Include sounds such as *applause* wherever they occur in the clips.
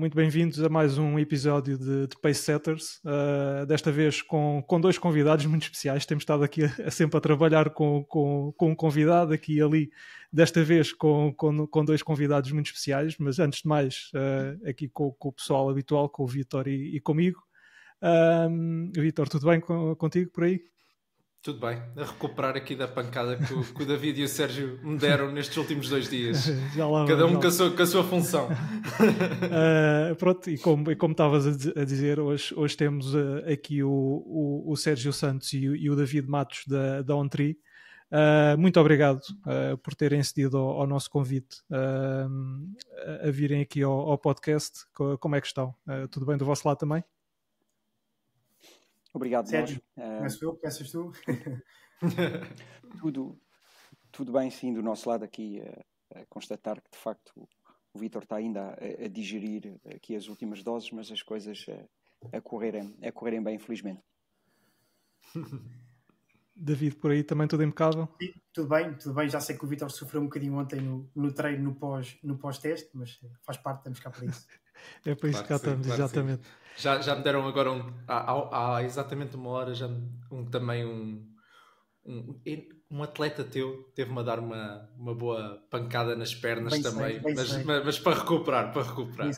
muito bem-vindos a mais um episódio de, de Pace Setters. Uh, desta vez com, com dois convidados muito especiais. Temos estado aqui a, a sempre a trabalhar com, com, com um convidado aqui e ali. Desta vez com, com, com dois convidados muito especiais, mas antes de mais, uh, aqui com, com, o pessoal habitual, com o Vitor e, e comigo. Vitor, tudo bem contigo por aí? Tudo bem, a recuperar aqui da pancada que o, que o David e o Sérgio me deram nestes últimos dois dias. *laughs* Lá, Cada um com a, sua, com a, sua, função. uh, *laughs* pronto, e como, e como estavas a dizer, hoje, hoje temos uh, aqui o, o, o, Sérgio Santos e o, e o David Matos da, da Uh, muito obrigado por terem cedido ao, ao nosso convite a virem aqui ao, ao, podcast. Como é que estão? tudo bem do vosso lado também? Obrigado, Sérgio. Mas eh, eu, peças tu. *laughs* tudo, tudo bem, sim, do nosso lado aqui, a, eh, a constatar que de facto o, o Vitor está ainda a, a, digerir aqui as últimas doses, mas as coisas a, eh, a, correrem, a correrem bem, infelizmente. *laughs* David, por aí também tudo impecável? Sim, tudo bem, tudo bem. Já sei que o Vitor sofreu um bocadinho ontem no, no treino, no pós-teste, no pós mas faz parte, estamos cá para isso. *laughs* *laughs* É para isso que, cá sim, estamos, claro exatamente. Já, já me deram agora um, há, há exatamente uma hora já um, também um, um, um atleta teu teve-me a dar uma, uma boa pancada nas pernas bem também, sei, mas, mas, mas, para recuperar, para recuperar.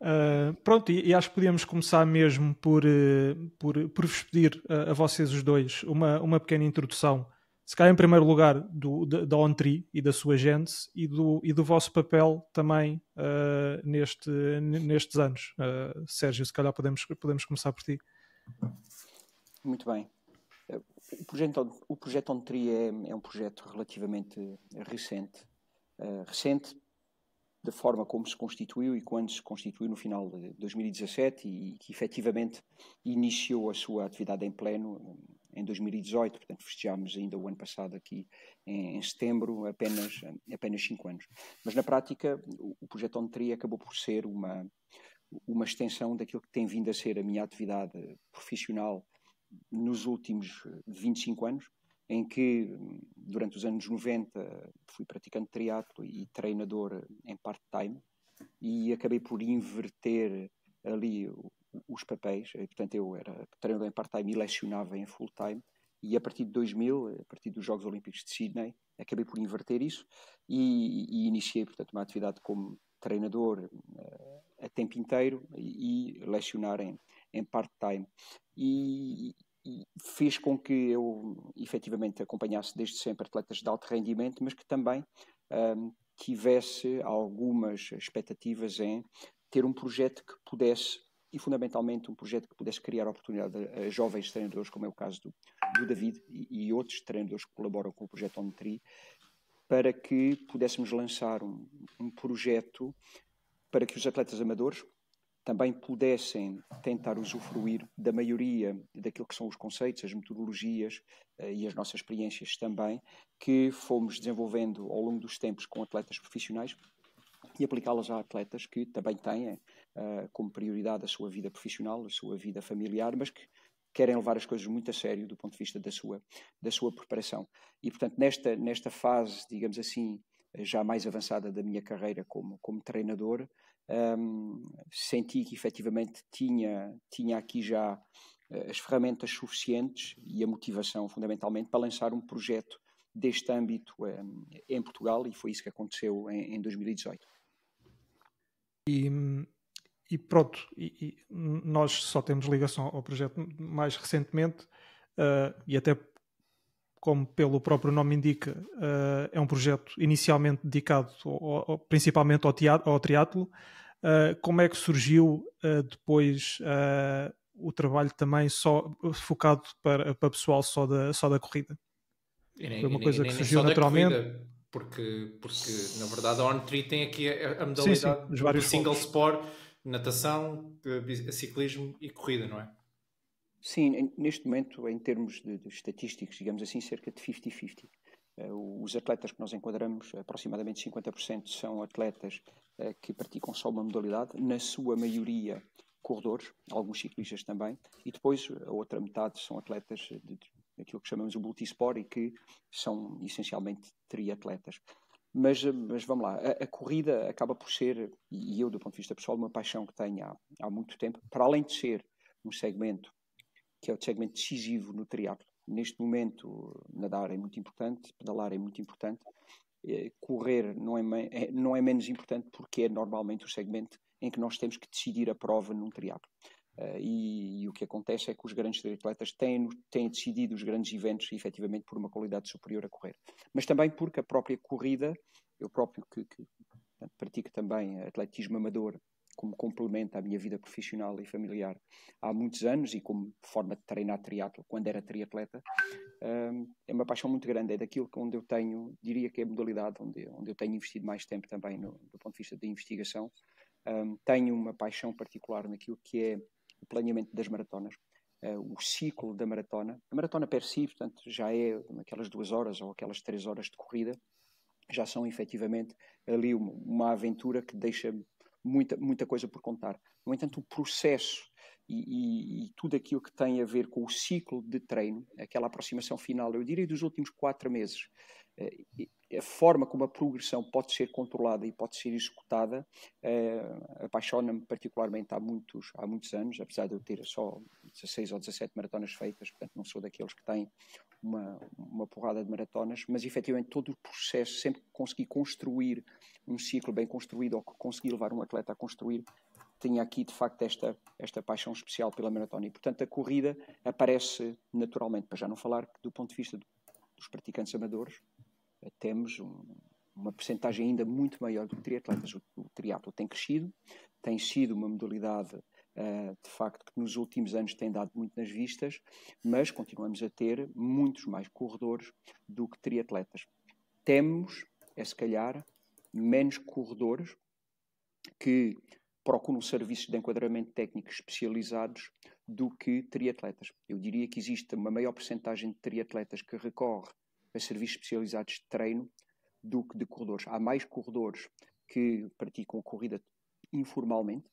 Uh, *laughs* pronto, e, e, acho que podíamos começar mesmo por, eh, por, por vos pedir uh, a vocês os dois uma, uma pequena introdução se calhar em primeiro lugar do, da, ONTRI e da sua gente e do, e do vosso papel também uh, neste, nestes anos. Uh, Sérgio, se calhar podemos, podemos começar por ti. Muito bem. O projeto, o projeto ONTRI é, é um projeto relativamente recente. Uh, recente da forma como se constituiu e quando se constituiu no final de 2017 e que efetivamente iniciou a sua atividade em pleno em 2018, portanto festejámos ainda o ano passado aqui em, em setembro, apenas, apenas cinco anos. Mas na prática o, o projeto Ontria acabou por ser uma, uma extensão daquilo que tem vindo a ser a minha atividade profissional nos últimos 25 anos, em que durante os anos 90 fui praticante triatlo e treinador em part-time e acabei por inverter ali o, os papéis, e, eh, portanto eu era treinador em part-time e lecionava em full-time, e a partir de 2000, eh, a partir dos Jogos Olímpicos de Sydney, acabei por inverter isso e, e iniciei, portanto, uma atividade como treinador uh, a tempo inteiro e, e lecionar em, em part-time. E, e, fez com que eu, efetivamente, acompanhasse desde sempre atletas de alto rendimento, mas que também um, tivesse algumas expectativas em ter um projeto que pudesse e fundamentalmente um projeto que pudesse criar oportunidade a, a jovens treinadores, como é o caso do, do David e, e, outros treinadores que colaboram com o projeto Ometri, para que pudéssemos lançar um, um projeto para que os atletas amadores também pudessem tentar usufruir da maioria daquilo que são os conceitos, as metodologias eh, e as nossas experiências também, que fomos desenvolvendo ao longo dos tempos com atletas profissionais e aplicá-las a atletas que também têm uh, como prioridade a sua vida profissional, a sua vida familiar, mas que querem levar as coisas muito a sério do ponto de vista da sua, da sua preparação. E, portanto, nesta, nesta fase, digamos assim, eh, já mais avançada da minha carreira como, como treinador, um, ehm, senti que efetivamente tinha, tinha aqui já eh, as ferramentas suficientes e a motivação, fundamentalmente, para lançar um projeto deste âmbito um, ehm, em Portugal e foi isso que aconteceu em, em 2018. E e pronto, e, e nós só temos ligação ao projeto mais recentemente uh, e até como pelo próprio nome indica, uh, é um projeto inicialmente dedicado ao, ao, principalmente ao, teatro, ao triatlo. Uh, como é que surgiu uh, depois o trabalho também só focado para, para pessoal só da, só da corrida? Nem, Foi uma coisa nem, que surgiu naturalmente. Corrida, porque, porque, na verdade, a On Tree tem aqui a, a modalidade sim, sim, do single sport natação, eh, ciclismo e corrida, não é? Sim, neste momento, em termos de, de estatísticos, digamos assim, cerca de 50-50. Eh, os atletas que nós enquadramos, aproximadamente 50%, são atletas eh, que praticam só uma modalidade, na sua maioria corredores, alguns ciclistas também, e depois a outra metade são atletas de, de, daquilo que chamamos o multisport e que são essencialmente triatletas. Mas, eh, mas vamos lá, a, a, corrida acaba por ser, e eu do ponto de vista pessoal, uma paixão que tenho há, há muito tempo, para além de ser um segmento que é o segmento decisivo no triatlo. Neste momento, nadar é muito importante, pedalar é muito importante, eh, correr não é, é, não é menos importante porque é normalmente o segmento em que nós temos que decidir a prova num triatlo. Uh, e, e, o que acontece é que os grandes triatletas têm, têm decidido os grandes eventos efetivamente por uma qualidade superior a correr. Mas também porque a própria corrida, eu próprio que, que portanto, pratico também atletismo amador como complemento à minha vida profissional e familiar há muitos anos e como forma de treinar triatlo quando era triatleta, uh, é uma paixão muito grande, é daquilo onde eu tenho, diria que é a modalidade onde, onde eu tenho investido mais tempo também no, do ponto de vista da investigação. Um, ehm, tenho uma paixão particular naquilo que é o planeamento das maratonas, uh, o ciclo da maratona. A maratona per si, portanto, já é aquelas duas horas ou aquelas três horas de corrida, já são efetivamente ali uma, uma aventura que deixa muita, muita coisa por contar. No entanto, o processo e, e, tudo aquilo que tem a ver com o ciclo de treino, aquela aproximação final, eu diria, dos últimos quatro meses, eh, a forma como a progressão pode ser controlada e pode ser executada eh, apaixona-me particularmente há muitos, há muitos anos, apesar de eu ter só 16 ou 17 maratonas feitas, portanto não sou daqueles que têm uma, uma porrada de maratonas, mas efetivamente todo o processo, sempre que consegui construir um ciclo bem construído ou que consegui levar um atleta a construir, tinha aqui de facto esta, esta paixão especial pela maratona e portanto a corrida aparece naturalmente, para já não falar que do ponto de vista dos praticantes amadores eh, temos um, uma percentagem ainda muito maior do que triatletas, o, o triatlo tem crescido, tem sido uma modalidade uh, de facto que nos últimos anos tem dado muito nas vistas, mas continuamos a ter muitos mais corredores do que triatletas. Temos, é se calhar, menos corredores que procuram serviços de enquadramento técnico especializados do que triatletas. Eu diria que existe uma maior percentagem de triatletas que recorre a serviços especializados de treino do que de corredores. Há mais corredores que praticam corrida informalmente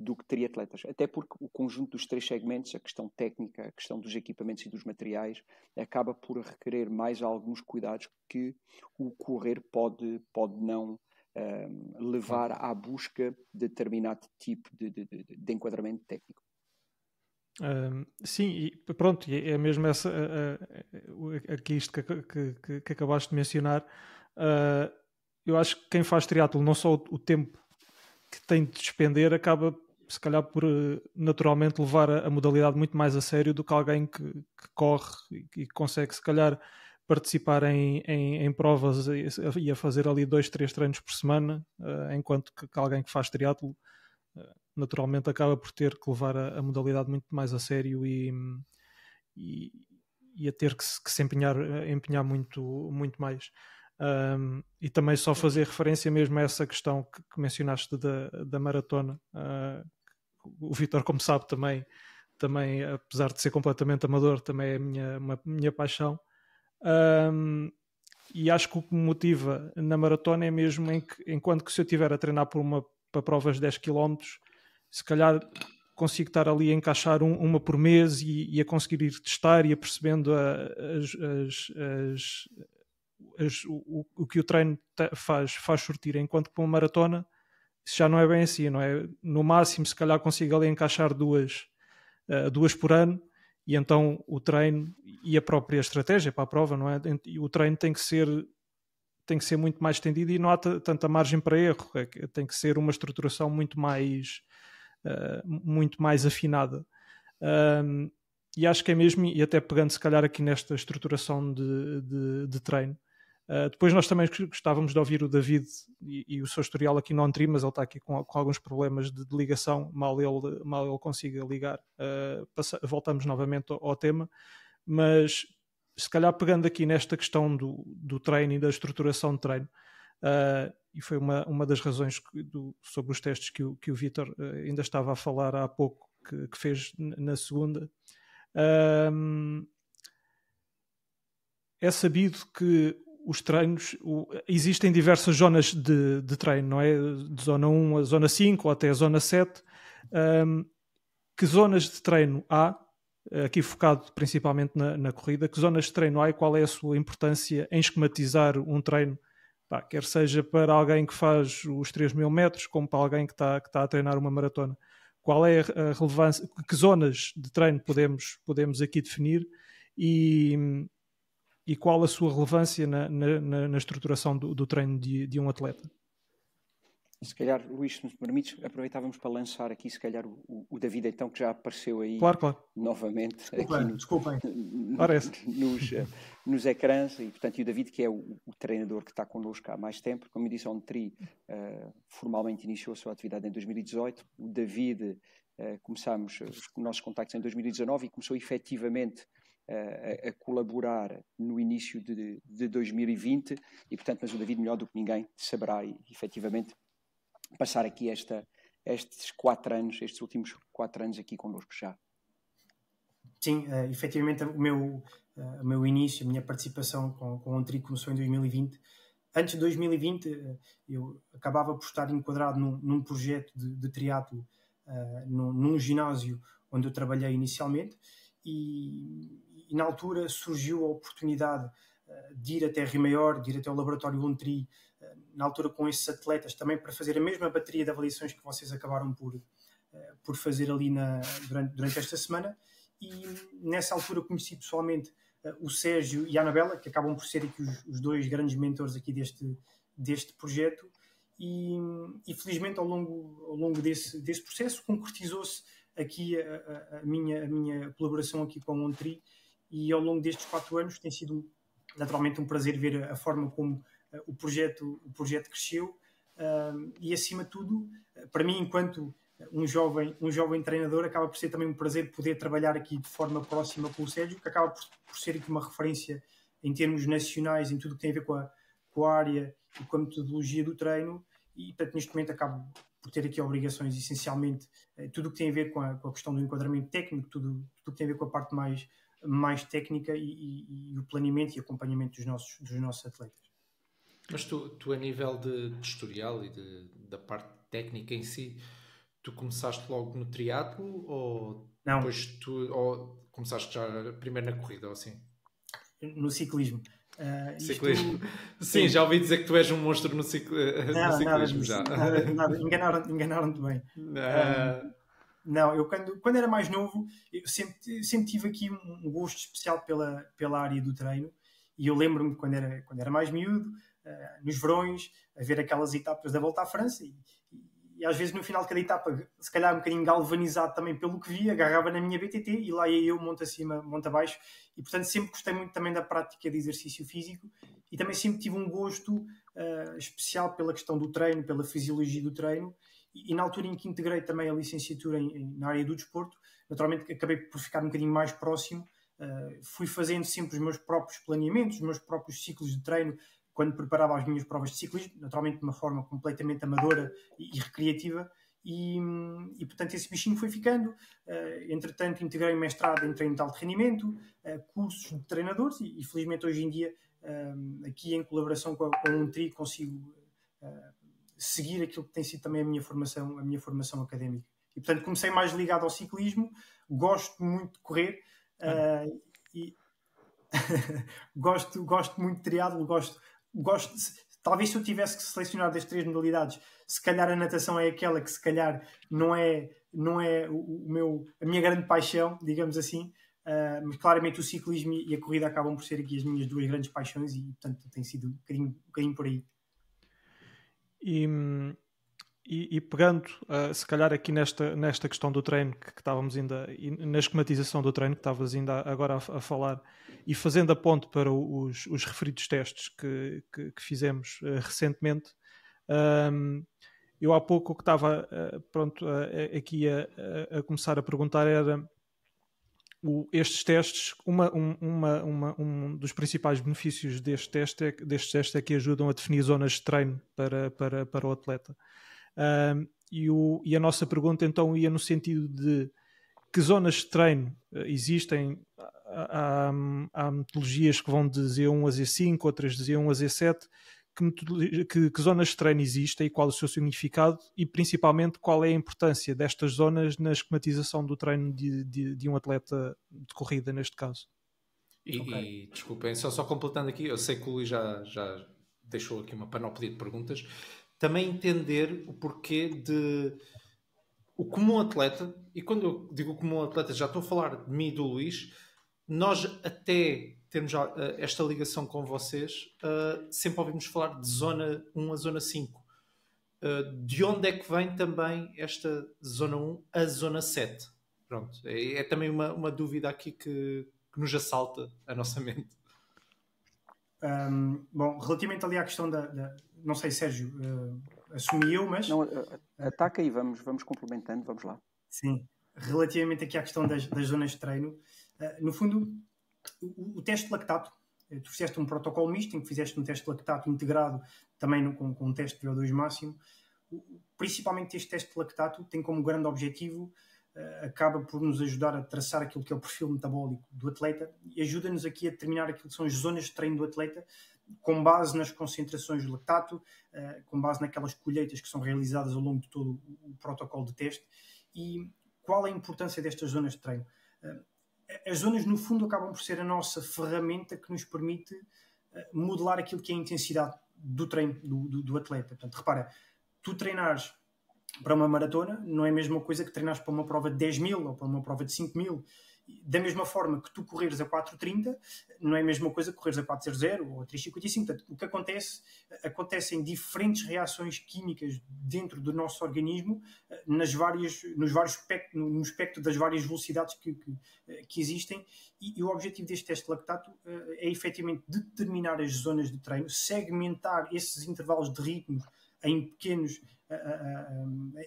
do que triatletas, até porque o conjunto dos três segmentos, a questão técnica, a questão dos equipamentos e dos materiais, acaba por requerer mais alguns cuidados que o correr pode, pode não um, ehm, levar à busca de determinado tipo de, de, de enquadramento técnico. Um, ehm, sim, e pronto, é mesmo essa, uh, aqui isto que, que, que, acabaste de mencionar. Uh, eu acho que quem faz triatlo não só o, o, tempo que tem de despender, acaba se calhar por eh, naturalmente levar a, a modalidade muito mais a sério do que alguém que, que corre e, e consegue se calhar participar em, em, em provas e a fazer ali dois, três treinos por semana, uh, enquanto que, que, alguém que faz triatlo uh, naturalmente acaba por ter que levar a, a modalidade muito mais a sério e, e, e a ter que se, que se empenhar, eh, empenhar muito, muito mais. Um, e também só fazer referência mesmo a essa questão que, que mencionaste da, da maratona. Uh, o Vitor, como sabe, também, também, apesar de ser completamente amador, também é minha, uma, minha paixão. Um, e acho que o que me motiva na maratona é mesmo em que, enquanto que se eu estiver a treinar por uma, para provas de 10 km, se calhar consigo estar ali a encaixar um, uma por mês e, e, a conseguir ir testar e a percebendo a, as, as, as, o, o, que o treino faz, faz sortir, enquanto que para uma maratona já não é bem assim, não é? No máximo, se calhar consigo ali encaixar duas, uh, duas por ano, e então o treino e a própria estratégia para a prova, não é? O treino tem que ser tem que ser muito mais estendido e não há tanta margem para erro. É tem que ser uma estruturação muito mais uh, muito mais afinada. Um, e acho que é mesmo, e até pegando se calhar aqui nesta estruturação de, de, de treino, ah, depois nós também gostávamos de ouvir o David e, e o seu historial aqui no Ontri, mas ele está aqui com, com alguns problemas de, de, ligação, mal ele, mal ele consiga ligar. Uh, passa, voltamos novamente ao, ao, tema, mas se calhar pegando aqui nesta questão do, do treino e da estruturação de treino, uh, e foi uma, uma das razões do, sobre os testes que o, que o Vitor ainda estava a falar há pouco, que, que fez na segunda. é sabido que os treinos, o, existem diversas zonas de, de, treino, não é? De zona 1 a zona 5 ou até a zona 7. Um, que zonas de treino há, aqui focado principalmente na, na, corrida, que zonas de treino há e qual é a sua importância em esquematizar um treino, pá, quer seja para alguém que faz os 3 mil metros, como para alguém que está que tá a treinar uma maratona. Qual é a relevância, que zonas de treino podemos, podemos aqui definir e, e qual a sua relevância na, na, na estruturação do, do treino de, de, um atleta? Se calhar, Luís, se nos permites, aproveitávamos para lançar aqui, se calhar, o, o David, então, que já apareceu aí claro, claro. novamente. Desculpem, aqui no, desculpem. No, nos, eh, nos ecrãs, e, portanto, e o David, que é o, o, treinador que está connosco há mais tempo, como eu disse, a é Ontri uh, eh, formalmente iniciou a sua atividade em 2018. O David, uh, os nossos contactos em 2019 e começou efetivamente a, a, colaborar no início de, de 2020 e, portanto, mas o David, melhor do que ninguém, saberá e, efetivamente passar aqui esta, estes quatro anos, estes últimos quatro anos aqui connosco já. Sim, uh, efetivamente o meu, uh, o meu início, a minha participação com, com o Ontri começou em 2020. Antes de 2020 uh, eh, eu acabava por estar enquadrado num, num projeto de, de triatlo uh, num, num ginásio onde eu trabalhei inicialmente e, e na altura surgiu a oportunidade eh, de ir até Rio Maior, de ir até o Laboratório Untri, eh, na altura com esses atletas, também para fazer a mesma bateria de avaliações que vocês acabaram por, eh, por fazer ali na, durante, durante esta semana. E nessa altura conheci pessoalmente o Sérgio e a Anabela, que acabam por ser aqui os, os dois grandes mentores aqui deste, deste projeto. E, e, felizmente ao longo, ao longo desse, desse processo concretizou-se aqui a, a, a, minha, a minha colaboração aqui com a Ontri e ao longo destes quatro anos tem sido naturalmente um prazer ver a forma como eh, o projeto, o projeto cresceu eh, e acima de tudo, eh, para mim enquanto um jovem, um jovem treinador acaba por ser também um prazer poder trabalhar aqui de forma próxima com o Sérgio, que acaba por, por ser aqui uma referência em termos nacionais, em tudo que tem a ver com a, com a área e com a metodologia do treino e portanto neste momento acabo por ter aqui obrigações essencialmente tudo o que tem a ver com a, com a questão do enquadramento técnico, tudo, tudo o que tem a ver com a parte mais mais técnica e, e, e o planeamento e acompanhamento dos nossos, dos nossos atletas. Mas tu, tu a nível de, de historial e de, da parte técnica em si, tu começaste logo no triatlo ou Não. depois tu ou começaste já primeiro na corrida ou assim? No ciclismo. Uh, ciclismo. Isto... *laughs* Sim, Sim, já ouvi dizer que tu és um monstro no, nada, no ciclismo nada, já. Nada, enganaram-te enganaram bem. Uh, *laughs* Não, eu quando, quando era mais novo, eu sempre, sempre tive aqui um gosto especial pela, pela área do treino. E eu lembro-me quando era, quando era mais miúdo, uh, nos verões, a ver aquelas etapas da volta à França. E, e, às vezes no final de cada etapa, se calhar um bocadinho galvanizado também pelo que via agarrava na minha BTT e lá ia eu monta acima, monta abaixo. E portanto sempre gostei muito também da prática de exercício físico e também sempre tive um gosto uh, especial pela questão do treino, pela fisiologia do treino e na altura em que integrei também a licenciatura em, em, na área do desporto, naturalmente acabei por ficar um bocadinho mais próximo, uh, fui fazendo sempre os meus próprios planeamentos, os meus próprios ciclos de treino, quando preparava as minhas provas de ciclismo, naturalmente de uma forma completamente amadora e, e recreativa, e, e, portanto esse bichinho foi ficando. Uh, entretanto, integrei o mestrado em treino de alto rendimento, uh, cursos de treinadores, e, e, felizmente hoje em dia, uh, aqui em colaboração com, a, com um TRI, consigo seguir aquilo que tem sido também a minha formação, a minha formação académica. E portanto comecei mais ligado ao ciclismo, gosto muito de correr uh, e *laughs* gosto, gosto muito de triatlo, gosto, gosto de... talvez se eu tivesse que selecionar das três modalidades, se calhar a natação é aquela que se calhar não é não é o, meu, a minha grande paixão, digamos assim, uh, mas claramente o ciclismo e a corrida acabam por ser aqui as minhas duas grandes paixões e, portanto, tem sido um bocadinho, um bocadinho por aí. E, e, e pegando, uh, se calhar, aqui nesta, nesta questão do treino que, que estávamos ainda, na esquematização do treino que estavas ainda agora a, a, falar, e fazendo a ponte para os, os referidos testes que, que, que fizemos uh, recentemente, um, eu há pouco o que estava ah, pronto, aqui a, a começar a perguntar era o, estes testes, uma, uma, uma, um dos principais benefícios deste teste, é, deste teste é que ajudam a definir zonas de treino para, para, para o atleta. Um, e, o, e a nossa pergunta então ia no sentido de que zonas de treino eh, existem? Há, há, há metodologias que vão de Z1 a Z5, outras de Z1 a Z7 que, que, que, zonas de treino existem e qual o seu significado e principalmente qual é a importância destas zonas na esquematização do treino de, de, de um atleta de corrida, neste caso. E, okay. e desculpem, só, só, completando aqui, eu sei que o Luís já, já deixou aqui uma panoplia de perguntas, também entender o porquê de o comum atleta, e quando eu digo comum atleta, já estou a falar de mim e do Luís, nós até temos uh, eh, esta ligação com vocês, uh, sempre ouvimos falar de Zona 1 a Zona 5. Uh, eh, de onde é que vem também esta Zona 1 a Zona 7? Pronto, é, é também uma, uma dúvida aqui que, que, nos assalta a nossa mente. Um, bom, relativamente ali à questão da. da não sei, Sérgio, assumi eu, mas. Não, ataca e vamos, vamos complementando, vamos lá. Sim, relativamente aqui à questão das, das zonas de treino, no fundo, o, o teste de lactato. Eh, tu fizeste um protocolo misto em que fizeste um teste de lactato integrado também no, com, com um teste de VO2 máximo. Principalmente este teste de lactato tem como grande objetivo eh, acaba por nos ajudar a traçar aquilo que é o perfil metabólico do atleta e ajuda-nos aqui a determinar aquilo que são as zonas de treino do atleta com base nas concentrações de lactato, eh, com base naquelas colheitas que são realizadas ao longo de todo o protocolo de teste e qual é a importância destas zonas de treino as zonas, no fundo, acabam por ser a nossa ferramenta que nos permite eh, modelar aquilo que é a intensidade do treino do, do, do atleta. Portanto, repara, tu treinares para uma maratona não é a mesma coisa que treinares para uma prova de 10 mil ou para uma prova de 5 mil. Da mesma forma que tu correres a 4.30, não é a mesma coisa que correres a 4.00 ou a 3.55. Portanto, o que acontece, acontecem diferentes reações químicas dentro do nosso organismo eh, nas várias, nos vários espectro, no espectro das várias velocidades que, que, eh, que existem. E, e, o objetivo deste teste de lactato eh, é efetivamente determinar as zonas de treino, segmentar esses intervalos de ritmo em pequenos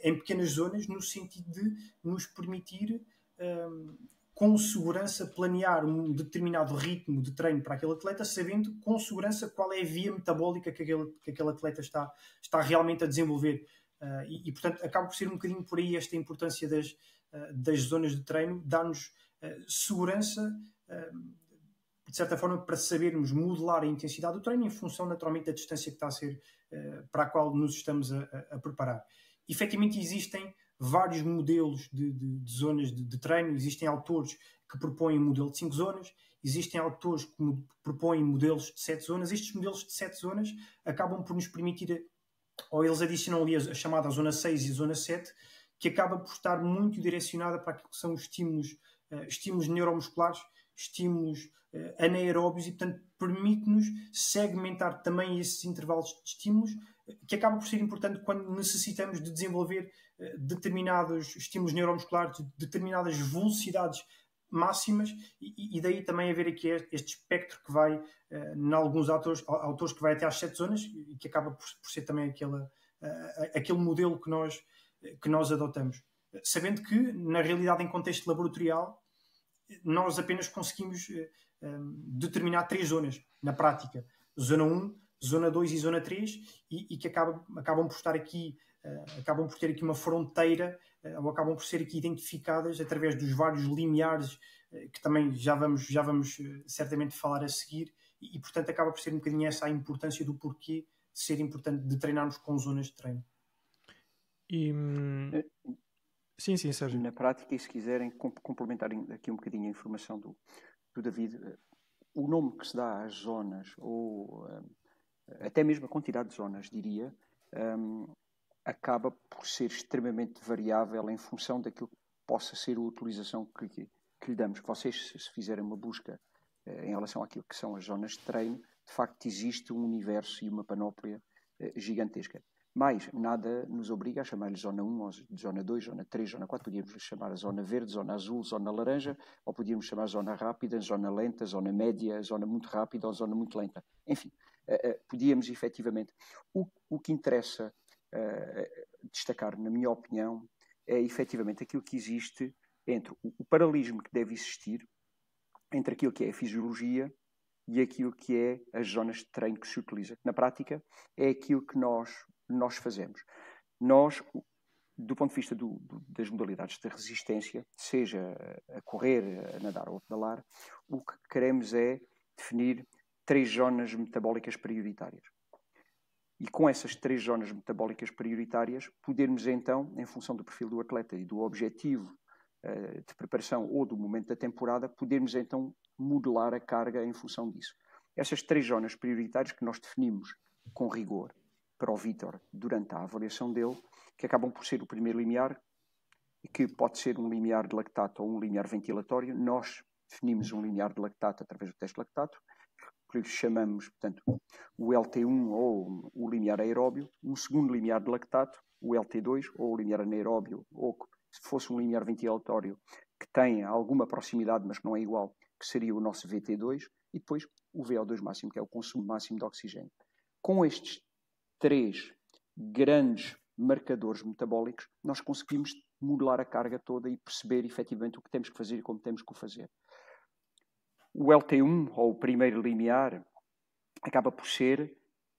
em pequenas zonas, no sentido de nos permitir com segurança planear um determinado ritmo de treino para aquele atleta, sabendo com segurança qual é a via metabólica que aquele, que aquele atleta está, está realmente a desenvolver. Uh, e, e, portanto, acaba por ser um bocadinho por aí esta importância das, uh, das zonas de treino, dar-nos uh, segurança, de certa forma, para sabermos modelar a intensidade do treino em função, naturalmente, da distância que está a ser, para a qual nos estamos a, a, a preparar. Efetivamente, existem vários modelos de, de, de zonas de, de, treino. Existem autores que propõem um modelo de 5 zonas, existem autores que propõem modelos de 7 zonas. Estes modelos de 7 zonas acabam por nos permitir, ou eles adicionam ali a, chamada zona 6 e zona 7, que acaba por estar muito direcionada para aquilo que são os estímulos, eh, estímulos neuromusculares, estímulos eh, anaeróbios e, portanto, permite-nos segmentar também esses intervalos de estímulos, eh, que acaba por ser importante quando necessitamos de desenvolver eh, determinados estímulos neuromusculares, determinadas velocidades máximas e, e, daí também haver aqui este espectro que vai, uh, em alguns autores, autores que vai até às sete zonas e que acaba por, por ser também aquele uh, aquele modelo que nós, que nós adotamos. Sabendo que, na realidade, em contexto laboratorial, nós apenas conseguimos uh, um, determinar três zonas na prática. Zona 1, Zona 2 e Zona 3 e, e que acaba, acabam por estar aqui eh, acabam por ter aqui uma fronteira eh, ou acabam por ser aqui identificadas através dos vários limiares eh, que também já vamos, já vamos certamente falar a seguir e, portanto acaba por ser um bocadinho essa a importância do porquê de ser importante de treinarmos com zonas de treino. E... Hum, é, sim, sim, Sérgio. Na prática, e se quiserem complementar aqui um bocadinho a informação do, do David, o nome que se dá às zonas, ou até mesmo a quantidade de zonas, diria, hum, acaba por ser extremamente variável em função daquilo que possa ser a utilização que, que, que lhe damos. Vocês, se fizerem uma busca eh, em relação àquilo que são as zonas de treino, de facto existe um universo e uma panóplia eh, gigantesca. Mas nada nos obriga a chamar-lhe zona 1, zona 2, zona 3, zona 4. Podíamos chamar a zona verde, zona azul, zona laranja, ou podíamos chamar zona rápida, zona lenta, zona média, zona muito rápida ou zona muito lenta. Enfim, eh, eh, podíamos efetivamente. O, o que interessa eh, destacar, na minha opinião, é efetivamente aquilo que existe entre o paralelismo que deve existir entre aquilo que é a fisiologia e aquilo que é as zonas de treino que se utiliza. Na prática, é aquilo que nós, nós fazemos. Nós, do ponto de vista do, do, das modalidades de resistência, seja a correr, a nadar ou a pedalar, o que queremos é definir três zonas metabólicas prioritárias e com essas três zonas metabólicas prioritárias, podermos então, em função do perfil do atleta e do objetivo uh, de preparação ou do momento da temporada, podermos então modelar a carga em função disso. Essas três zonas prioritárias que nós definimos com rigor para o Vitor durante a avaliação dele, que acabam por ser o primeiro limiar, que pode ser um limiar de lactato ou um limiar ventilatório, nós definimos um limiar de lactato através do teste de lactato, que chamamos, portanto, o LT1 ou o limiar aeróbio, um segundo limiar de lactato, o LT2 ou o limiar anaeróbio, ou se fosse um limiar ventilatório que tem alguma proximidade, mas que não é igual, que seria o nosso VT2, e depois o VO2 máximo, que é o consumo máximo de oxigênio. Com estes três grandes marcadores metabólicos, nós conseguimos modelar a carga toda e perceber efetivamente o que temos que fazer e como temos que o fazer. O LT1, ou o primeiro limiar, acaba por ser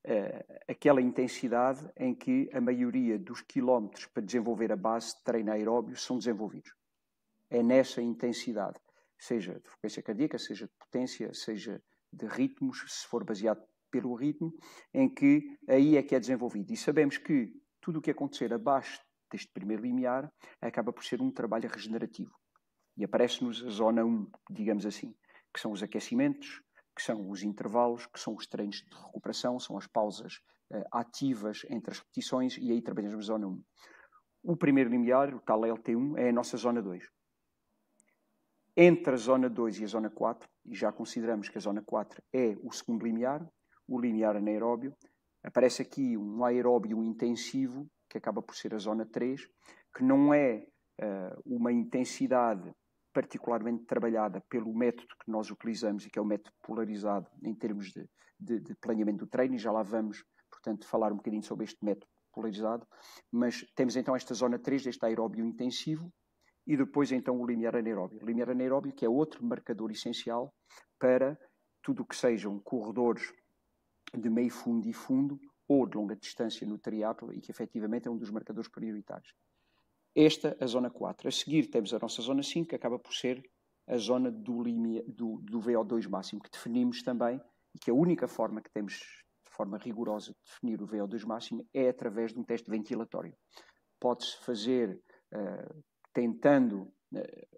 uh, aquela intensidade em que a maioria dos quilómetros para desenvolver a base de treino aeróbio são desenvolvidos. É nessa intensidade, seja de frequência cardíaca, seja de potência, seja de ritmos, se for baseado pelo ritmo, em que aí é que é desenvolvido. E sabemos que tudo o que acontecer abaixo deste primeiro limiar acaba por ser um trabalho regenerativo. E aparece-nos a zona 1, digamos assim que são os aquecimentos, que são os intervalos, que são os treinos de recuperação, são as pausas uh, ativas entre as repetições e aí trabalhamos na zona 1. O primeiro limiar, o tal LT1, é a nossa zona 2. Entre a zona 2 e a zona 4, e já consideramos que a zona 4 é o segundo limiar, o limiar anaeróbio, aparece aqui um aeróbio intensivo, que acaba por ser a zona 3, que não é uh, uma intensidade particularmente trabalhada pelo método que nós utilizamos e que é o método polarizado em termos de, de, de planeamento do treino, e já lá vamos, portanto, falar um bocadinho sobre este método polarizado. Mas temos então esta zona 3 deste aeróbio intensivo e depois então o limiar anaeróbio. O limiar anaeróbio que é outro marcador essencial para tudo o que sejam corredores de meio fundo e fundo ou de longa distância no triatlo e que efetivamente é um dos marcadores prioritários. Esta, a zona 4. A seguir temos a nossa zona 5, que acaba por ser a zona do, limia, do, do VO2 máximo, que definimos também, e que a única forma que temos de forma rigorosa de definir o VO2 máximo é através de um teste ventilatório. Pode-se fazer uh, tentando uh,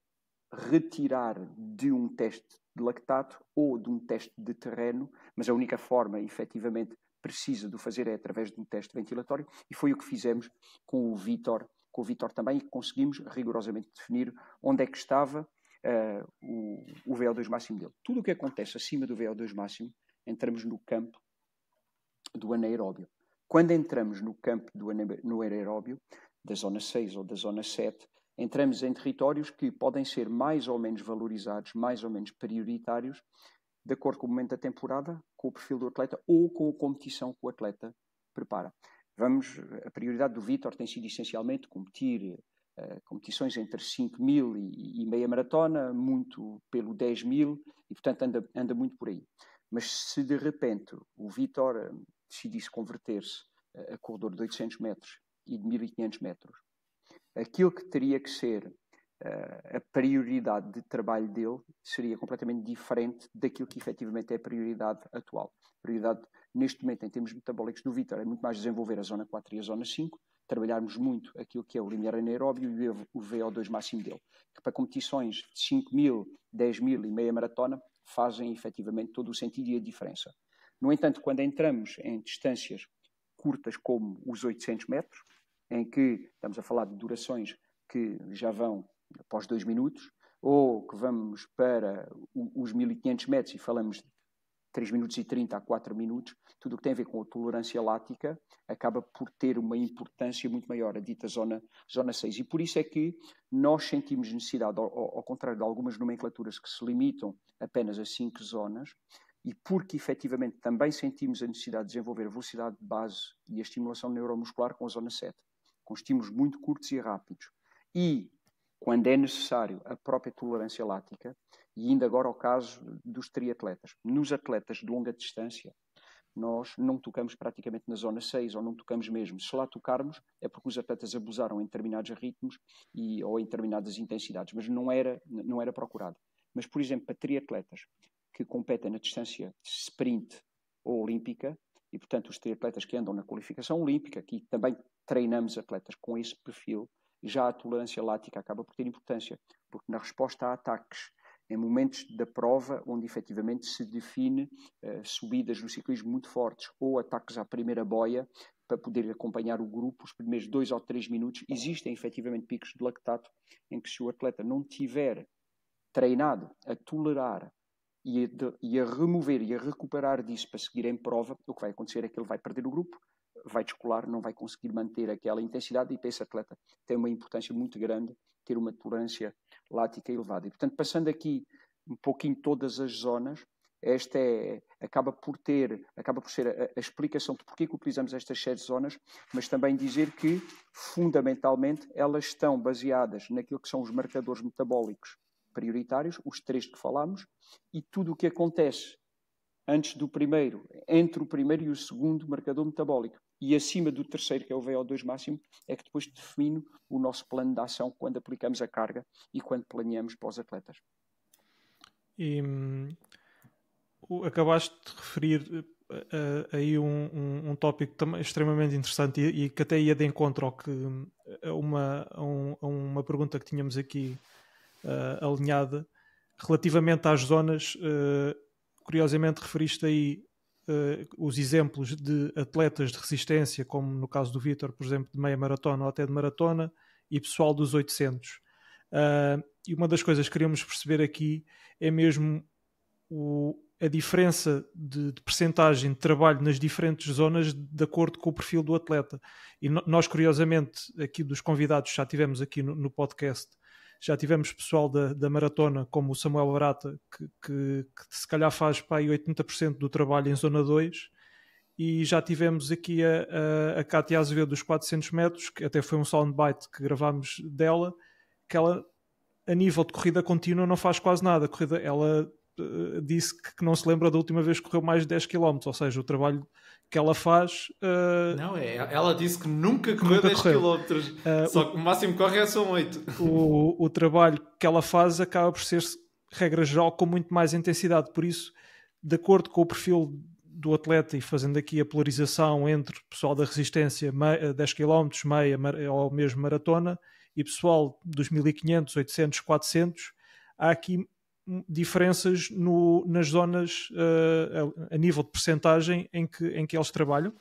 retirar de um teste de lactato ou de um teste de terreno, mas a única forma efetivamente precisa de o fazer é através de um teste ventilatório, e foi o que fizemos com o Vitor com o Vitor também, e conseguimos rigorosamente definir onde é que estava uh, o, o VO2 máximo dele. Tudo o que acontece acima do VO2 máximo, entramos no campo do anaeróbio. Quando entramos no campo do no anaeróbio, da zona 6 ou da zona 7, entramos em territórios que podem ser mais ou menos valorizados, mais ou menos prioritários, de acordo com o momento da temporada, com o perfil do atleta ou com a competição que o atleta prepara. Vamos, a prioridade do Vitor tem sido essencialmente competir uh, competições entre 5 mil e, e, meia maratona, muito pelo 10 mil, e portanto anda, anda muito por aí. Mas se de repente o Vitor eh, decidisse converter-se eh, a corredor de 800 metros e de 1500 metros, aquilo que teria que ser a prioridade de trabalho dele seria completamente diferente daquilo que efetivamente é a prioridade atual. A prioridade neste momento, em termos metabólicos do Vitor, é muito mais desenvolver a zona 4 e a zona 5, trabalharmos muito aquilo que é o limiar anaeróbio e o VO2 máximo dele, que para competições de 5 mil, 10 mil e meia maratona fazem efetivamente todo o sentido e a diferença. No entanto, quando entramos em distâncias curtas como os 800 metros, em que estamos a falar de durações que já vão após 2 minutos, ou que vamos para os 1500 metros e falamos de 3 minutos e 30 a 4 minutos, tudo o que tem a ver com a tolerância lática acaba por ter uma importância muito maior, a dita zona, zona 6. E por isso é que nós sentimos necessidade, ao, ao contrário de algumas nomenclaturas que se limitam apenas a 5 zonas, e porque efetivamente também sentimos a necessidade de desenvolver a velocidade de base e a estimulação neuromuscular com a zona 7, com estímulos muito curtos e rápidos. E, quando é necessário, a própria tolerância lática, e ainda agora o caso dos triatletas. Nos atletas de longa distância, nós não tocamos praticamente na zona 6, ou não tocamos mesmo. Se lá tocarmos, é porque os atletas abusaram em determinados ritmos e, ou em determinadas intensidades, mas não era, não era procurado. Mas, por exemplo, para triatletas que competem na distância sprint ou olímpica, e portanto os triatletas que andam na qualificação olímpica, que também treinamos atletas com esse perfil, já a tolerância lática acaba por ter importância, porque na resposta a ataques em momentos da prova onde efetivamente se define uh, subidas no ciclismo muito fortes ou ataques à primeira boia para poder acompanhar o grupo os primeiros dois ou três minutos existem efetivamente picos de lactato em que se o atleta não tiver treinado a tolerar e a, de, e a remover e a recuperar disso para seguir em prova o que vai acontecer é que ele vai perder o grupo vai descolar, não vai conseguir manter aquela intensidade e para esse atleta tem uma importância muito grande ter uma tolerância lática elevada. E, portanto, passando aqui um pouquinho todas as zonas, esta é, acaba por ter, acaba por ser a, a explicação de porquê que utilizamos estas sete zonas, mas também dizer que, fundamentalmente, elas estão baseadas naquilo que são os marcadores metabólicos prioritários, os três que falámos, e tudo o que acontece antes do primeiro, entre o primeiro e o segundo marcador metabólico e acima do terceiro, que é o VO2 máximo, é que depois defino o nosso plano de ação quando aplicamos a carga e quando planeamos para os atletas. E hum, acabaste de referir eh, eh, aí um, um, um tópico extremamente interessante e, e, que até ia de encontro ao que, hum, a, uma, a, um, a uma pergunta que tínhamos aqui uh, alinhada relativamente às zonas. Uh, curiosamente referiste aí Uh, os exemplos de atletas de resistência, como no caso do Vitor, por exemplo, de meia maratona ou até de maratona, e pessoal dos 800. Uh, ah, e uma das coisas que queríamos perceber aqui é mesmo o, a diferença de, de percentagem de trabalho nas diferentes zonas de acordo com o perfil do atleta. E no, nós, curiosamente, aqui dos convidados, já tivemos aqui no, no podcast já tivemos pessoal da, da maratona, como o Samuel Barata, que, que, que se calhar faz para 80% do trabalho em Zona 2, e já tivemos aqui a, a, a Cátia Azevedo dos 400 metros, que até foi um soundbite que gravámos dela, que ela, a nível de corrida contínua, não faz quase nada. A corrida, ela eh, disse que, não se lembra da última vez que correu mais de 10 km, ou seja, o trabalho que ela faz. Uh, não, é, ela disse que nunca correu nunca 10 correu. km, uh, eh, só que o máximo corre é são 8. O, o trabalho que ela faz acaba por ser, regra geral, com muito mais intensidade, por isso, de acordo com o perfil do atleta e fazendo aqui a polarização entre pessoal da resistência 10 km, meia ou mesmo maratona e pessoal dos 1500, 800, 400, há aqui diferenças no, nas zonas uh, a, a, nível de percentagem em que, em que eles trabalham?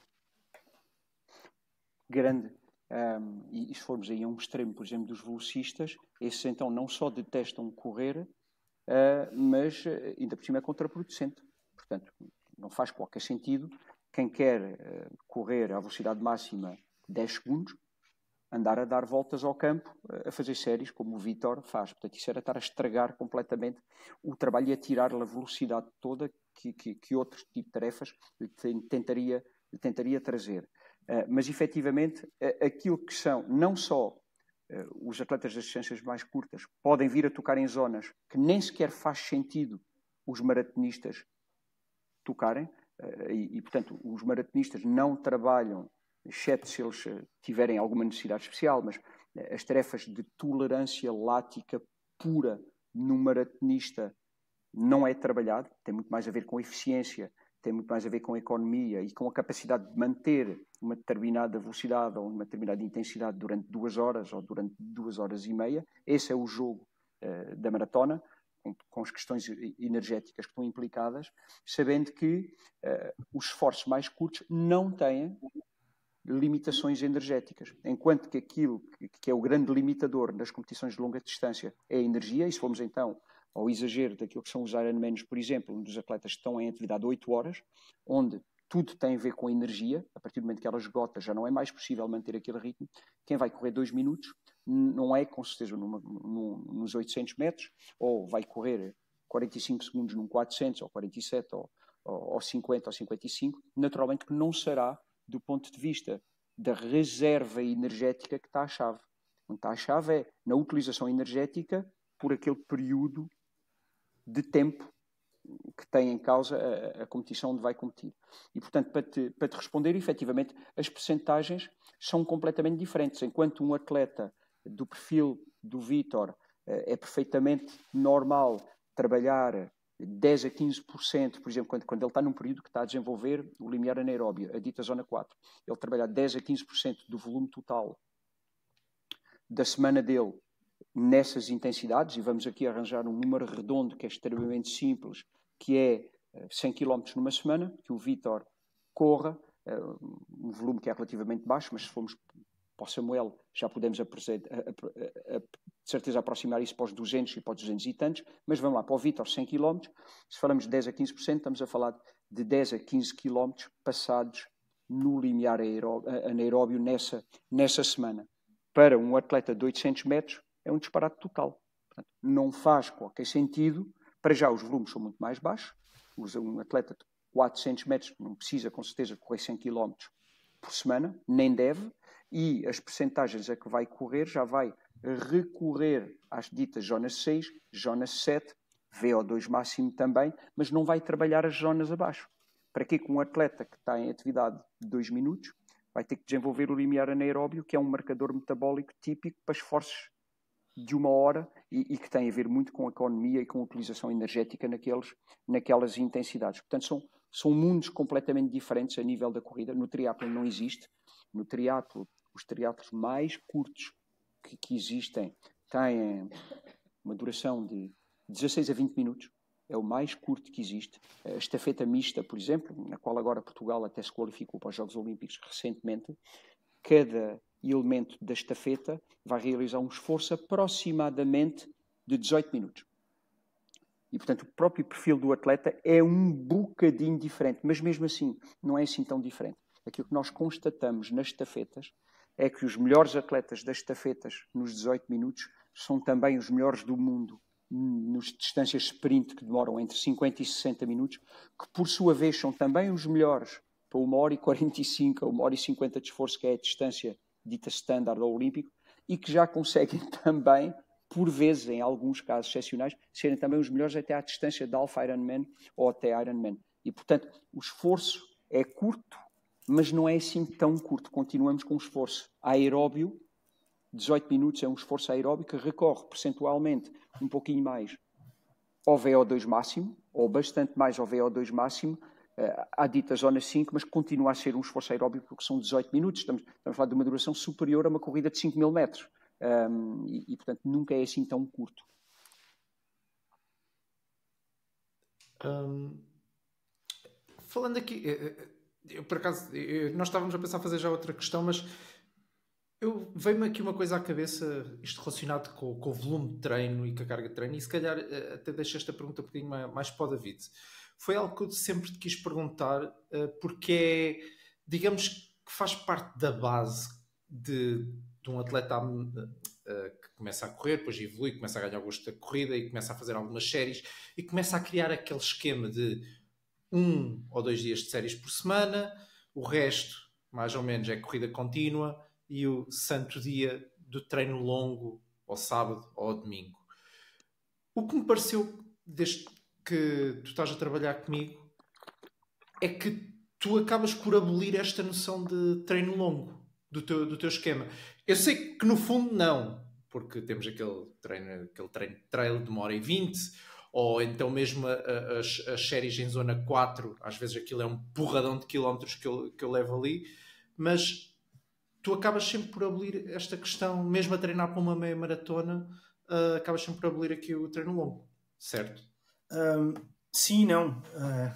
Grande. Um, e, e se formos aí a um extremo, por exemplo, dos velocistas, esses então não só detestam correr, uh, mas eh, ainda por cima é contraproducente. Portanto, não faz qualquer sentido. Quem quer uh, correr à velocidade máxima 10 segundos, andar a dar voltas ao campo, eh, a fazer séries, como o Vitor faz. Portanto, isso era estar a estragar completamente o trabalho e a tirar-lhe a velocidade toda que, que, que outro tipo de tarefas lhe tentaria, lhe tentaria trazer. Uh, mas, efetivamente, aquilo que são, não só eh, os atletas das distâncias mais curtas podem vir a tocar em zonas que nem sequer faz sentido os maratonistas tocarem, e, e portanto os maratonistas não trabalham exceto se eles eh, tiverem alguma necessidade especial, mas eh, as tarefas de tolerância lática pura no maratonista não é trabalhado, tem muito mais a ver com eficiência, tem muito mais a ver com economia e com a capacidade de manter uma determinada velocidade ou uma determinada intensidade durante duas horas ou durante duas horas e meia. Esse é o jogo uh, da maratona, com, com, as questões energéticas que estão implicadas, sabendo que uh, os esforços mais curtos não têm limitações energéticas. Enquanto que aquilo que é o grande limitador nas competições de longa distância é a energia, e se formos então ao exagero daquilo que são os Ironmans, por exemplo, onde os atletas estão em atividade 8 horas, onde tudo tem a ver com a energia, a partir do momento que ela esgota já não é mais possível manter aquele ritmo, quem vai correr 2 minutos não é com certeza numa, nos 800 metros, ou vai correr 45 segundos num 400, ou 47, ou, ou, ou 50, ou 55, naturalmente que não será do ponto de vista da reserva energética que está a chave. Onde está a chave é na utilização energética por aquele período de tempo que tem em causa a, a competição onde vai competir. E, portanto, para te, para te responder, efetivamente, as percentagens são completamente diferentes. Enquanto um atleta do perfil do Vitor eh, é perfeitamente normal trabalhar 10 a 15%, por exemplo, quando, quando ele está num período que está a desenvolver o limiar anaeróbio, a dita zona 4, ele trabalha 10 a 15% do volume total da semana dele nessas intensidades, e vamos aqui arranjar um número redondo que é extremamente simples, que é 100 eh, km numa semana, que o Vitor corra, eh, um volume que é relativamente baixo, mas se formos para o Samuel já podemos a, a, a, de certeza aproximar isso para os 200 e para os 200 e tantos, mas vamos lá, para o Vitor 100 km, se falamos de 10 a 15%, estamos a falar de 10 a 15 km passados no limiar anaeróbio nessa, nessa semana. Para um atleta de 800 metros é um disparate total. Portanto, não faz qualquer sentido, para já os volumes são muito mais baixos, um atleta de 400 metros não precisa com certeza correr 100 km por semana, nem deve, e as percentagens a que vai correr já vai recorrer às ditas zonas 6, zona 7, VO2 máximo também, mas não vai trabalhar as zonas abaixo. Para que um atleta que está em atividade de 2 minutos vai ter que desenvolver o limiar anaeróbio, que é um marcador metabólico típico para esforços de uma hora e, e, que tem a ver muito com a economia e com a utilização energética naqueles, naquelas intensidades. Portanto, são, são mundos completamente diferentes a nível da corrida. No triatlo não existe. No triatlo os triatlos mais curtos que, que existem têm uma duração de 16 a 20 minutos, é o mais curto que existe. A estafeta mista, por exemplo, na qual agora Portugal até se qualificou para os Jogos Olímpicos recentemente, cada elemento da estafeta vai realizar um esforço aproximadamente de 18 minutos. E, portanto, o próprio perfil do atleta é um bocadinho diferente, mas mesmo assim não é assim tão diferente. Aquilo que nós constatamos nas estafetas é que os melhores atletas das estafetas nos 18 minutos são também os melhores do mundo nos distâncias sprint que demoram entre 50 e 60 minutos, que por sua vez são também os melhores para uma hora e 45 ou uma hora e 50 de esforço, que é a distância dita standard ou olímpico, e que já conseguem *laughs* também, por vezes, em alguns casos excepcionais, serem também os melhores até à distância de Alpha Ironman ou até Ironman. E, portanto, o esforço é curto, mas não é assim tão curto. Continuamos com um esforço aeróbio, 18 minutos é um esforço aeróbio que recorre percentualmente um pouquinho mais ao VO2 máximo, ou bastante mais ao VO2 máximo, eh, à dita zona 5, mas continua a ser um esforço aeróbio porque são 18 minutos, estamos, estamos a falar de uma duração superior a uma corrida de 5 mil metros. Um, e, e, portanto, nunca é assim tão curto. Um, falando aqui, eh, eh, eu por acaso, eu, nós estávamos a pensar fazer já outra questão, mas eu veio-me aqui uma coisa à cabeça, isto relacionado com, com, o volume de treino e com a carga de treino, e se calhar eh, até deixo esta pergunta um bocadinho mais para o David. Foi algo que eu sempre te quis perguntar, eh, porque é, digamos que faz parte da base de, de um atleta eh, que começa a correr, depois evolui, começa a ganhar gosto da corrida e começa a fazer algumas séries e começa a criar aquele esquema de um ou dois dias de séries por semana, o resto, mais ou menos, é corrida contínua e o santo dia do treino longo, ao sábado ou ao domingo. O que me pareceu, desde que tu estás a trabalhar comigo, é que tu acabas por abolir esta noção de treino longo do teu, do teu esquema. Eu sei que no fundo não, porque temos aquele treino, aquele treino de trail de uma hora e vinte ou então mesmo as, as séries em zona 4, às vezes aquilo é um porradão de quilómetros que eu, que eu levo ali, mas tu acabas sempre por abolir esta questão, mesmo a treinar para uma meia maratona, uh, acabas sempre por abolir aqui o treino longo, certo? Um, sim, não. Uh,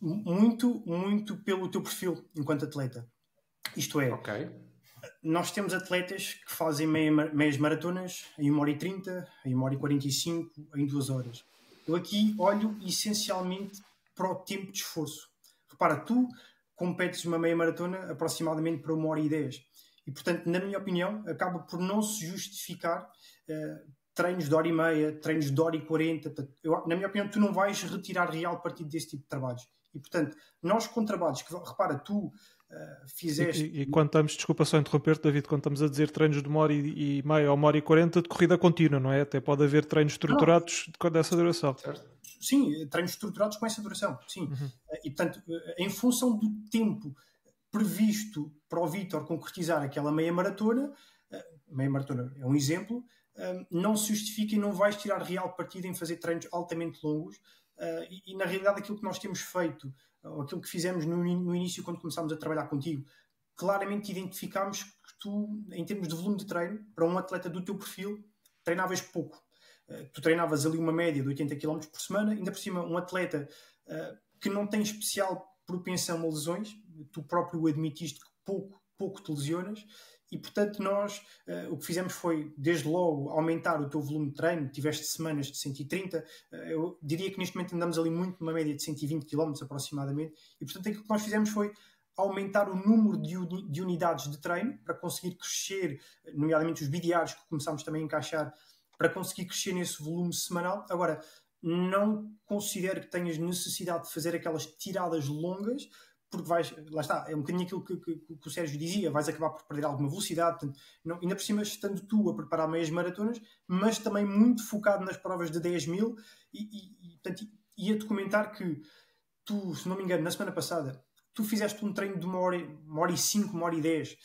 muito, muito pelo teu perfil enquanto atleta. Isto é, Ok. nós temos atletas que fazem meias maratonas em 1 hora e 30, em 1 hora e 45, em 2 horas. Eu aqui olho essencialmente para o tempo de esforço. Repara, tu competes uma meia maratona aproximadamente para uma hora e dez. E, portanto, na minha opinião, acaba por não se justificar uh, treinos de hora e meia, treinos de hora e quarenta. na minha opinião, tu não vais retirar real partido desse tipo de trabalhos. E, portanto, nós com trabalhos que, repara, tu eh, fizeste. E, e, e quando estamos, desculpa só interromper, David, quando estamos a dizer treinos de uma hora e, e meia ou uma hora e quarenta de corrida contínua, não é? Até pode haver treinos estruturados ah, dessa duração. Sim, treinos estruturados com essa duração, sim. Uhum. Eh, e portanto, eh, em função do tempo previsto para o Vitor concretizar aquela meia maratona, meia maratona é um exemplo, não se justifica e não vais tirar real partido em fazer treinos altamente longos. E na realidade, aquilo que nós temos feito ou aquilo que fizemos no, no início quando começámos a trabalhar contigo, claramente identificámos que tu, em termos de volume de treino, para um atleta do teu perfil, treinavas pouco. Eh, tu treinavas ali uma média de 80 km por semana, ainda por cima, um atleta eh, que não tem especial propensão a lesões, tu próprio admitiste que pouco, pouco te lesionas, e portanto, nós uh, o que fizemos foi, desde logo, aumentar o teu volume de treino. Tiveste semanas de 130, uh, eh, eu diria que neste momento andamos ali muito numa média de 120 km aproximadamente. E portanto, aquilo que nós fizemos foi aumentar o número de, uni de unidades de treino para conseguir crescer, nomeadamente os bidiários que começámos também a encaixar, para conseguir crescer nesse volume semanal. Agora, não considero que tenhas necessidade de fazer aquelas tiradas longas porque vais, lá está, é um bocadinho aquilo que, que, que o Sérgio dizia, vais acabar por perder alguma velocidade, portanto, não, ainda por cima estando tu a preparar meias maratonas, mas também muito focado nas provas de 10 mil, e, e portanto, ia documentar que tu, se não me engano, na semana passada, tu fizeste um treino de uma hora, uma hora e cinco, uma hora e dez.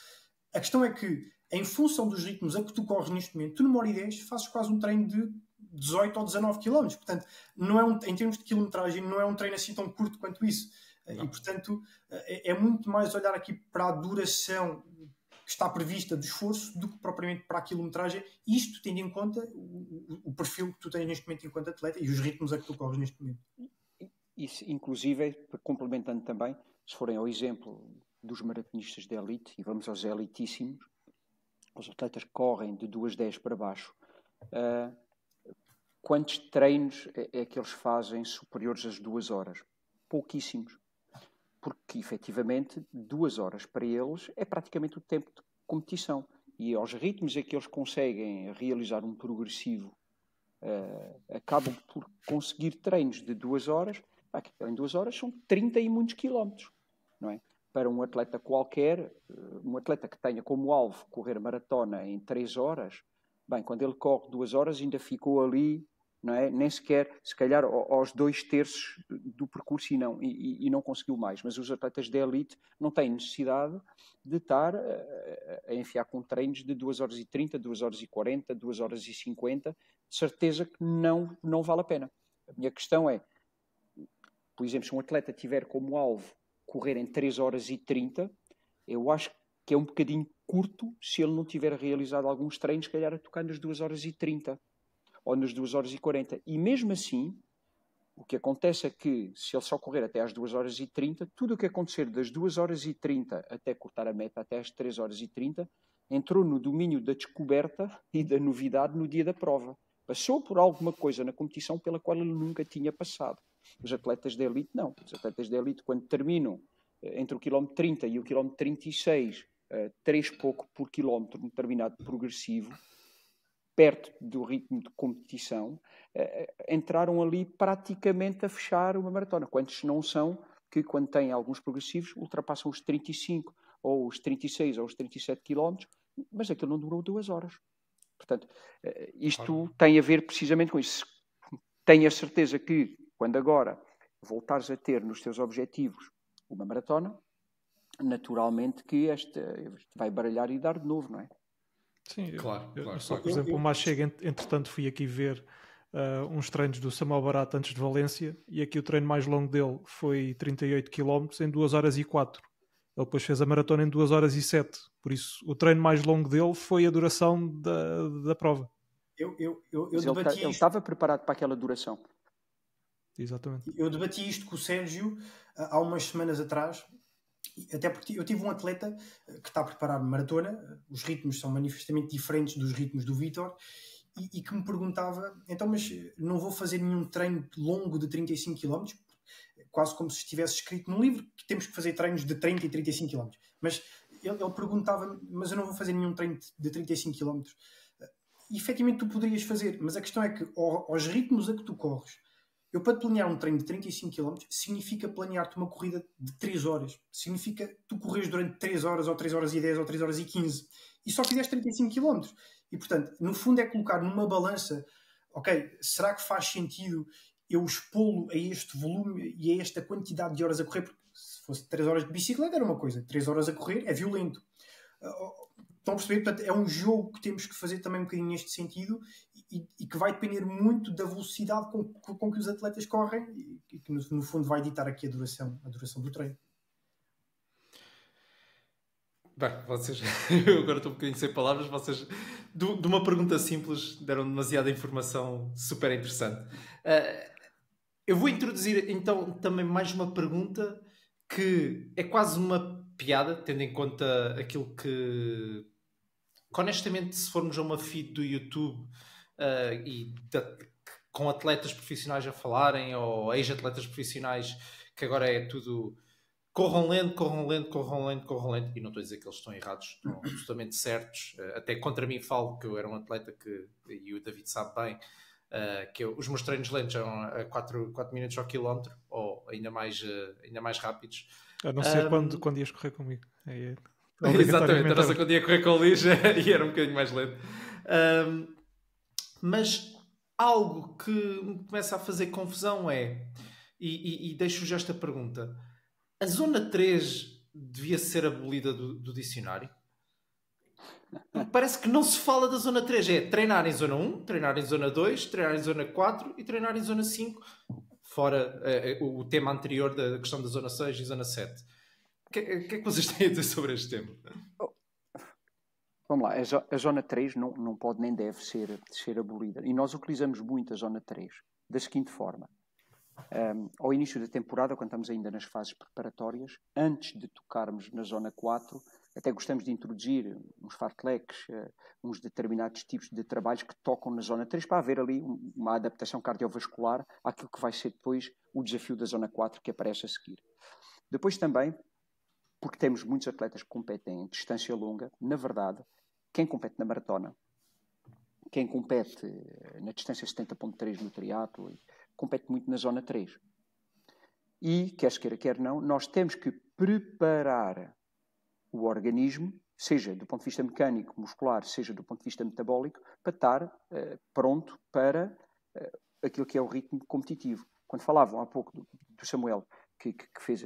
A questão é que, em função dos ritmos a que tu corres neste momento, tu numa hora e dez fazes quase um treino de 18 ou 19 km. Portanto, não é um, em termos de quilometragem, não é um treino assim tão curto quanto isso. E, é portanto, eh, é, é, muito mais olhar aqui para a duração que está prevista do esforço do que propriamente para a quilometragem, isto tendo em conta o, o, perfil que tu tens neste momento enquanto atleta e os ritmos a que tu corres neste momento. Isso, inclusive, complementando também, se forem ao exemplo dos maratonistas de elite, e vamos aos elitíssimos, os atletas que correm de 2,10 para baixo, uh, quantos treinos é, é, que eles fazem superiores às duas horas? Pouquíssimos porque efetivamente duas horas para eles é praticamente o tempo de competição. E aos ritmos a que eles conseguem realizar um progressivo, uh, acabam por conseguir treinos de duas horas. Em duas horas são 30 e muitos quilómetros, não é? Para um atleta qualquer, eh, um atleta que tenha como alvo correr maratona em três horas, bem, quando ele corre duas horas ainda ficou ali não é? Nem sequer, se calhar, aos dois terços do percurso e não, e, e não conseguiu mais. Mas os atletas de elite não têm necessidade de estar eh, a enfiar com treinos de 2 horas e 30, 2 horas e 40, 2 horas e 50. De certeza que não, não vale a pena. A minha questão é, por exemplo, se um atleta tiver como alvo correr em 3 horas e 30, eu acho que é um bocadinho curto se ele não tiver realizado alguns treinos, se calhar a tocar nas 2 horas e 30 ou nas 2 horas e 40. E mesmo assim, o que acontece é que, se ele só correr até às 2 horas e 30, tudo o que acontecer das 2 horas e 30 até cortar a meta até às 3 horas e 30, entrou no domínio da descoberta *laughs* e da novidade no dia da prova. Passou por alguma coisa na competição pela qual ele nunca tinha passado. Os atletas de elite não. Os atletas de elite, quando terminam eh, entre o quilómetro 30 e o quilómetro 36, 3 eh, pouco por quilómetro, um determinado progressivo, perto do ritmo de competição, eh, eh, entraram ali praticamente a fechar uma maratona. Quantos não são que, quando têm alguns progressivos, ultrapassam os 35 ou os 36 ou os 37 quilómetros, mas aquilo não durou duas horas. Portanto, eh, isto tem a ver precisamente com isso. Tenho a certeza que, quando agora voltares a ter nos teus objetivos uma maratona, naturalmente que esta vai baralhar e dar de novo, não é? Sim, claro. Eu, claro, só, claro. por exemplo, o chega entretanto, fui aqui ver uh, uns treinos do Samuel Barata antes de Valência e aqui o treino mais longo dele foi 38 km em 2 horas e 4. Ele depois fez a maratona em 2 horas e 7. Por isso, o treino mais longo dele foi a duração da, da prova. Eu, eu, eu, eu debati tá, ele, ele estava preparado para aquela duração. Exatamente. Eu debati isto com o Sérgio ah, há umas semanas atrás até porque eu tive um atleta eh, que está a preparar maratona, eh, os ritmos são manifestamente diferentes dos ritmos do Vitor, e, e, que me perguntava: então, mas eh, não vou fazer nenhum treino longo de 35 km? Quase como se estivesse escrito num livro que temos que fazer treinos de 30 e 35 km. Mas ele, ele perguntava: mas eu não vou fazer nenhum treino de 35 km? E, efetivamente, tu poderias fazer, mas a questão é que aos ritmos a que tu corres eu, para planear um treino de 35 km, significa planear-te uma corrida de 3 horas. Significa tu corres durante 3 horas, ou 3 horas e 10, ou 3 horas e 15. E só fizeste 35 km. E, portanto, no fundo é colocar numa balança, ok, será que faz sentido eu expô-lo a este volume e a esta quantidade de horas a correr? Porque se fosse 3 horas de bicicleta era uma coisa, 3 horas a correr é violento. Ah, oh, estão a perceber? Portanto, é um jogo que temos que fazer também um bocadinho neste sentido e, que vai depender muito da velocidade com, com que os atletas correm e, que no, no, fundo vai ditar aqui a duração, a duração do treino. Bem, vocês, *laughs* eu agora estou um bocadinho sem palavras, vocês de uma pergunta simples deram demasiada informação super interessante. Uh, eu vou introduzir então também mais uma pergunta que é quase uma piada, tendo em conta aquilo que, que honestamente, se formos a uma feed do YouTube uh, e de, com atletas profissionais a falarem ou ex-atletas profissionais que agora é tudo corram lento, corram lento, corram lento, corram lento. E não estou a dizer que eles estão errados, estão uhum. absolutamente certos. Eh, até contra mim falo que eu era um atleta que, e o David sabe bem, eh, que eu, os meus treinos lentos eram a 4, 4 minutos ao quilómetro, ou ainda mais, ainda mais rápidos. A não ser um, quando, quando ias correr comigo. É, é, *laughs* Exatamente, a não ser quando ia correr com o Liz *laughs* e era um bocadinho mais lento. Um, mas algo que me começa a fazer confusão é, e, e, e deixo-vos esta pergunta: a zona 3 devia ser abolida do, do dicionário? Parece que não se fala da zona 3. É treinar em zona 1, treinar em zona 2, treinar em zona 4 e treinar em zona 5. Fora uh, o, tema anterior da questão da zona 6 e zona 7. O que, eh, que, é que vocês têm a dizer sobre este tema? Oh, Vamos lá, a, zona 3 não, não pode nem deve ser, ser abolida. E nós utilizamos muito a zona 3 da seguinte forma. Um, ao início da temporada, quando estamos ainda nas fases preparatórias, antes de tocarmos na zona 4, até gostamos de introduzir uns fartleques, uh, eh, uns determinados tipos de trabalhos que tocam na zona 3 para haver ali uma adaptação cardiovascular àquilo que vai ser depois o desafio da zona 4 que aparece a seguir. Depois também, porque temos muitos atletas que competem em distância longa, na verdade, quem compete na maratona, quem compete eh, na distância 70.3 no triatlo, compete muito na zona 3. E, quer se queira, quer não, nós temos que preparar o organismo, seja do ponto de vista mecânico, muscular, seja do ponto de vista metabólico, para estar uh, pronto para uh, aquilo que é o ritmo competitivo. Quando falavam há pouco do, do Samuel, que, que, fez,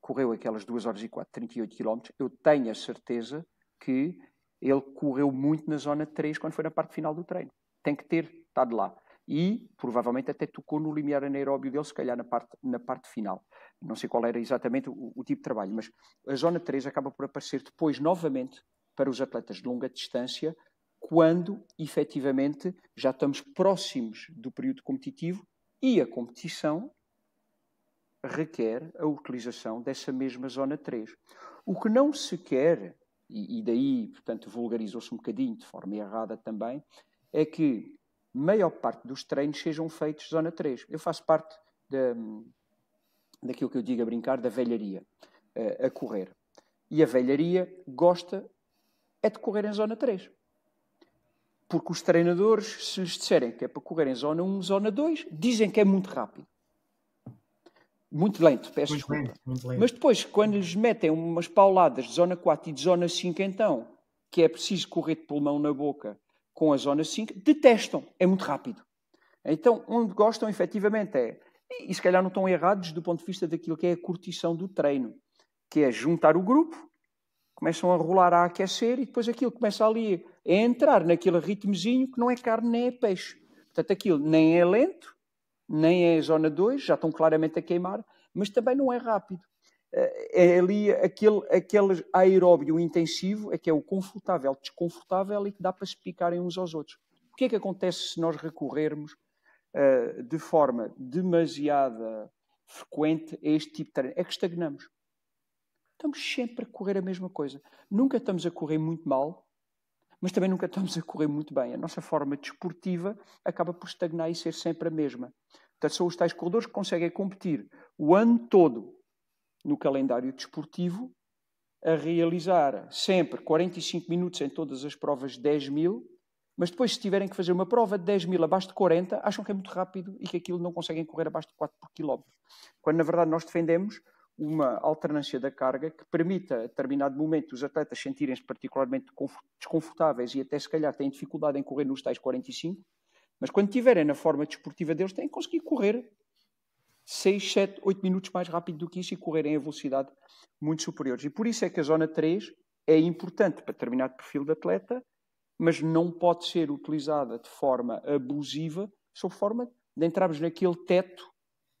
correu aquelas 2 horas e 4, 38 km, eu tenho a certeza que ele correu muito na zona 3 quando foi na parte final do treino. Tem que ter tá estado lá. E provavelmente até tocou no limiar anaeróbio dele, se calhar na parte, na parte final. Não sei qual era exatamente o, o tipo de trabalho, mas a zona 3 acaba por aparecer depois novamente para os atletas de longa distância, quando efetivamente já estamos próximos do período competitivo e a competição requer a utilização dessa mesma zona 3. O que não se quer e, e daí, portanto, vulgarizou-se um bocadinho de forma errada também, é que maior parte dos treinos sejam feitos zona 3. Eu faço parte daquilo que eu digo a brincar, da velharia, a correr. E a velharia gosta é de correr em zona 3. Porque os treinadores, se lhes disserem que é para correr em zona 1, zona 2, dizem que é muito rápido. Muito lento, peço muito desculpa. Lento, muito lento. Mas depois, quando lhes metem umas pauladas de zona 4 e de zona 5, então, que é preciso correr de pulmão na boca com a zona 5, detestam, é muito rápido. Então, onde gostam efetivamente é, e se calhar não estão errados do ponto de vista daquilo que é a curtição do treino, que é juntar o grupo, começam a rolar a aquecer e depois aquilo começa ali a entrar naquele ritmozinho que não é carne nem é peixe. Portanto, aquilo nem é lento, nem é zona 2, já estão claramente a queimar, mas também não é rápido. Eh, é ali aquele, aquele aeróbio intensivo, é que é o confortável, desconfortável e que dá para se picarem uns aos outros. O que é que acontece se nós recorrermos uh, de forma demasiada frequente a este tipo de treino? É que estagnamos. Estamos sempre a correr a mesma coisa. Nunca estamos a correr muito mal, mas também nunca estamos a correr muito bem. A nossa forma desportiva acaba por estagnar e ser sempre a mesma. Portanto, são os tais corredores que conseguem competir o ano todo no calendário desportivo, a realizar sempre 45 minutos em todas as provas 10 mil, mas depois, se tiverem que fazer uma prova de 10 mil abaixo de 40, acham que é muito rápido e que aquilo não conseguem correr abaixo de 4 por quilómetro. Quando, na verdade, nós defendemos uma alternância da carga que permita, a determinado momento, os atletas sentirem-se particularmente desconfortáveis e até se calhar têm dificuldade em correr nos tais 45, mas quando tiverem na forma desportiva deles, têm que conseguir correr 6, 7, 8 minutos mais rápido do que isso e correrem a velocidade muito superiores. E por isso é que a zona 3 é importante para determinado perfil de atleta, mas não pode ser utilizada de forma abusiva, sob forma de entrarmos naquele teto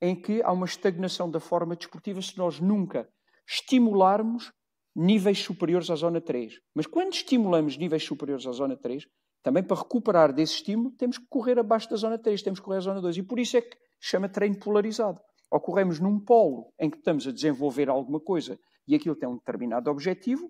em que há uma estagnação da forma desportiva se nós nunca estimularmos níveis superiores à zona 3. Mas quando estimulamos níveis superiores à zona 3, também para recuperar desse estímulo, temos que correr abaixo da zona 3, temos que correr à zona 2. E por isso é que chama treino polarizado. Ocorremos num polo em que estamos a desenvolver alguma coisa e aquilo tem um determinado objetivo,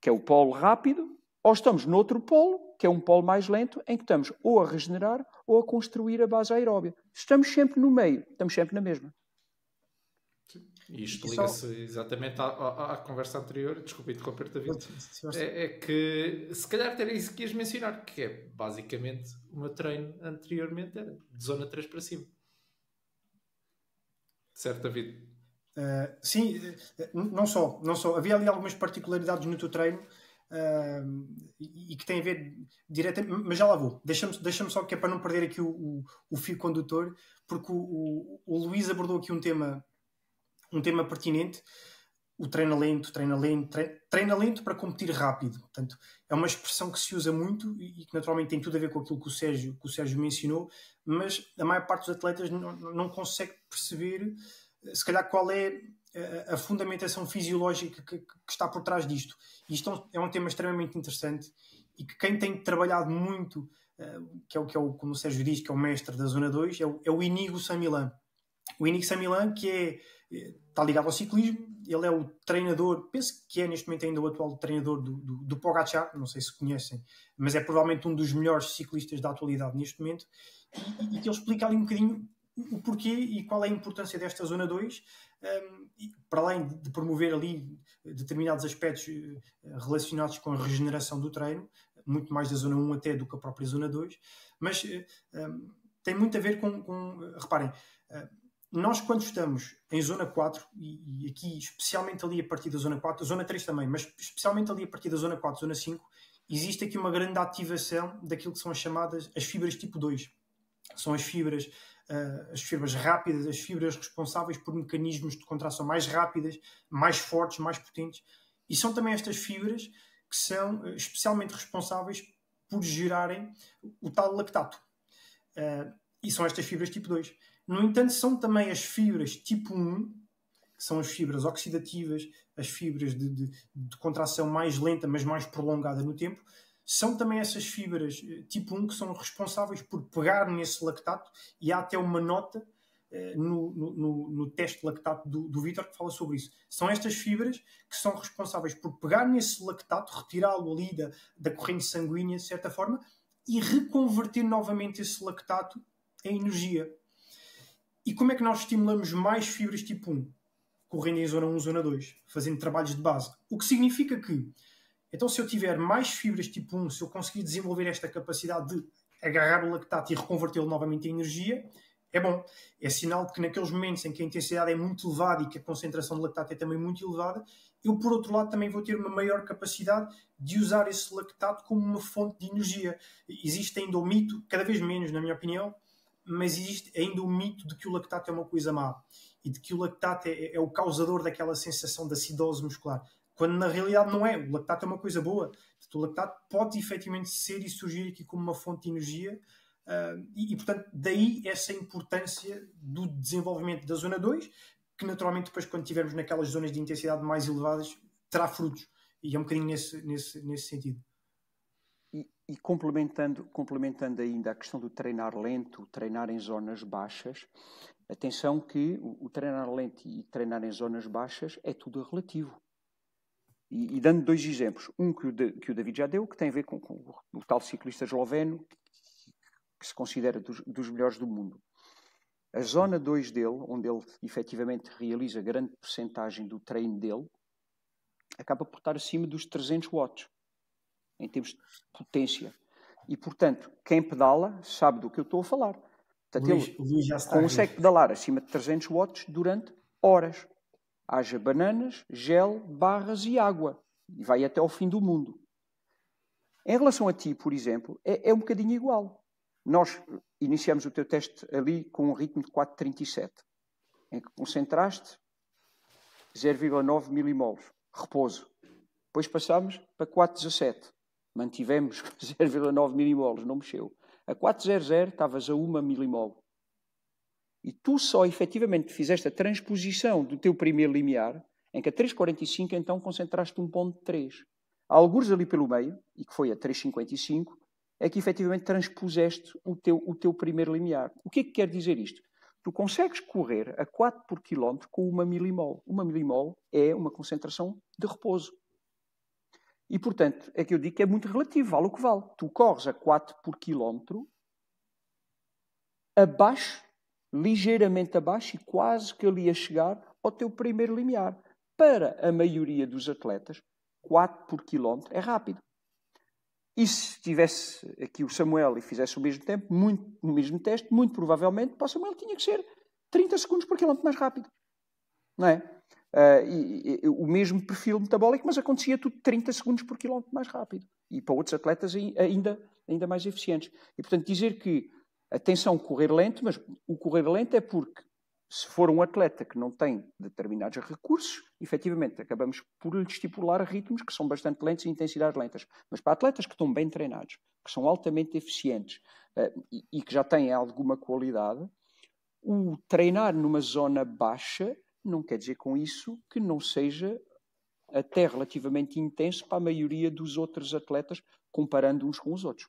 que é o polo rápido, ou estamos noutro polo, que é um polo mais lento, em que estamos ou a regenerar ou a construir a base aeróbia. Estamos sempre no meio, estamos sempre na mesma. E isto liga-se exatamente à, à, à, conversa anterior, desculpa interromper, David, é, é que se calhar era isso que ias mencionar, que é basicamente o meu treino anteriormente era de zona 3 para cima. Certo, David? Uh, sim, eh, não só, não só. Havia ali algumas particularidades no teu treino uh, e, que tem a ver diretamente. Mas já lá vou. deixamos deixamos só que é para não perder aqui o, o, o fio condutor, porque o, o, Luís abordou aqui um tema, um tema pertinente. O treina lento, treina lento, treina, lento para competir rápido. Portanto, é uma expressão que se usa muito e, e que naturalmente tem tudo a ver com aquilo que o Sérgio, que o Sérgio mencionou, mas a maior parte dos atletas não, não consegue perceber eh, se calhar qual é a, fundamentação fisiológica que, que, está por trás disto. E isto é, é um tema extremamente interessante e que quem tem trabalhado muito, eh, que é o que é o, como o Sérgio diz, que é o mestre da Zona 2, é o, é o Inigo Samilan. O Inigo Samilan, que é, eh, está ligado ao ciclismo, ele é o treinador, penso que é neste momento ainda o atual treinador do, do, do Pogacar, não sei se conhecem, mas é provavelmente um dos melhores ciclistas da atualidade neste momento, e, e que ele explica ali um bocadinho o porquê e qual é a importância desta Zona 2 um, para além de promover ali determinados aspectos eh, relacionados com a regeneração do treino, muito mais da zona 1 até do que a própria zona 2, mas um, eh, tem muito a ver com. com reparem, eh, nós quando estamos em zona 4, e, e, aqui especialmente ali a partir da zona 4, zona 3 também, mas especialmente ali a partir da zona 4, zona 5, existe aqui uma grande ativação daquilo que são as chamadas as fibras tipo 2. São as fibras uh, as fibras rápidas, as fibras responsáveis por mecanismos de contração mais rápidas, mais fortes, mais potentes. E são também estas fibras que são eh, especialmente responsáveis por gerarem o tal lactato. Uh, e são estas fibras tipo 2. No entanto, são também as fibras tipo 1, que são as fibras oxidativas, as fibras de, de, de contração mais lenta, mas mais prolongada no tempo, são também essas fibras eh, tipo 1 que são responsáveis por pegar nesse lactato e há até uma nota eh, no, no, no, teste lactato do, do Vitor que fala sobre isso. São estas fibras que são responsáveis por pegar nesse lactato, retirá-lo ali da, da corrente sanguínea, de certa forma, e reconverter novamente esse lactato em energia. E como é que nós estimulamos mais fibras tipo 1? Correndo em zona 1, zona 2, fazendo trabalhos de base. O que significa que então, se eu tiver mais fibras tipo 1, se eu conseguir desenvolver esta capacidade de agarrar o lactato e reconvertê-lo novamente em energia, é bom. É sinal de que naqueles momentos em que a intensidade é muito elevada e que a concentração de lactato é também muito elevada, eu, por outro lado, também vou ter uma maior capacidade de usar esse lactato como uma fonte de energia. Existe ainda o mito, cada vez menos, na minha opinião, mas existe ainda o mito de que o lactato é uma coisa má e de que o lactato é, é o causador daquela sensação de acidose muscular. Quando na realidade não é. O lactato é uma coisa boa. O lactato pode efetivamente ser e surgir aqui como uma fonte de energia. Uh, e, e, portanto, daí essa importância do desenvolvimento da zona 2, que naturalmente depois, quando estivermos naquelas zonas de intensidade mais elevadas, terá frutos. E é um bocadinho nesse, nesse, nesse sentido. E, e, complementando, complementando ainda a questão do treinar lento, treinar em zonas baixas, atenção que o, o treinar lento e treinar em zonas baixas é tudo relativo. E, e, dando dois exemplos. Um que o, de, que o, David já deu, que tem a ver com, com o, tal ciclista esloveno, que se considera dos, dos, melhores do mundo. A zona 2 dele, onde ele efetivamente realiza grande porcentagem do treino dele, acaba por estar acima dos 300 watts, em termos de potência. E, portanto, quem pedala sabe do que eu estou a falar. Portanto, Luís, ele Luís consegue pedalar acima de 300 watts durante horas haja bananas, gel, barras e água. E vai até ao fim do mundo. Em relação a ti, por exemplo, é, é um bocadinho igual. Nós iniciamos o teu teste ali com um ritmo de 4,37, em que concentraste 0,9 milimoles, repouso. Depois passámos para 4,17, mantivemos 0,9 *laughs* milimoles, não mexeu. A 4,00 estavas a 1 milimol. E tu só efetivamente fizeste a transposição do teu primeiro limiar, em que a 3,45 então concentraste um ponto de 3. Há alguns ali pelo meio, e que foi a 3,55, é que efetivamente transpuseste o teu, o teu primeiro limiar. O que é que quer dizer isto? Tu consegues correr a 4 por quilómetro com uma milimol. Uma milimol é uma concentração de repouso. E, portanto, é que eu digo que é muito relativo, vale o que vale. Tu corres a 4 por quilómetro abaixo ligeiramente abaixo e quase que ali a chegar ao teu primeiro limiar. Para a maioria dos atletas, 4 por quilómetro é rápido. E se tivesse aqui o Samuel e fizesse o mesmo tempo, muito, mesmo teste, muito provavelmente para o Samuel tinha que ser 30 segundos por quilómetro mais rápido. Não é? Uh, e, e, o mesmo perfil metabólico, mas acontecia tudo 30 segundos por quilómetro mais rápido. E para outros atletas ainda, ainda mais eficientes. E, portanto, dizer que Atenção, correr lento, mas o correr lento é porque se for um atleta que não tem determinados recursos, efetivamente acabamos por lhe estipular ritmos que são bastante lentos e intensidades lentas. Mas para atletas que estão bem treinados, que são altamente eficientes uh, e, e, que já têm alguma qualidade, o treinar numa zona baixa não quer dizer com isso que não seja até relativamente intenso para a maioria dos outros atletas, comparando uns com os outros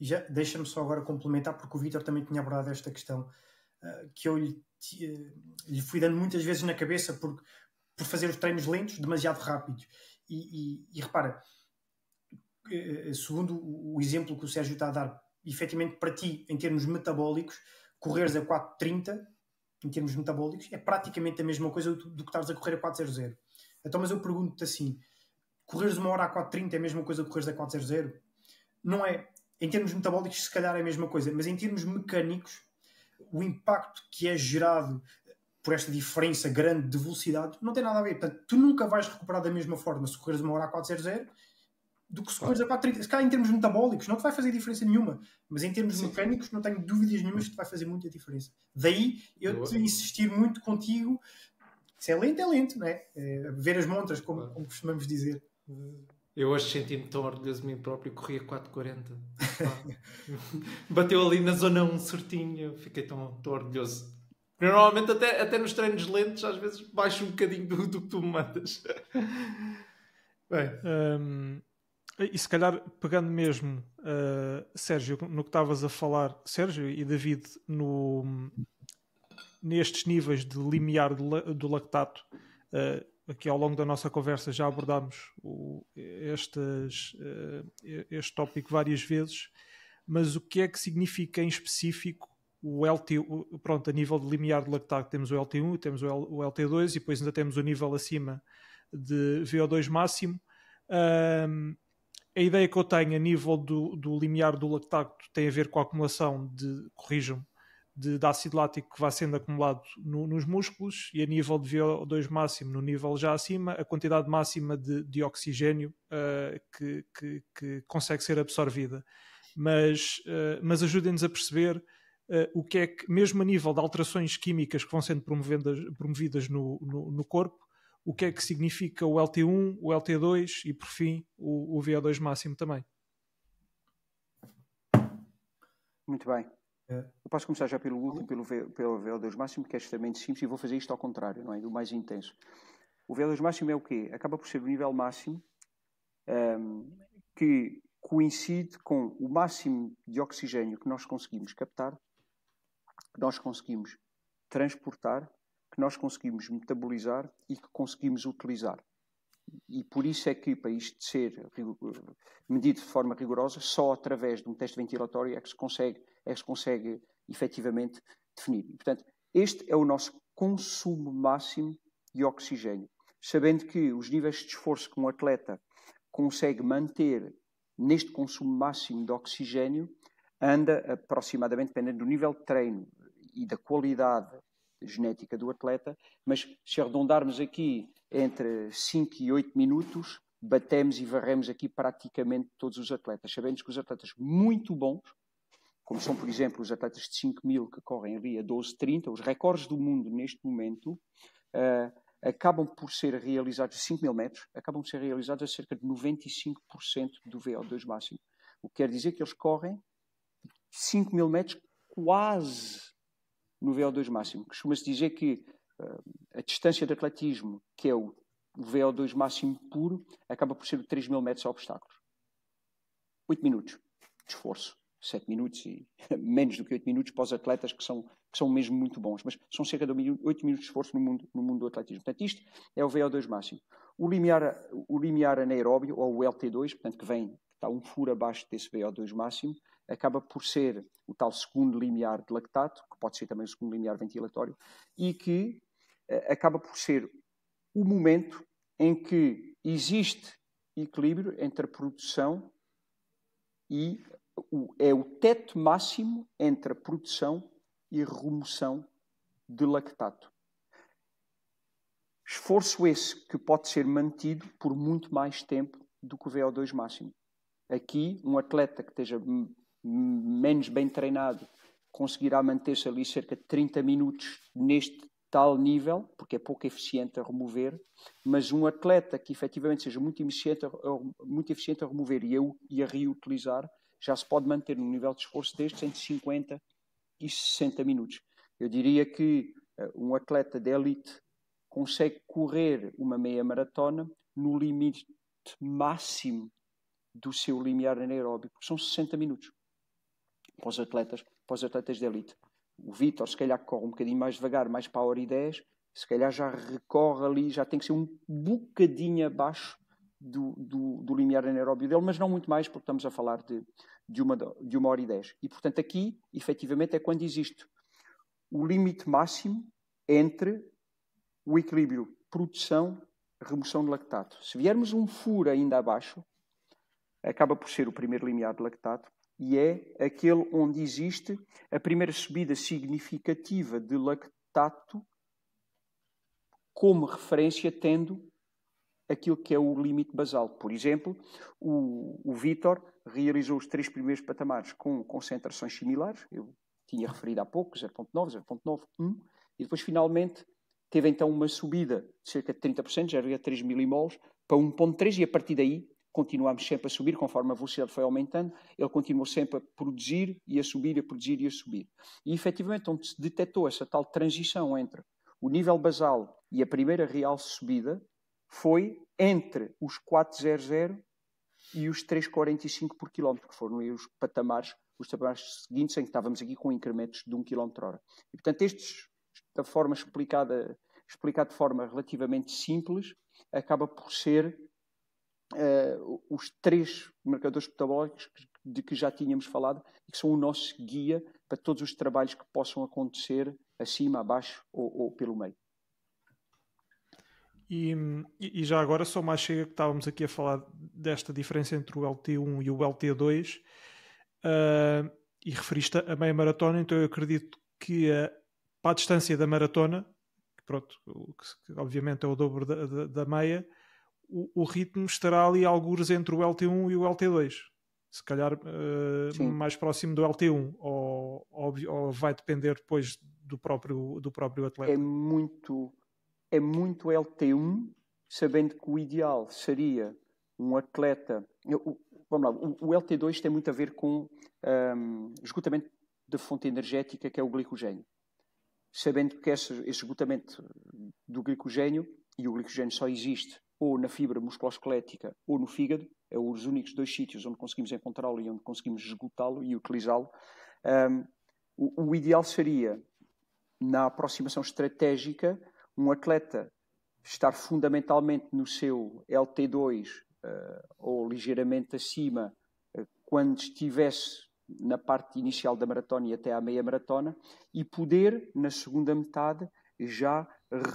já deixa-me só agora complementar, porque o Vitor também tinha abordado esta questão ah, que eu lhe, ah, lhe, fui dando muitas vezes na cabeça por, por fazer os treinos lentos, demasiado rápido E, e, e repara, eh, segundo o exemplo que o Sérgio está a dar, efetivamente para ti, em termos metabólicos, correres a 4,30 em termos metabólicos é praticamente a mesma coisa do, do que estás a correr a 4,00. Então, mas eu pergunto-te assim: correres uma hora a 4,30 é a mesma coisa que correres a 4,00? Não é em termos metabólicos, se calhar é a mesma coisa, mas em termos mecânicos, o impacto que é gerado por esta diferença grande de velocidade não tem nada a ver. Portanto, tu nunca vais recuperar da mesma forma se correres uma hora a 400 do que se corres a 430. Se calhar em termos metabólicos não te vai fazer diferença nenhuma, mas em termos Sim. mecânicos não tenho dúvidas nenhuma que te vai fazer muita diferença. Daí eu te insistir muito contigo. Se é lento, é lento, não é? é ver as montras, como, como costumamos dizer. Eu hoje senti-me tão orgulhoso de mim próprio, corria 4,40. *laughs* Bateu ali na zona 1 certinho, fiquei tão, tão orgulhoso. normalmente, até, até nos treinos lentos, às vezes baixo um bocadinho do, do que tu me mandas. *laughs* Bem. Um, e se calhar, pegando mesmo, uh, Sérgio, no que estavas a falar, Sérgio e David, no, hum, nestes níveis de limiar do, do lactato. Uh, aqui ao longo da nossa conversa já abordámos o, estes, eh, este tópico várias vezes, mas o que é que significa em específico o LT, pronto, a nível de limiar de lactato temos o LT1, temos o, L, o LT2 e depois ainda temos o nível acima de VO2 máximo. Um, a ideia que eu tenho a nível do, do limiar do lactato tem a ver com a acumulação de, corrijam de, de ácido lático que vai sendo acumulado no, nos músculos e a nível de VO2 máximo, no nível já acima, a quantidade máxima de, de oxigênio uh, que, que, que, consegue ser absorvida. Mas, uh, mas ajudem-nos a perceber Uh, o que é que, mesmo a nível de alterações químicas que vão sendo promovidas no, no, no, corpo, o que é que significa o LT1, o LT2 e, por fim, o, o VO2 máximo também. Muito bem. É. Eu posso começar já pelo último, pelo, pelo VO2 máximo, que é extremamente simples, e vou fazer isto ao contrário, não é? Do mais intenso. O VO2 máximo é o quê? Acaba por ser o nível máximo um, que coincide com o máximo de oxigênio que nós conseguimos captar, que nós conseguimos transportar, que nós conseguimos metabolizar e que conseguimos utilizar e por isso é que, para isto ser medido de forma rigorosa, só através de um teste ventilatório é que se consegue, é que se consegue efetivamente definir. E, portanto, este é o nosso consumo máximo de oxigênio, sabendo que os níveis de esforço que um atleta consegue manter neste consumo máximo de oxigênio anda aproximadamente, dependendo do nível de treino e da qualidade genética do atleta, mas se arredondarmos aqui entre 5 e 8 minutos, batemos e varremos aqui praticamente todos os atletas. Sabemos que os atletas muito bons, como são, por exemplo, os atletas de 5 mil que correm ali a 12,30, os recordes do mundo neste momento, uh, acabam por ser realizados, 5 mil metros, acabam por ser realizados a cerca de 95% do VO2 máximo. O que quer dizer que eles correm 5 mil metros quase no VO2 máximo. Costuma-se dizer que eh, a distância de atletismo, que é o VO2 máximo puro, acaba por ser de 3 mil metros a obstáculos. 8 minutos de esforço. 7 minutos e *laughs* menos do que 8 minutos para os atletas que são, que são mesmo muito bons, mas são cerca de 8 minutos de esforço no mundo, no mundo do atletismo. Portanto, isto é o VO2 máximo. O limiar, o limiar anaeróbio, ou o LT2, portanto, que vem, que está um furo abaixo desse VO2 máximo, acaba por ser o tal segundo limiar de lactato, que pode ser também o segundo limiar ventilatório, e que eh, acaba por ser o momento em que existe equilíbrio entre a produção e o, é o teto máximo entre a produção e a remoção de lactato. Esforço esse que pode ser mantido por muito mais tempo do que o VO2 máximo. Aqui, um atleta que esteja hum, menos bem treinado conseguirá manter-se ali cerca de 30 minutos neste tal nível, porque é pouco eficiente a remover, mas um atleta que efetivamente seja muito eficiente a, muito eficiente a remover e a, e a reutilizar, já se pode manter num nível de esforço destes entre 50 e 60 minutos. Eu diria que eh, um atleta de elite consegue correr uma meia maratona no limite máximo do seu limiar anaeróbico, que são 60 minutos para os atletas, para os atletas de elite. O Vitor, se calhar, corre um bocadinho mais devagar, mais para a hora e 10, se calhar já recorre ali, já tem que ser um bocadinho abaixo do, do, do limiar anaeróbio dele, mas não muito mais, porque estamos a falar de, de, uma, de uma hora e 10. E, portanto, aqui, efetivamente, é quando existe o limite máximo entre o equilíbrio produção remoção de lactato. Se viermos um furo ainda abaixo, acaba por ser o primeiro limiar de lactato, e é aquele onde existe a primeira subida significativa de lactato como referência tendo aquilo que é o limite basal. Por exemplo, o, o Vitor realizou os três primeiros patamares com concentrações similares, eu tinha referido há pouco, 0.9, 0.9, 1, e depois finalmente teve então uma subida de cerca de 30%, 0,3 milimols, para 1.3 e a partir daí continuámos sempre a subir, conforme a velocidade foi aumentando, ele continuou sempre a produzir e a subir, a produzir e a subir. E efetivamente, onde se detectou essa tal transição entre o nível basal e a primeira real subida, foi entre os 400 e os 3,45 por quilómetro, que foram os patamares, os patamares seguintes em que estávamos aqui com incrementos de 1 km hora. E, portanto, estes, da forma explicada, explicado de forma relativamente simples, acaba por ser uh, os três marcadores metabólicos de que já tínhamos falado e que são o nosso guia para todos os trabalhos que possam acontecer acima, abaixo ou, ou pelo meio. E, e, já agora só mais chega que estávamos aqui a falar desta diferença entre o LT1 e o LT2 uh, eh, e referiste a meia maratona, então eu acredito que uh, para a distância da maratona, que pronto, que, que, obviamente é o dobro da, da, da meia, o, o, ritmo estará ali algures entre o LT1 e o LT2. Se calhar uh, mais próximo do LT1, ou, ou, ou, vai depender depois do próprio, do próprio atleta. É muito, é muito LT1, sabendo que o ideal seria um atleta. Eu, vamos lá, o, o, LT2 tem muito a ver com um, ehm, esgotamento da fonte energética, que é o glicogênio. Sabendo que esse, esse esgotamento do glicogênio, e o glicogênio só existe ou na fibra musculoesquelética ou no fígado, é os únicos dois sítios onde conseguimos encontrá-lo e onde conseguimos esgotá-lo e utilizá-lo. Um, o, o ideal seria, na aproximação estratégica, um atleta estar fundamentalmente no seu LT2 uh, ah, ou ligeiramente acima uh, quando estivesse na parte inicial da maratona e até à meia maratona e poder, na segunda metade, já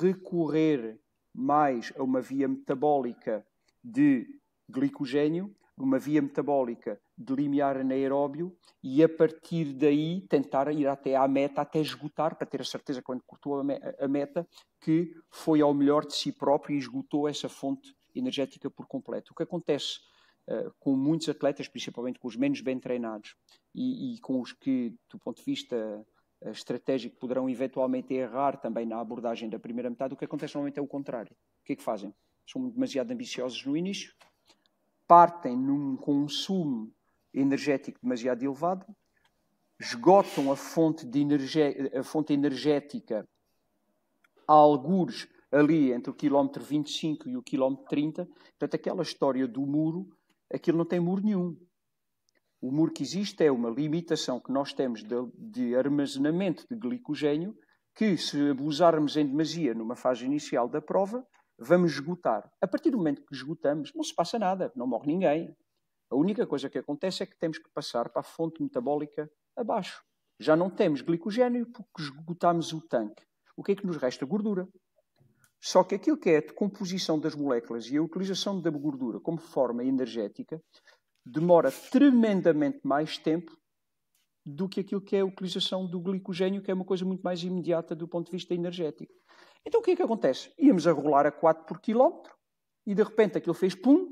recorrer mais a uma via metabólica de glicogênio, uma via metabólica de limiar anaeróbio e a partir daí tentar ir até à meta, até esgotar, para ter a certeza quando cortou a meta, que foi ao melhor de si próprio e esgotou essa fonte energética por completo. O que acontece uh, com muitos atletas, principalmente com os menos bem treinados e, e, com os que, do ponto de vista eh, estratégico poderão eventualmente errar também na abordagem da primeira metade, o que acontece normalmente é o contrário. O que é que fazem? São demasiado ambiciosos no início, partem num consumo energético demasiado elevado, esgotam a fonte, de energia, a fonte energética a algures ali entre o quilómetro 25 e o quilómetro 30. Portanto, aquela história do muro, aquilo não tem muro nenhum. O muro que existe é uma limitação que nós temos de, de armazenamento de glicogênio, que se abusarmos em demasia numa fase inicial da prova, vamos esgotar. A partir do momento que esgotamos, não se passa nada, não morre ninguém. A única coisa que acontece é que temos que passar para a fonte metabólica abaixo. Já não temos glicogênio porque esgotámos o tanque. O que é que nos resta? Gordura. Só que aquilo que é a decomposição das moléculas e a utilização da gordura como forma energética demora tremendamente mais tempo do que aquilo que é a utilização do glicogênio, que é uma coisa muito mais imediata do ponto de vista energético. Então o que é que acontece? Íamos a rolar a 4 por quilómetro e de repente aquilo fez pum,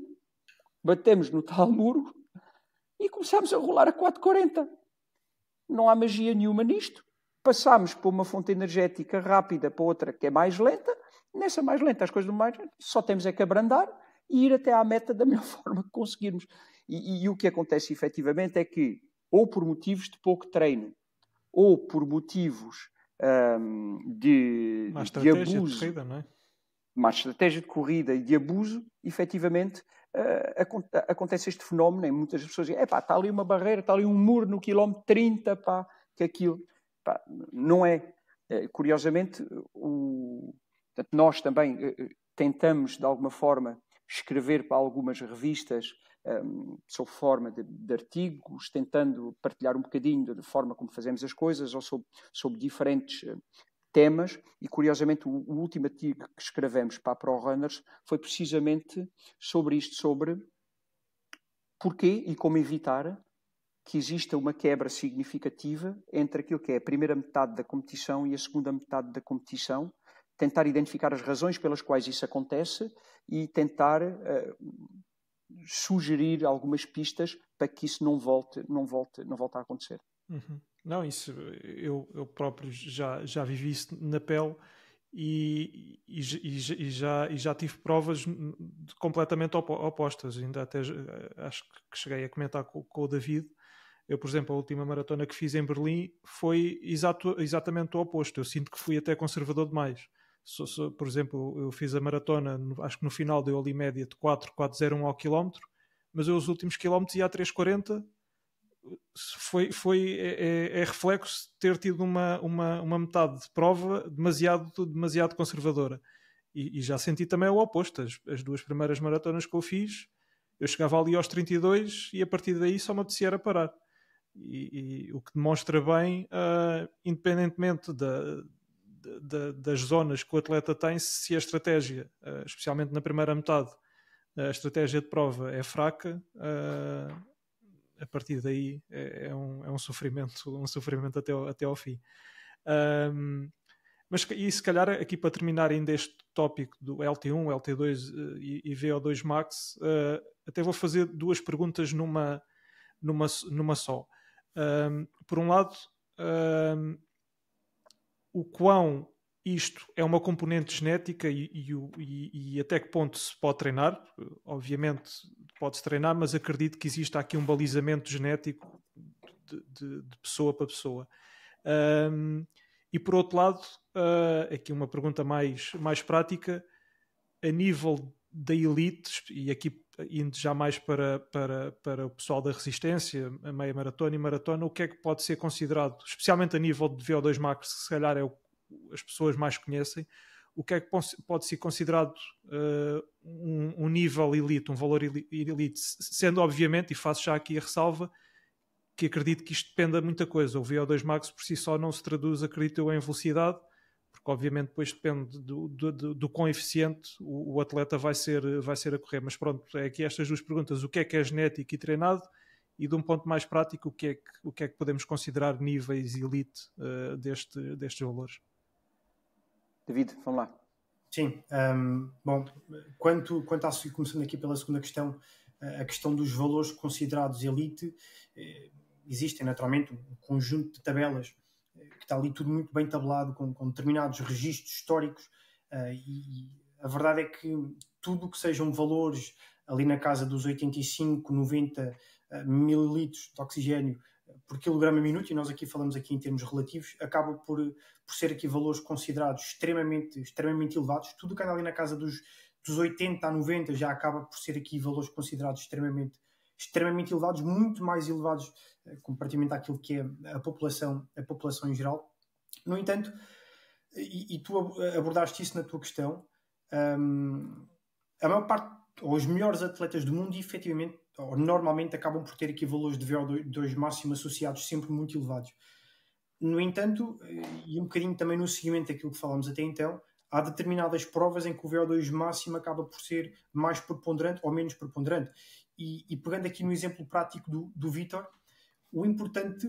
batemos no tal muro e começámos a rolar a 4,40. Não há magia nenhuma nisto. Passámos por uma fonte energética rápida para outra que é mais lenta. Nessa mais lenta, as coisas não mais só temos é que abrandar ir até à meta da *laughs* melhor forma que conseguirmos. E, e, e o que acontece efetivamente é que, ou por motivos de pouco treino, ou por motivos hum, de, Uma de abuso. De corrida, não é? Uma estratégia de corrida e de abuso, efetivamente, Uh, acontece este fenómeno em muitas pessoas dizem, é pá, está ali uma barreira, está ali um muro no quilómetro 30, pá, que aquilo pá, não é. Eh, curiosamente, o, portanto, nós também uh, tentamos, de alguma forma, escrever para algumas revistas um, sob forma de, de, artigos, tentando partilhar um bocadinho da forma como fazemos as coisas ou sobre, sobre diferentes hum, temas. E curiosamente, o, o, último artigo que escrevemos para a ProRunners foi precisamente sobre isto: sobre porquê e como evitar que exista uma quebra significativa entre aquilo que é a primeira metade da competição e a segunda metade da competição tentar identificar as razões pelas quais isso acontece e tentar uh, sugerir algumas pistas para que isso não volte, não volte, não volte a acontecer. Uhum. Não, isso eu, eu próprio já, já vivi isso na pele e, e, e, já, e já tive provas completamente opostas. Ainda até eh, acho que cheguei a comentar com, com o David. Eu, por exemplo, a última maratona que fiz em Berlim foi exato, exatamente o oposto. Eu sinto que fui até conservador demais por exemplo, eu fiz a maratona, acho que no final deu ali média de 4,401 ao quilómetro, mas eu os últimos quilómetros ia a 3,40. Foi, foi, é, é, é reflexo ter tido uma, uma, uma metade de prova demasiado, demasiado conservadora. E, e já senti também o oposto. As, as, duas primeiras maratonas que eu fiz, eu chegava ali aos 32 e a partir daí só me apetecia parar. E, e, o que demonstra bem, uh, independentemente da, de, das zonas que o atleta tem se a estratégia, eh, especialmente na primeira metade, eh, a estratégia de prova é fraca, eh, a partir daí é, é, um, é um, sofrimento, *laughs* um sofrimento até, ao, até ao fim. Um, mas e se calhar aqui para terminar ainda este tópico do LT1, LT2 e, e VO2 Max, uh, até vou fazer duas perguntas numa, numa, numa só. Um, por um lado, um, o quão isto é uma componente genética e, e, e, e, até que ponto se pode treinar. Obviamente pode-se treinar, mas acredito que existe aqui um balizamento genético de, de, de pessoa para pessoa. Um, e por outro lado, uh, aqui uma pergunta mais, mais prática, a nível da elite, e aqui indo já mais para, para, para o pessoal da resistência, a meia maratona e maratona, o que é que pode ser considerado, especialmente a nível de VO2 max, que se calhar é o, as pessoas mais conhecem, o que é que pode ser considerado uh, um, um, nível elite, um valor elite, sendo obviamente, e faço já aqui a ressalva, que acredito que isto dependa de muita coisa. O VO2 max por si só não se traduz, acredito eu, em velocidade, porque obviamente depois depende do, do, do, do quão eficiente o, o, atleta vai ser, vai ser a correr. Mas pronto, é aqui estas duas perguntas: o que é que é genético e treinado? E de um ponto mais prático, o que é que, o que, é que podemos considerar níveis elite uh, deste, destes valores? David, vamos lá. Sim, um, ehm, bom, quanto, quanto à, começando aqui pela segunda questão, eh, a questão dos valores considerados elite, eh, existem naturalmente um conjunto de tabelas que está ali tudo muito bem tabelado, com, com determinados registros históricos, uh, e a verdade é que tudo o que sejam valores ali na casa dos 85, 90 uh, mililitros de oxigênio eh, por quilograma minuto, e nós aqui falamos aqui em termos relativos, acaba por, por ser aqui valores considerados extremamente, extremamente elevados. Tudo que anda ali na casa dos, dos 80 a 90 já acaba por ser aqui valores considerados extremamente extremamente elevados, muito mais elevados eh, comparativamente àquilo que é a população, a população em geral. No entanto, e, e tu abordaste isso na tua questão, um, a maior parte, ou os melhores atletas do mundo, efetivamente, ou normalmente, acabam por ter aqui valores de VO2 máximo associados sempre muito elevados. No entanto, eh, e um bocadinho também no seguimento daquilo que falámos até então, há determinadas provas em que o VO2 máximo acaba por ser mais preponderante ou menos preponderante e, e, pegando aqui no exemplo prático do, do Vitor, o importante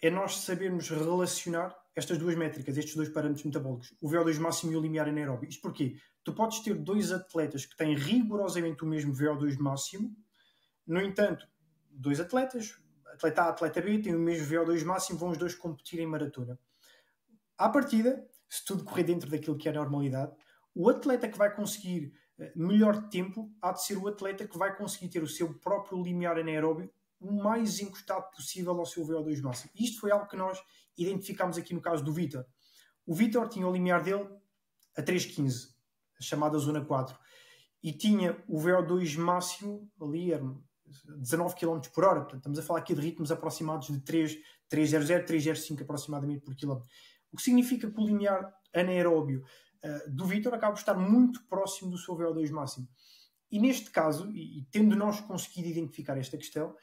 é nós sabermos relacionar estas duas métricas, estes dois parâmetros metabólicos, o VO2 máximo e o limiar anaeróbio. Isto porquê? Tu podes ter dois atletas que têm rigorosamente o mesmo VO2 máximo, no entanto, dois atletas, atleta A, atleta B, têm o mesmo VO2 máximo, vão os dois competir em maratona. À partida, se tudo correr dentro daquilo que é a normalidade, o atleta que vai conseguir eh, melhor tempo há de ser o atleta que vai conseguir ter o seu próprio limiar anaeróbio o mais encostado possível ao seu VO2 máximo. isto foi algo que nós identificámos aqui no caso do Vitor. O Vitor tinha o limiar dele a 3,15, a chamada zona 4, e tinha o VO2 máximo ali, era 19 km por hora. Portanto, estamos a falar aqui de ritmos aproximados de 300, 305 aproximadamente por quilómetro. O que significa que o limiar anaeróbio eh, do Vitor acaba por estar muito próximo do seu VO2 máximo. E neste caso, e, e tendo nós conseguido identificar esta questão,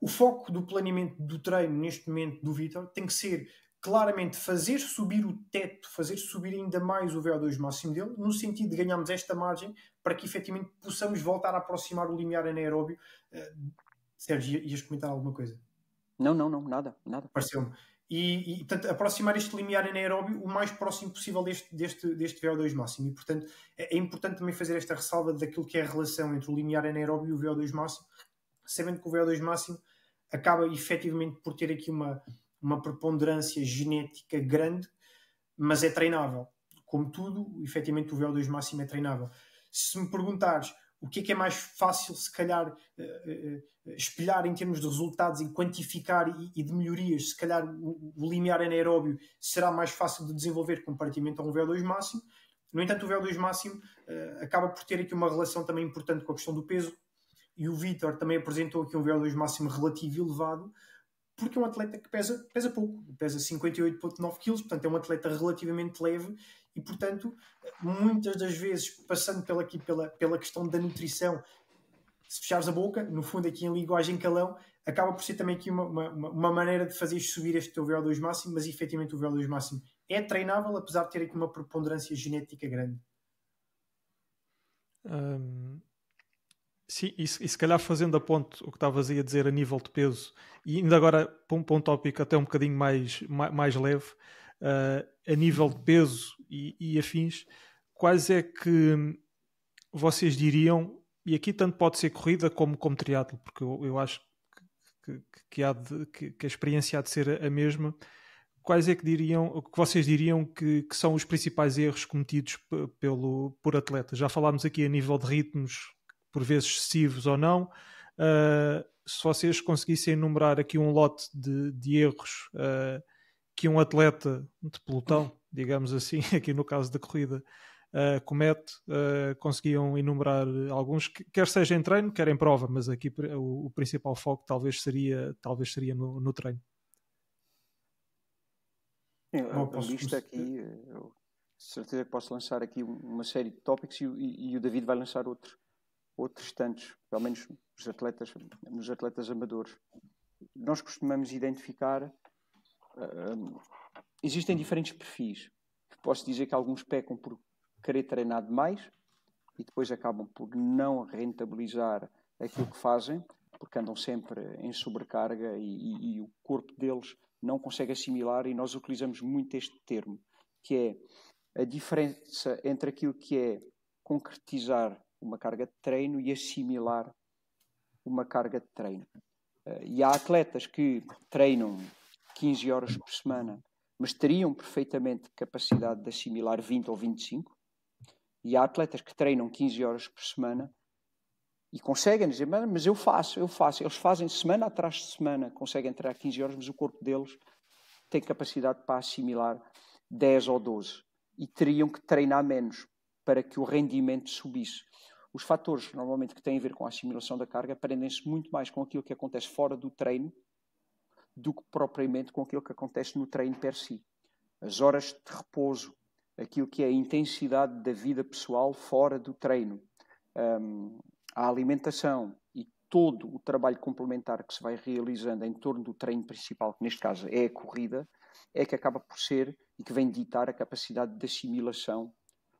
o foco do planeamento do treino neste momento do Vitor tem que ser claramente fazer subir o teto, fazer subir ainda mais o VO2 máximo dele, no sentido de ganharmos esta margem para que efetivamente possamos voltar a aproximar o limiar anaeróbio. Uh, Sérgio, ias comentar alguma coisa? Não, não, não, nada, nada. Pareceu-me e, e portanto, aproximar este limiar anaeróbio o mais próximo possível deste, deste, deste VO2 máximo. E, portanto, é, é, importante também fazer esta ressalva daquilo que é a relação entre o limiar anaeróbio e o VO2 máximo, sabendo que o VO2 máximo acaba efetivamente por ter aqui uma, uma preponderância genética grande, mas é treinável. Como tudo, efetivamente, o VO2 máximo é treinável. Se me perguntares o que é que é mais fácil, se calhar, eh, eh, espelhar em termos de resultados e quantificar e, e de melhorias, se calhar o, o limiar anaeróbio será mais fácil de desenvolver comparativamente a um VO2 máximo. No entanto, o VO2 máximo uh, acaba por ter aqui uma relação também importante com a questão do peso, e o Vitor também apresentou aqui um VO2 máximo relativo elevado, porque é um atleta que pesa, pesa pouco, pesa 58,9 kg, portanto é um atleta relativamente leve e, portanto, muitas das vezes, passando pela, aqui, pela, pela questão da nutrição se fechares a boca, no fundo aqui em linguagem calão, acaba por ser também aqui uma, uma, uma maneira de fazer subir este teu VO2 máximo, mas efetivamente o VO2 máximo é treinável, apesar de ter aqui uma preponderância genética grande. Um, sim, e se, e se, calhar fazendo a ponto o que estavas aí a dizer a nível de peso, e ainda agora para um, para um tópico até um bocadinho mais, mais, mais leve, uh, a nível de peso e, e afins, quais é que vocês diriam e aqui tanto pode ser corrida como, como triatlo, porque eu, eu acho que, que, de, que, que, a experiência há de ser a mesma. Quais é que diriam, que vocês diriam que, são os principais erros cometidos pelo, por atletas? Já falámos aqui a nível de ritmos, por vezes excessivos ou não. Uh, se vocês conseguissem enumerar aqui um lote de, de erros uh, que um atleta de pelotão, digamos assim, *laughs* aqui no caso da corrida, uh, eh, comete, uh, conseguiam enumerar alguns, quer seja em treino, quer em prova, mas aqui o, o principal foco talvez seria, talvez seria no, no treino. Eu, Bom, posso... aqui, eu, certeza que posso lançar aqui uma série de tópicos e, e, e, o David vai lançar outro, outros tantos, pelo menos nos atletas, nos atletas amadores. Nós costumamos identificar ah, existem diferentes perfis. Posso dizer que alguns pecam por querer treinar demais e depois acabam por não rentabilizar aquilo que fazem, porque andam sempre em sobrecarga e, e, e o corpo deles não consegue assimilar, e nós utilizamos muito este termo, que é a diferença entre aquilo que é concretizar uma carga de treino e assimilar uma carga de treino. Eh, e há atletas que treinam 15 horas por semana, mas teriam perfeitamente capacidade de assimilar 20 ou 25, e há atletas que treinam 15 horas por semana e conseguem dizer, mas eu faço, eu faço. Eles fazem semana atrás de semana, conseguem treinar 15 horas, mas o corpo deles tem capacidade para assimilar 10 ou 12. E teriam que treinar menos para que o rendimento subisse. Os fatores, normalmente, que têm a ver com a assimilação da carga, prendem-se muito mais com aquilo que acontece fora do treino do que propriamente com aquilo que acontece no treino per si. As horas de repouso, aquilo que é a intensidade da vida pessoal fora do treino, um, a alimentação e todo o trabalho complementar que se vai realizando em torno do treino principal, que neste caso é a corrida, é que acaba por ser e que vem ditar a capacidade de assimilação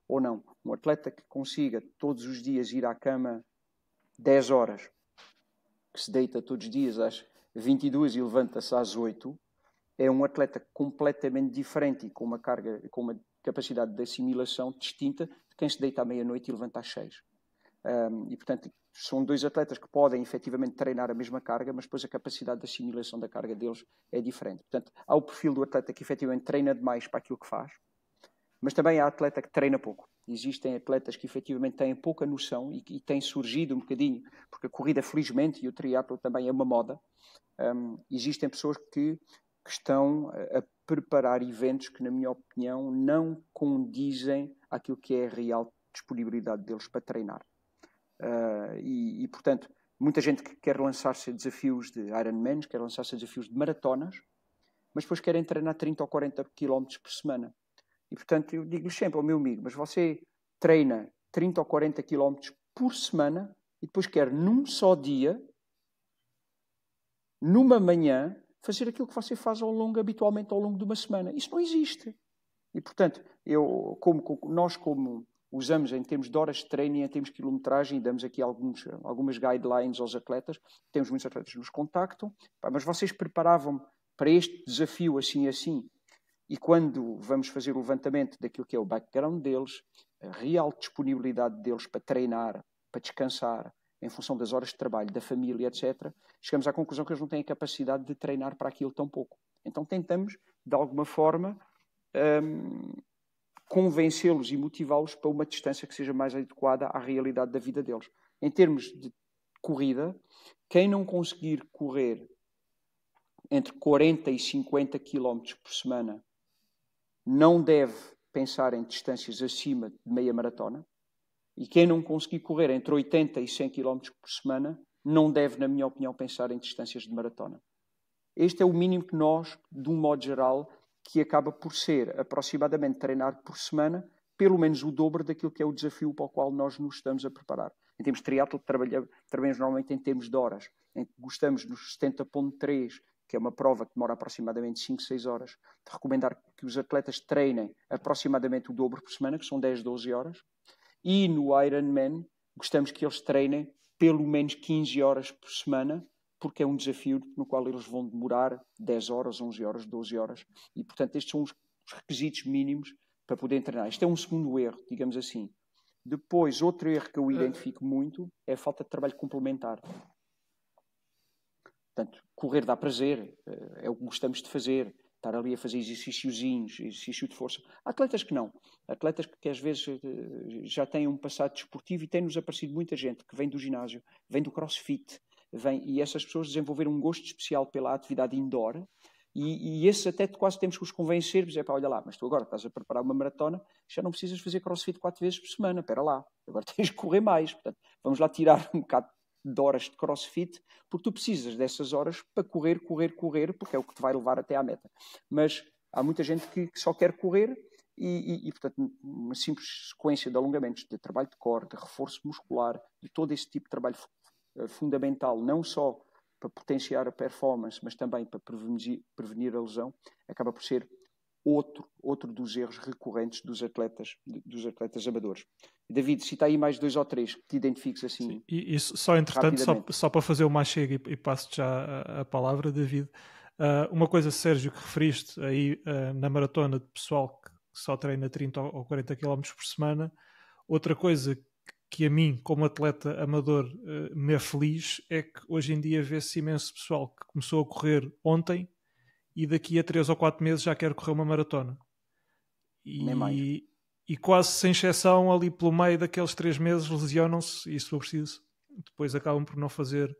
ou não. Um atleta que consiga todos os dias ir à cama 10 horas, que se deita todos os dias às 22 e levanta-se às 8, é um atleta completamente diferente e com uma carga, com uma capacidade de assimilação distinta de quem se deita à meia-noite e levanta às seis. Um, e, portanto, são dois atletas que podem efetivamente treinar a mesma carga, mas depois a capacidade de assimilação da carga deles é diferente. Portanto, há o perfil do atleta que efetivamente treina demais para aquilo que faz, mas também há atleta que treina pouco. Existem atletas que efetivamente têm pouca noção e, e têm surgido um bocadinho, porque a corrida, felizmente, e o triatlo também é uma moda. Um, existem pessoas que que estão a preparar eventos que, na minha opinião, não condizem àquilo que é a real disponibilidade deles para treinar. Uh, e, e, portanto, muita gente que quer lançar-se a desafios de Ironman, quer lançar-se a desafios de maratonas, mas depois querem treinar 30 ou 40 km por semana. E, portanto, eu digo-lhes sempre ao meu amigo, mas você treina 30 ou 40 km por semana e depois quer num só dia, numa manhã, fazer aquilo que você faz ao longo, habitualmente ao longo de uma semana. Isso não existe. E, portanto, eu, como, nós, como usamos em termos de horas de treino, em termos de quilometragem, damos aqui alguns, algumas guidelines aos atletas, temos muitos atletas que nos contactam, mas vocês preparavam para este desafio assim e assim, e quando vamos fazer o levantamento daquilo que é o background deles, a real disponibilidade deles para treinar, para descansar, em função das horas de trabalho, da família, etc., chegamos à conclusão que eles não têm a capacidade de treinar para aquilo tão pouco. Então tentamos, de alguma forma, um, convencê-los e motivá-los para uma distância que seja mais adequada à realidade da vida deles. Em termos de corrida, quem não conseguir correr entre 40 e 50 km por semana não deve pensar em distâncias acima de meia maratona, e quem não conseguir correr entre 80 e 100 km por semana não deve, na minha opinião, pensar em distâncias de maratona. Este é o mínimo que nós, de um modo geral, que acaba por ser aproximadamente treinar por semana pelo menos o dobro daquilo que é o desafio para o qual nós nos estamos a preparar. Em termos de triatlo, trabalhamos, trabalhamos normalmente em termos de horas. Gostamos nos 70.3, que é uma prova que demora aproximadamente 5, 6 horas, de recomendar que os atletas treinem aproximadamente o dobro por semana, que são 10, 12 horas e no Ironman, gostamos que eles treinem pelo menos 15 horas por semana, porque é um desafio no qual eles vão demorar 10 horas, 11 horas, 12 horas. E, portanto, estes são os requisitos mínimos para poder treinar. Isto é um segundo erro, digamos assim. Depois, outro erro que eu identifico muito é a falta de trabalho complementar. Portanto, correr dá prazer, eh, é o que gostamos de fazer estar ali a fazer exercíciozinhos, exercício de força. Há atletas que não. Atletas que, às vezes eh, já têm um passado desportivo e tem-nos aparecido muita gente que vem do ginásio, vem do crossfit, vem, e essas pessoas desenvolveram um gosto especial pela atividade indoor. E, e esses até quase temos que os convencer, dizer, pá, olha lá, mas tu agora estás a preparar uma maratona, já não precisas fazer crossfit quatro vezes por semana, espera lá, agora *laughs* tens que correr mais. Portanto, vamos lá tirar um bocado de horas de crossfit, porque tu precisas dessas horas para correr, correr, correr, porque é o que te vai levar até à meta. Mas há muita gente que, que só quer correr e, e, e, portanto, uma simples sequência de alongamentos, de trabalho de core, de reforço muscular, de todo esse tipo de trabalho eh, fundamental, não só para potenciar a performance, mas também para prevenir, prevenir a lesão, acaba por ser outro, outro dos erros recorrentes dos atletas, dos atletas amadores. David, cita aí mais dois ou três que te identifiques assim. Sim. E, só, entretanto, só, só, para fazer o mais chega e, e passo já a, a palavra, David. Uh, uma coisa, Sérgio, que referiste aí uh, na maratona de pessoal que, que só treina 30 ou 40 km por semana, outra coisa que a mim, como atleta amador, uh, me aflige é que hoje em dia vê-se imenso pessoal que começou a correr ontem e daqui a 3 ou 4 meses já quero correr uma maratona. E, e quase sem exceção, ali pelo meio daqueles 3 meses, lesionam-se, e se for preciso, depois acabam por não fazer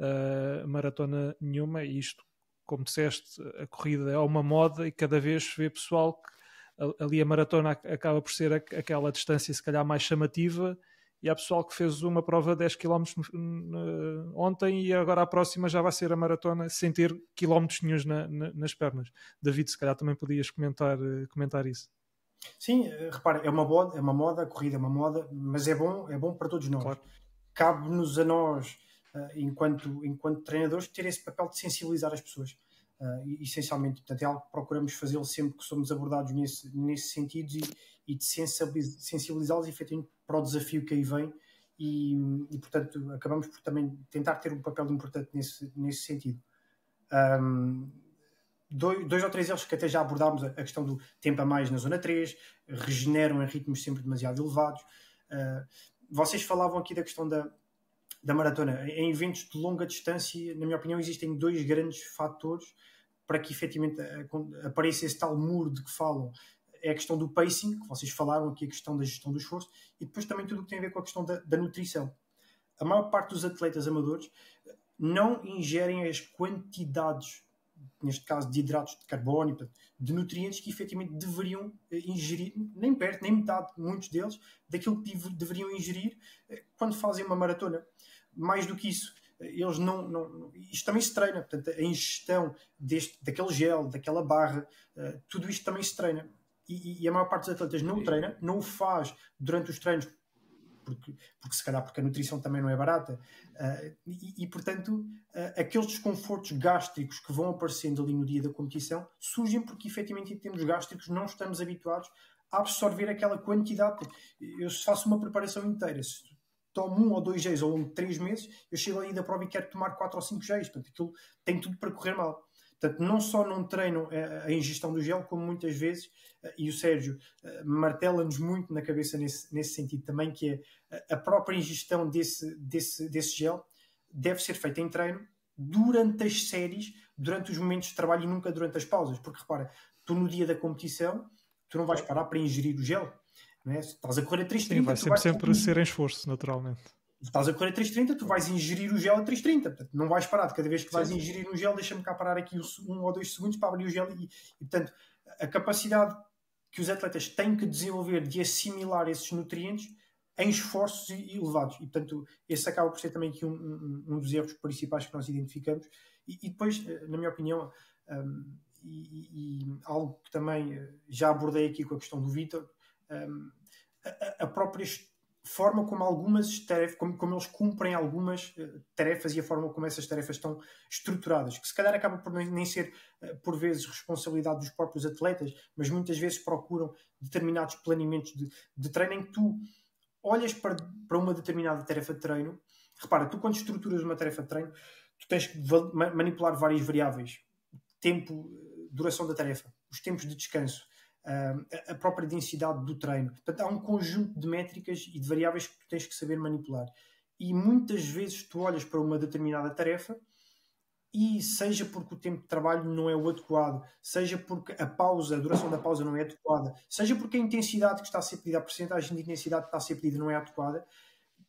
uh, maratona nenhuma. E isto, como disseste, a corrida é uma moda e cada vez vê pessoal que ali a maratona acaba por ser aquela distância, se calhar, mais chamativa e há pessoal que fez uma prova de 10 km ontem e agora a próxima já vai ser a maratona sem ter quilómetros nenhums na, na, nas pernas. David, se calhar também podias comentar, eh, comentar isso. Sim, eh, repare, é uma moda, é uma moda, a corrida é uma moda, mas é bom, é bom para todos nós. Claro. Cabe-nos a nós, eh, enquanto, enquanto treinadores, ter esse papel de sensibilizar as pessoas. Uh, essencialmente, portanto, é algo que procuramos fazê-lo sempre que somos abordados nesse, nesse sentido e, e de sensibilizá-los efetivamente para o desafio que aí vem e, e, portanto, acabamos por também tentar ter um papel importante nesse, nesse sentido. Um, dois, dois ou três erros que até já abordámos, a questão do tempo a mais na zona 3, regeneram em ritmos sempre demasiado elevados. Uh, vocês falavam aqui da questão da, da maratona. Em eventos de longa distância, na minha opinião, existem dois grandes fatores para que efetivamente apareça esse tal muro de que falam. É a questão do pacing, que vocês falaram aqui, a questão da gestão do esforço, e depois também tudo o que tem a ver com a questão da, da nutrição. A maior parte dos atletas amadores não ingerem as quantidades, neste caso de hidratos de carbono, de nutrientes que efetivamente deveriam eh, ingerir, nem perto, nem metade, muitos deles, daquilo que deveriam ingerir eh, quando fazem uma maratona mais do que isso. Eles não, não, isto também se treina, portanto, a ingestão deste, daquele gel, daquela barra, uh, tudo isto também se treina. E, e, a maior parte dos atletas não o treina, não o faz durante os treinos, porque, porque se calhar porque a nutrição também não é barata, uh, e, e, portanto uh, aqueles desconfortos gástricos que vão aparecendo ali no dia da competição surgem porque efetivamente em termos gástricos não estamos habituados a absorver aquela quantidade. Eu faço uma preparação inteira, se tomo um ou dois Gs ao longo de três meses, eu chego ali da prova e quero tomar quatro ou cinco Gs. Portanto, aquilo tem tudo para correr mal. Portanto, não só não treino eh, a ingestão do gel, como muitas vezes, eh, e o Sérgio eh, martela-nos muito na cabeça nesse, nesse sentido também, que é a própria ingestão desse, desse, desse gel deve ser feita em treino durante as séries, durante os momentos de trabalho e nunca durante as pausas. Porque repara, tu no dia da competição, tu não vais parar para ingerir o gel é? estás a correr a 330. Sim, vai sempre, sempre ser em esforço, naturalmente. estás a correr a 330, tu vais ingerir o gel a 330. Portanto, não vais parar. Cada vez que vais sim. ingerir um gel, deixa-me cá parar aqui um ou dois segundos para abrir o gel. E, e, portanto, a capacidade que os atletas têm que desenvolver de assimilar esses nutrientes em esforços elevados. E, portanto, esse acaba por ser também aqui um, um, um dos erros principais que nós identificamos. E, e depois, eh, na minha opinião, um, e, e, algo que também eh, já abordei aqui com a questão do Vitor, um, a, a própria forma como algumas tarefas, como, como eles cumprem algumas eh, tarefas e a forma como essas tarefas estão estruturadas, que se calhar acaba por nem, ser, eh, por vezes, responsabilidade dos próprios atletas, mas muitas vezes procuram determinados planeamentos de, de treino em que tu olhas para, para uma determinada tarefa de treino. Repara, tu quando estruturas uma tarefa de treino, tu tens que manipular várias variáveis. Tempo, eh, duração da tarefa, os tempos de descanso, a própria densidade do treino. Portanto, há um conjunto de métricas e de variáveis que tu tens que saber manipular. E muitas vezes tu olhas para uma determinada tarefa e seja porque o tempo de trabalho não é o adequado, seja porque a pausa, a duração da pausa não é adequada, seja porque a intensidade que está a ser pedida, a porcentagem de intensidade que está a ser pedida não é adequada,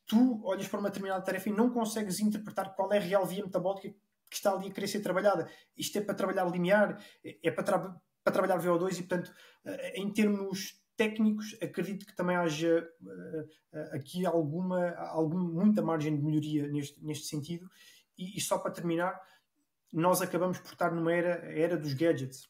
tu olhas para uma determinada tarefa e não consegues interpretar qual é a real via metabólica que está ali a querer ser trabalhada. Isto é para trabalhar linear, é, é para tra para trabalhar VO2 e, portanto, eh, em termos técnicos, acredito que também haja eh, eh, aqui alguma, muita margem de melhoria neste, neste sentido. E, e só para terminar, nós acabamos por estar numa era, era dos gadgets.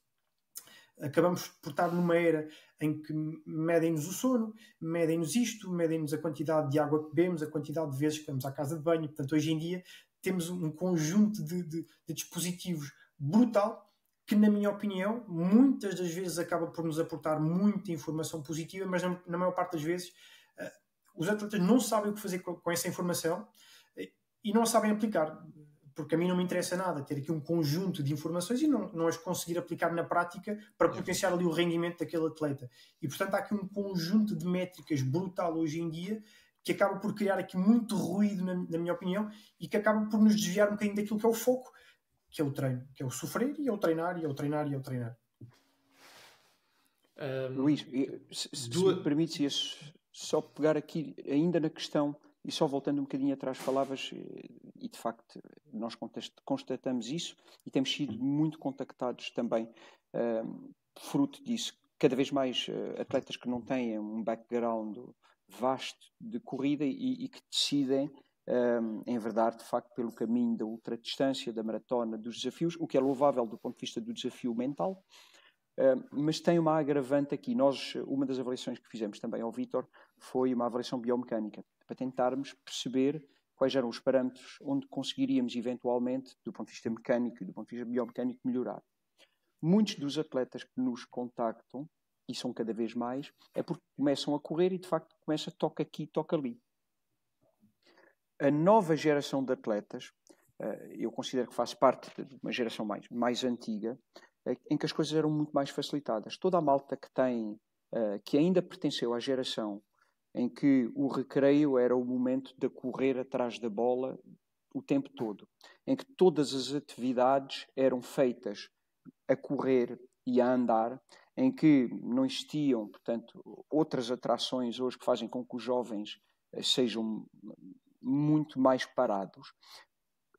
Acabamos por estar numa era em que medem-nos o sono, medem-nos isto, medem-nos a quantidade de água que bebemos, a quantidade de vezes que vamos à casa de banho. Portanto, hoje em dia temos um conjunto de, de, de dispositivos brutal que, na minha opinião, muitas das vezes acaba por nos aportar muita informação positiva, mas na, na maior parte das vezes uh, os atletas não sabem o que fazer com, com essa informação eh, e não a sabem aplicar. Porque a mim não me interessa nada ter aqui um conjunto de informações e não, não as conseguir aplicar na prática para potenciar ali o rendimento daquele atleta. E portanto há aqui um conjunto de métricas brutal hoje em dia que acaba por criar aqui muito ruído, na, na minha opinião, e que acaba por nos desviar um bocadinho daquilo que é o foco que é o treino, que é o sofrer e é o treinar e é o treinar e é o treinar. Um, Luís, se, se me permites, só pegar aqui ainda na questão e só voltando um bocadinho atrás, falavas, eh, e de facto nós constatamos isso e temos sido muito contactados também, um, fruto disso. Cada vez mais uh, atletas que não têm um background vasto de corrida e, e que decidem em verdade, de facto, pelo caminho da ultradistância, da maratona, dos desafios, o que é louvável do ponto de vista do desafio mental, ehm, mas tem uma agravante aqui. Nós, uma das avaliações que fizemos também ao Vitor foi uma avaliação biomecânica, para tentarmos perceber quais eram os parâmetros onde conseguiríamos, eventualmente, do ponto de vista mecânico e do ponto de vista biomecânico, melhorar. Muitos dos atletas que nos contactam, e são cada vez mais, é porque começam a correr e de facto começa toca aqui, toca ali a nova geração de atletas, eh, eu considero que faço parte de uma geração mais, mais antiga, eh, em que as coisas eram muito mais facilitadas. Toda a malta que tem, eh, que ainda pertenceu à geração em que o recreio era o momento de correr atrás da bola o tempo todo, em que todas as atividades eram feitas a correr e a andar, em que não existiam, portanto, outras atrações hoje que fazem com que os jovens sejam muito mais parados.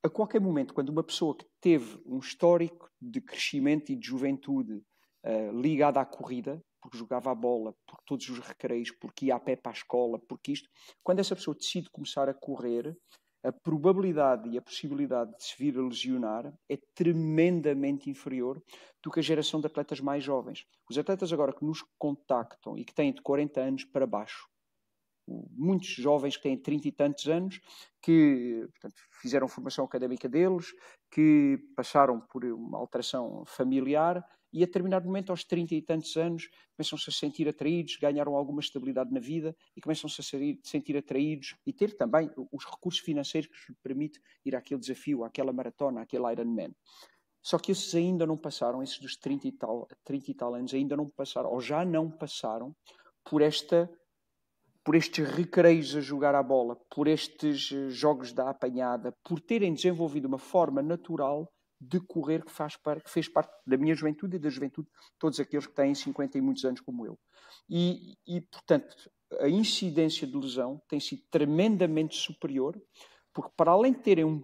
A qualquer momento, quando uma pessoa que teve um histórico de crescimento e de juventude uh, ligada à corrida, porque jogava a bola, por todos os recreios, porque ia a pé para a escola, porque isto, quando essa pessoa decide começar a correr, a probabilidade e a possibilidade de se vir a lesionar é tremendamente inferior do que a geração de atletas mais jovens. Os atletas agora que nos contactam e que têm de 40 anos para baixo, muitos jovens que têm trinta e tantos anos, que portanto, fizeram formação académica deles, que passaram por uma alteração familiar e a determinado momento, aos 30 e tantos anos, começam-se a sentir atraídos, ganharam alguma estabilidade na vida e começam-se a sentir atraídos e ter também os recursos financeiros que lhes permite ir àquele desafio, àquela maratona, àquele Ironman. Só que esses ainda não passaram, esses dos 30 e tal, 30 e tal anos ainda não passaram, ou já não passaram, por esta por estes recreios a jogar à bola, por estes eh, jogos da apanhada, por terem desenvolvido uma forma natural de correr que, faz parte, que fez parte da minha juventude e da juventude de todos aqueles que têm 50 e muitos anos como eu. E, e, portanto, a incidência de lesão tem sido tremendamente superior, porque para além de terem um,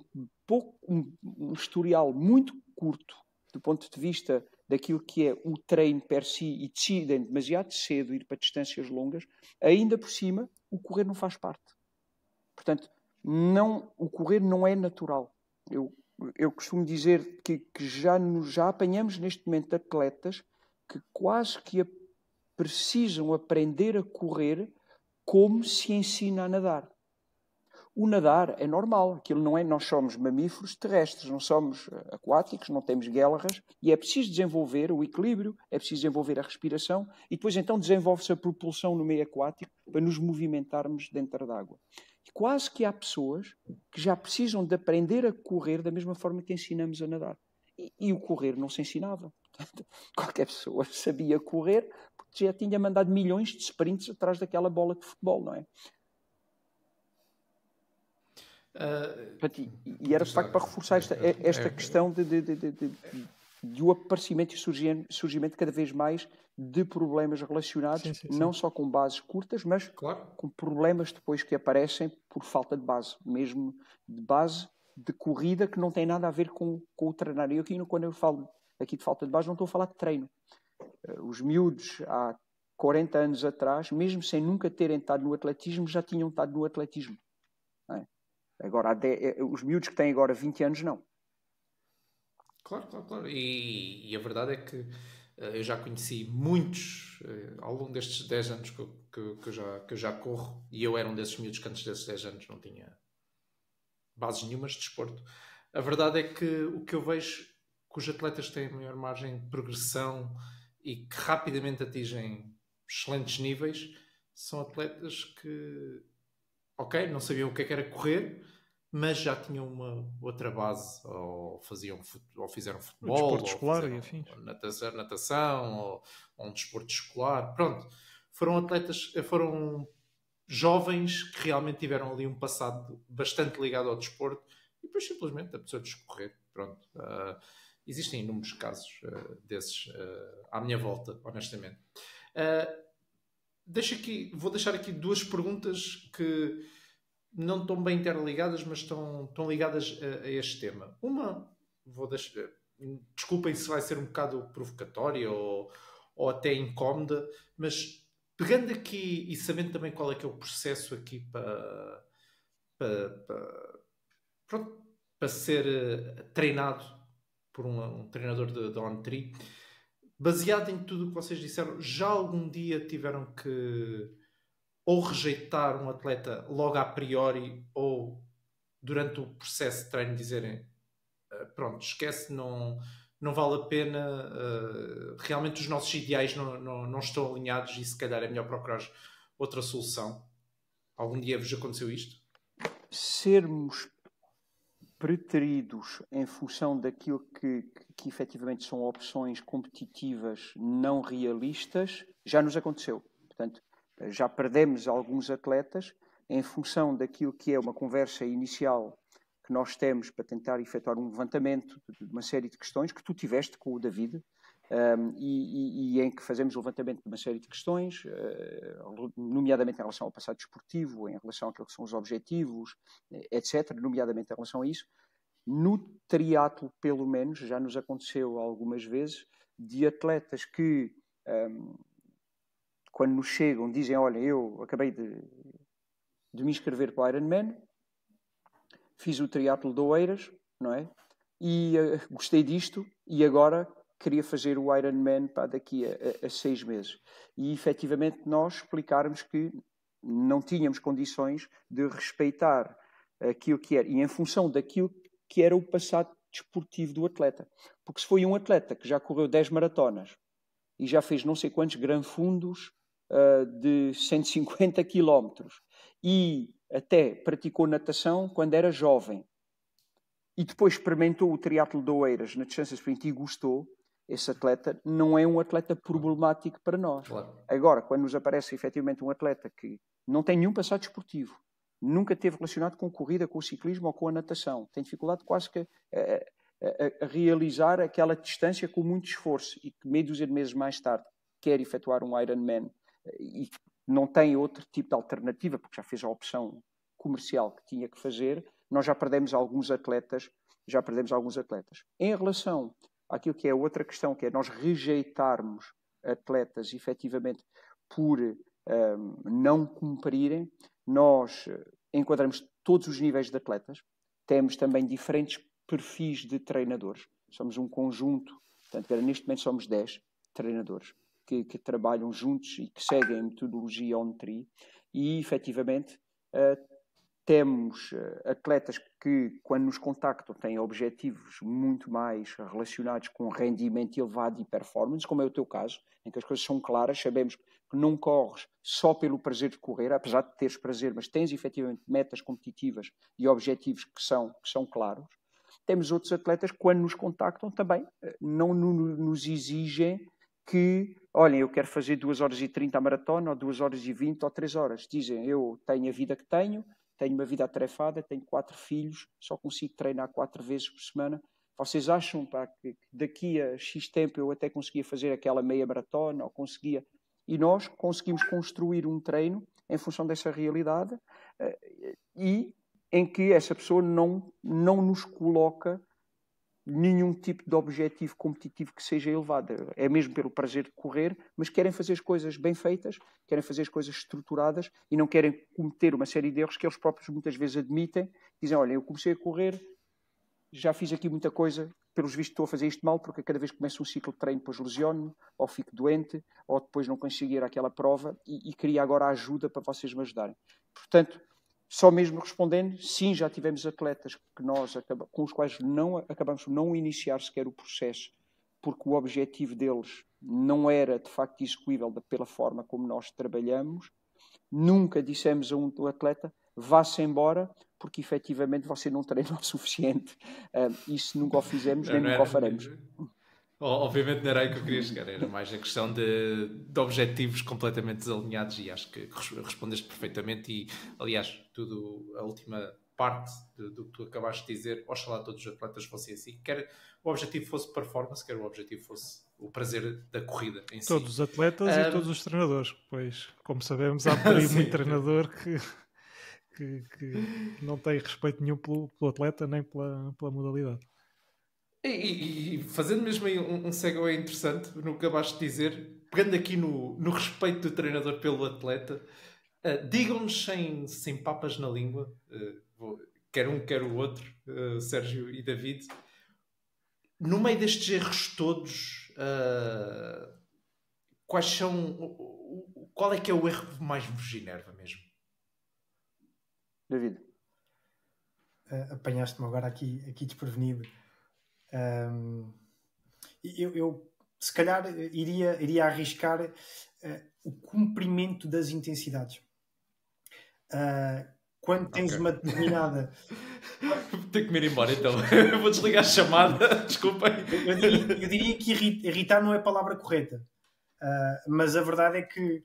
pouco, um, um historial muito curto do ponto de vista daquilo que é o treino per si e decidem é demasiado cedo ir para distâncias longas, ainda por cima, o correr não faz parte. Portanto, não, o correr não é natural. Eu, eu costumo dizer que, que já, nos, já apanhamos neste momento atletas que quase que a, precisam aprender a correr como se ensina a nadar. O nadar é normal, aquilo não é. Nós somos mamíferos terrestres, não somos eh, aquáticos, não temos guelras, e é preciso desenvolver o equilíbrio, é preciso desenvolver a respiração, e depois então desenvolve-se a propulsão no meio aquático para nos movimentarmos dentro da água. E quase que há pessoas que já precisam de aprender a correr da mesma forma que ensinamos a nadar. E, e o correr não se ensinava. *laughs* qualquer pessoa sabia correr, porque já tinha mandado milhões de sprints atrás daquela bola de futebol, não é? Ah, e era de facto para reforçar esta, esta é, é. questão de, de, de, de, de o aparecimento e surgimento cada vez mais de problemas relacionados, sim, sim, sim. não só com bases curtas, mas claro. com problemas depois que aparecem por falta de base, mesmo de base de corrida que não tem nada a ver com, com o treinar. E aqui, quando eu falo aqui de falta de base, não estou a falar de treino. Ah, os miúdos, há 40 anos atrás, mesmo sem nunca terem estado no atletismo, já tinham estado no atletismo. É? Agora, de, eh, eh, os miúdos que têm agora 20 anos, não. Claro, claro, claro. E, e a verdade é que eh, eu já conheci muitos ao longo destes 10 anos que, que, que, eu já, que eu já corro, e eu era um desses miúdos que antes desses 10 anos não tinha bases nenhumas de desporto. A verdade é que o que eu vejo que os atletas têm maior margem de progressão e que rapidamente atingem excelentes níveis são atletas que ok, não sabiam o que, é que era correr, mas já tinham uma outra base, ou, faziam, ou fizeram futebol, um desporto escolar, ou fizeram, natação, natação ou, ou, um desporto escolar, pronto. Foram atletas, foram jovens que realmente tiveram ali um passado bastante ligado ao desporto e depois simplesmente a pessoa descorrer, pronto. Uh, existem inúmeros casos uh, desses uh, à minha volta, honestamente. Uh, Deixa aqui, vou deixar aqui duas perguntas que não estão bem interligadas, mas estão, estão ligadas a, a este tema. Uma, vou deixar, desculpem se vai ser um bocado provocatória ou, ou até incómoda, mas pegando aqui e sabendo também qual é que é o processo aqui para, para, para, pronto, para ser eh, treinado por um, um treinador da ONTRI, baseado em tudo o que vocês disseram, já algum dia tiveram que ou rejeitar um atleta logo a priori ou durante o processo de treino dizerem ah, pronto, esquece, não, não vale a pena, ah, realmente os nossos ideais não, não, não estão alinhados e se calhar é melhor procurar outra solução. Algum dia vos aconteceu isto? Sermos preteridos em função daquilo que, que, que efetivamente são opções competitivas não realistas, já nos aconteceu. Portanto, já perdemos alguns atletas em função daquilo que é uma conversa inicial que nós temos para tentar efetuar um levantamento de uma série de questões que tu tiveste com o David, um, e, e, em que fazemos levantamento de uma série de questões, uh, nomeadamente em relação ao passado esportivo, em relação àquilo que são os objetivos, eh, etc., nomeadamente em relação a isso. No triatlo, pelo menos, já nos aconteceu algumas vezes, de atletas que, um, quando nos chegam, dizem, olha, eu acabei de, de me inscrever para o Ironman, fiz o triatlo de Oeiras, não é? E uh, gostei disto, e agora queria fazer o Ironman pá, daqui a, a, seis meses. E efetivamente nós explicarmos que não tínhamos condições de respeitar aquilo que era, e em função daquilo que era o passado desportivo do atleta. Porque se foi um atleta que já correu 10 maratonas e já fez não sei quantos gran uh, ah, de 150 quilómetros e até praticou natação quando era jovem e depois experimentou o triatlo de Oeiras na distância sprint e gostou, esse atleta não é um atleta problemático para nós. Claro. Agora, quando nos aparece efetivamente um atleta que não tem nenhum passado esportivo, nunca teve relacionado com corrida, com o ciclismo ou com a natação, tem dificuldade quase que a, a, a realizar aquela distância com muito esforço e que meio dúzia de meses mais tarde quer efetuar um Ironman eh, e não tem outro tipo de alternativa, porque já fez a opção comercial que tinha que fazer, nós já perdemos alguns atletas, já perdemos alguns atletas. Em relação Aquilo que é outra questão, que é nós rejeitarmos atletas efetivamente por um, não cumprirem. Nós eh, enquadramos todos os níveis de atletas, temos também diferentes perfis de treinadores. Somos um conjunto, portanto, neste momento somos 10 treinadores que, que trabalham juntos e que seguem a metodologia ONTRI e, efetivamente, uh, temos eh, atletas que, quando nos contactam, têm objetivos muito mais relacionados com rendimento elevado e performance, como é o teu caso, em que as coisas são claras, sabemos que não corres só pelo prazer de correr, apesar de teres prazer, mas tens efetivamente metas competitivas e objetivos que são, que são claros. Temos outros atletas que, quando nos contactam, também eh, não nos exigem que, olhem, eu quero fazer 2 horas e 30 a maratona, ou 2 horas e 20, ou 3 horas. Dizem, eu tenho a vida que tenho, tenho uma vida atarefada, tenho quatro filhos, só consigo treinar quatro vezes por semana. Vocês acham pá, que daqui a X tempo eu até conseguia fazer aquela meia maratona ou conseguia? E nós conseguimos construir um treino em função dessa realidade eh, e em que essa pessoa não, não nos coloca nenhum tipo de objetivo competitivo que seja elevado. É mesmo pelo prazer de correr, mas querem fazer as coisas bem feitas, querem fazer as coisas estruturadas e não querem cometer uma série de erros que eles próprios muitas vezes admitem. Dizem: Olha, eu comecei a correr, já fiz aqui muita coisa, pelos vistos estou a fazer isto mal, porque cada vez que começo um ciclo de treino depois lesiono-me, ou fico doente, ou depois não consigo ir àquela prova e, e queria agora ajuda para vocês me ajudarem. Portanto, só mesmo respondendo, sim, já tivemos atletas que nós com os quais não acabamos não iniciar sequer o processo, porque o objetivo deles não era de facto execuível pela forma como nós trabalhamos. Nunca dissemos a um atleta vá-se embora porque efetivamente você não treinou o *laughs* suficiente. Ah, isso nunca o fizemos nem nunca o faremos. Obviamente não era aí que eu queria chegar, era mais a questão de, de objetivos completamente desalinhados e acho que respondeste perfeitamente e, aliás, tudo, a última parte do, do que tu acabaste de dizer, oxalá todos os atletas fossem assim, quer o objetivo fosse performance, quer o objetivo fosse o prazer da corrida em todos si. Todos os atletas um... e todos os treinadores, pois, como sabemos, há por aí *laughs* muito treinador que... Que, que, não tem respeito nenhum pelo, pelo atleta nem pela, pela modalidade. E, e fazendo mesmo aí um, um segue interessante no que acabaste de dizer, pegando aqui no, no respeito do treinador pelo atleta, uh, eh, digam-nos sem, sem papas na língua, uh, vou, quer um, quer o outro, uh, Sérgio e David, no meio destes erros todos, quais são. Qual é que é o erro que mais vos enerva mesmo? David. apanhaste-me agora aqui, aqui desprevenido. Um, eu, eu, se calhar, iria, iria arriscar uh, o cumprimento das intensidades. Uh, quando tens okay. uma determinada. *laughs* Tenho que me ir embora então. *laughs* Vou desligar a chamada, *laughs* desculpem. Eu diria, eu diria que irritar não é a palavra correta. Uh, mas a verdade é que uh,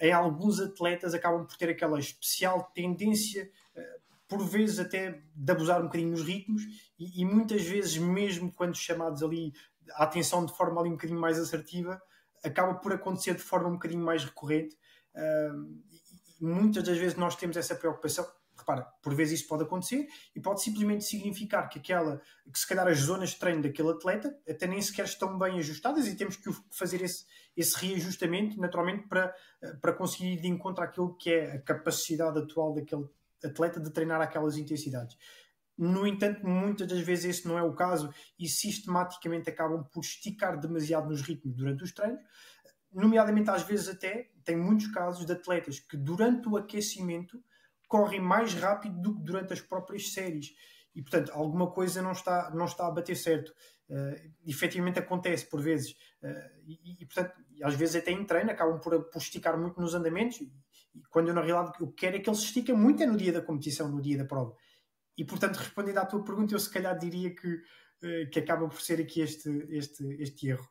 em alguns atletas acabam por ter aquela especial tendência uh, por vezes até de abusar um bocadinho nos ritmos e, e muitas vezes, mesmo quando chamados ali a atenção de forma ali um bocadinho mais assertiva, acaba por acontecer de forma um bocadinho mais recorrente. Uh, e, e muitas das vezes nós temos essa preocupação. Repara, por vezes isso pode acontecer e pode simplesmente significar que aquela, que se calhar as zonas de treino daquele atleta até nem sequer estão bem ajustadas e temos que fazer esse, esse reajustamento naturalmente para, para conseguir ir de encontro àquilo que é a capacidade atual daquele, atleta de treinar aquelas intensidades. No entanto, muitas das vezes esse não é o caso e sistematicamente acabam por esticar demasiado nos ritmos durante os treinos, nomeadamente às vezes até tem muitos casos de atletas que durante o aquecimento correm mais rápido do que durante as próprias séries e portanto alguma coisa não está não está a bater certo uh, efetivamente acontece por vezes uh, e, e, portanto às vezes até em treino acabam por, por esticar muito nos andamentos quando eu, na realidade, o que quero é que ele se estica muito é no dia da competição, no dia da prova. E, portanto, respondendo à tua pergunta, eu se calhar diria que, eh, que acaba por ser aqui este, este, este erro.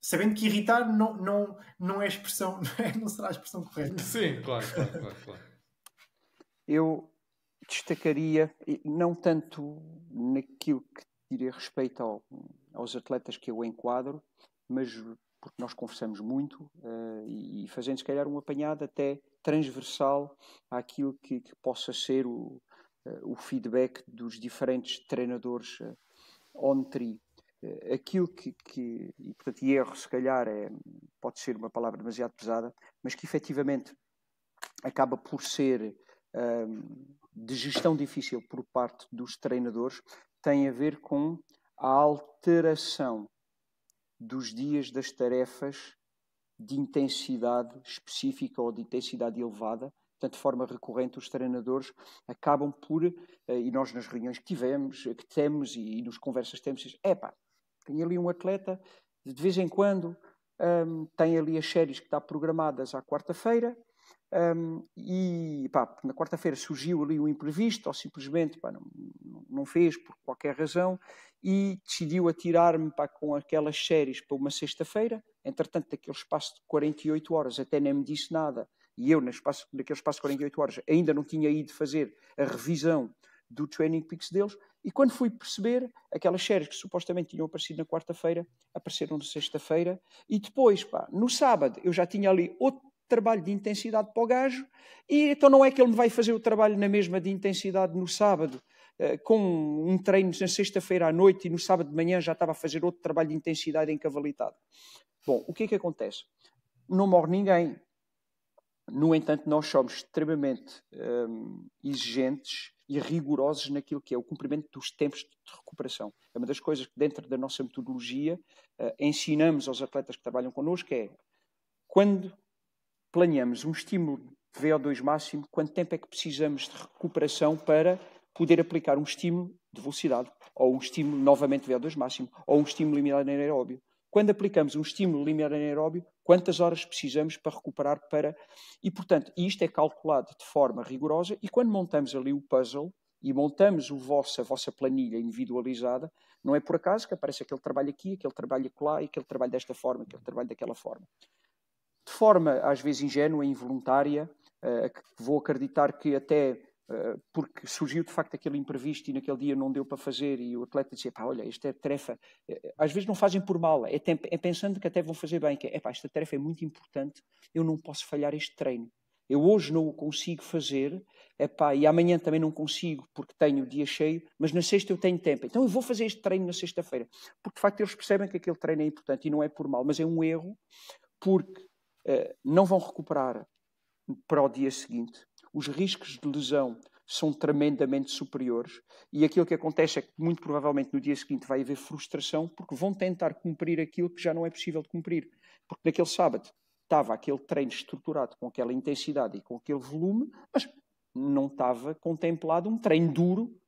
Sabendo que irritar não, não, não é expressão, *laughs* não, é, não será a expressão correta. Sim, claro, claro, claro, claro. Eu destacaria, não tanto naquilo que diria respeito ao, aos atletas que eu enquadro, mas porque nós conversamos muito uh, e, fazendo, se calhar, um apanhado até transversal àquilo que, que possa ser o, uh, o, feedback dos diferentes treinadores uh, eh, on-tree. Uh, aquilo que, que, e portanto, e erro, se calhar, é, pode ser uma palavra demasiado pesada, mas que efetivamente acaba por ser ehm, de gestão difícil por parte dos treinadores, tem a ver com a alteração dos dias das tarefas de intensidade específica ou de intensidade elevada. Portanto, de forma recorrente, os treinadores acabam por, eh, e nós nas reuniões que tivemos, eh, que temos e, nos conversas temos, é epá, tem ali um atleta, de vez em quando, um, tem ali as séries que está programadas à quarta-feira, um, e pá, na quarta-feira surgiu ali um imprevisto, ou simplesmente pá, não, não fez por qualquer razão, e decidiu atirar-me com aquelas séries para uma sexta-feira. Entretanto, daquele espaço de 48 horas, até nem me disse nada, e eu, espaço, naquele espaço de 48 horas, ainda não tinha ido fazer a revisão do Training Peaks deles. E quando fui perceber, aquelas séries que supostamente tinham aparecido na quarta-feira, apareceram na sexta-feira. E depois, pá, no sábado, eu já tinha ali outro trabalho de intensidade para o gajo, e então não é que ele me vai fazer o trabalho na mesma de intensidade no sábado, eh, com um treino na sexta-feira à noite e no sábado de manhã já estava a fazer outro trabalho de intensidade encavalitado. Bom, o que é que acontece? Não morre ninguém. No entanto, nós somos extremamente hum, exigentes e rigorosos naquilo que é o cumprimento dos tempos de recuperação. É uma das coisas que, dentro da nossa metodologia, eh, ensinamos aos atletas que trabalham connosco é quando planeamos um estímulo de VO2 máximo, quanto tempo é que precisamos de recuperação para poder aplicar um estímulo de velocidade, ou um estímulo novamente de VO2 máximo, ou um estímulo limiar anaeróbio. Quando aplicamos um estímulo limiar anaeróbio, quantas horas precisamos para recuperar para... E, portanto, isto é calculado de forma rigorosa e quando montamos ali o puzzle, e montamos o vosso, a vossa planilha individualizada, não é por acaso que aparece aquele trabalho aqui, aquele trabalho lá, aquele trabalho desta forma, aquele trabalho daquela forma de forma às vezes ingênua e involuntária, eh, vou acreditar que até eh, porque surgiu de facto aquele imprevisto e naquele dia não deu para fazer e o atleta dizia, pá, olha, esta é tarefa, eh, às vezes não fazem por mal, é, é pensando que até vão fazer bem, que é, pá, esta tarefa é muito importante, eu não posso falhar este treino. Eu hoje não o consigo fazer, epá, e amanhã também não consigo porque tenho o dia cheio, mas na sexta eu tenho tempo. Então eu vou fazer este treino na sexta-feira. Porque de facto eles percebem que aquele treino é importante e não é por mal, mas é um erro porque eh, não vão recuperar para o dia seguinte. Os riscos de lesão são tremendamente superiores e aquilo que acontece é que muito provavelmente no dia seguinte vai haver frustração porque vão tentar cumprir aquilo que já não é possível de cumprir. Porque naquele sábado estava aquele treino estruturado com aquela intensidade e com aquele volume, mas não estava contemplado um treino duro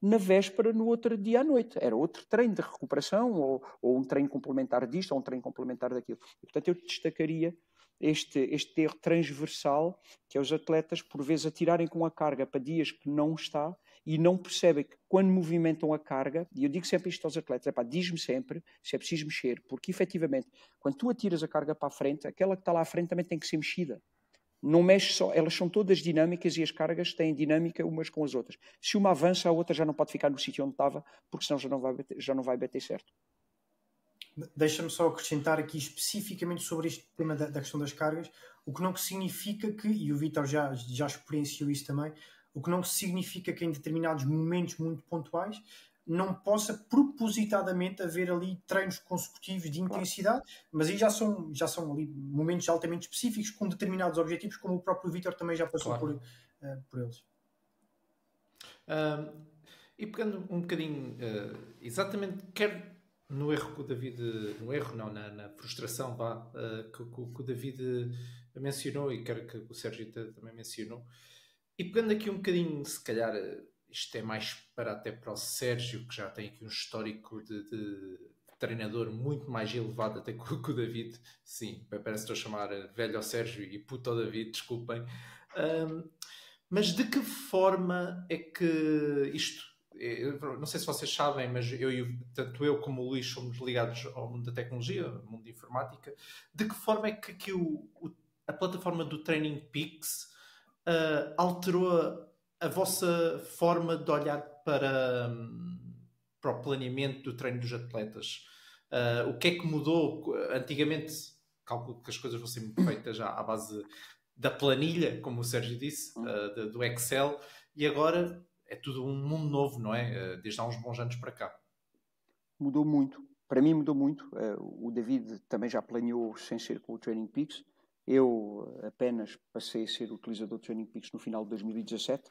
na véspera, no outro dia à noite. Era outro treino de recuperação, ou, ou um treino complementar disto, ou um treino complementar daquilo. E, portanto, eu destacaria este, este erro transversal, que é os atletas, por vezes, atirarem com a carga para dias que não está e não percebem que quando movimentam a carga, e eu digo sempre isto aos atletas, é diz-me sempre se é preciso mexer, porque efetivamente, quando tu atiras a carga para a frente, aquela que está lá à frente também tem que ser mexida. Não mexe só, elas são todas dinâmicas e as cargas têm dinâmica umas com as outras. Se uma avança, a outra já não pode ficar no sítio onde estava, porque senão já não vai bater, já não vai bater certo. Deixa-me só acrescentar aqui especificamente sobre este tema da, da, questão das cargas, o que não significa que, e o Vitor já, já experienciou isso também, o que não significa que em determinados momentos muito pontuais não possa propositadamente haver ali treinos consecutivos de intensidade, mas aí já são, já são ali momentos altamente específicos com determinados objetivos, como o próprio Vitor também já passou claro. por, uh, por eles. e pegando um bocadinho, uh, exatamente, quero no erro que o David, no erro não, na, na frustração vá, uh, eh, que, que, que, o David eh, mencionou e quero que o Sérgio também mencionou. E pegando aqui um bocadinho, se calhar eh, isto é mais para até para o Sérgio, que já tem aqui um histórico de, de treinador muito mais elevado até que, que o David. Sim, parece que estou a chamar velho ao Sérgio e puto ao David, desculpem. Um, mas de que forma é que isto não sei se vocês sabem, mas eu, e tanto eu como o Luís somos ligados ao mundo da tecnologia, ao mundo da informática. De que forma é que, o, o, a plataforma do Training Peaks uh, alterou a, a, vossa forma de olhar para, hum, para o planeamento do treino dos atletas? Uh, o que é que mudou? Antigamente, calculo que as coisas vão ser *coughs* feitas à, à base da planilha, como o Sérgio disse, uh, do Excel, e agora é tudo um mundo novo, não é? Eh, desde há uns bons anos para cá. Mudou muito. Para mim mudou muito. Eh, o David também já planeou sem ser com o Training Peaks. Eu eh, apenas passei a ser utilizador do Training Peaks no final de 2017.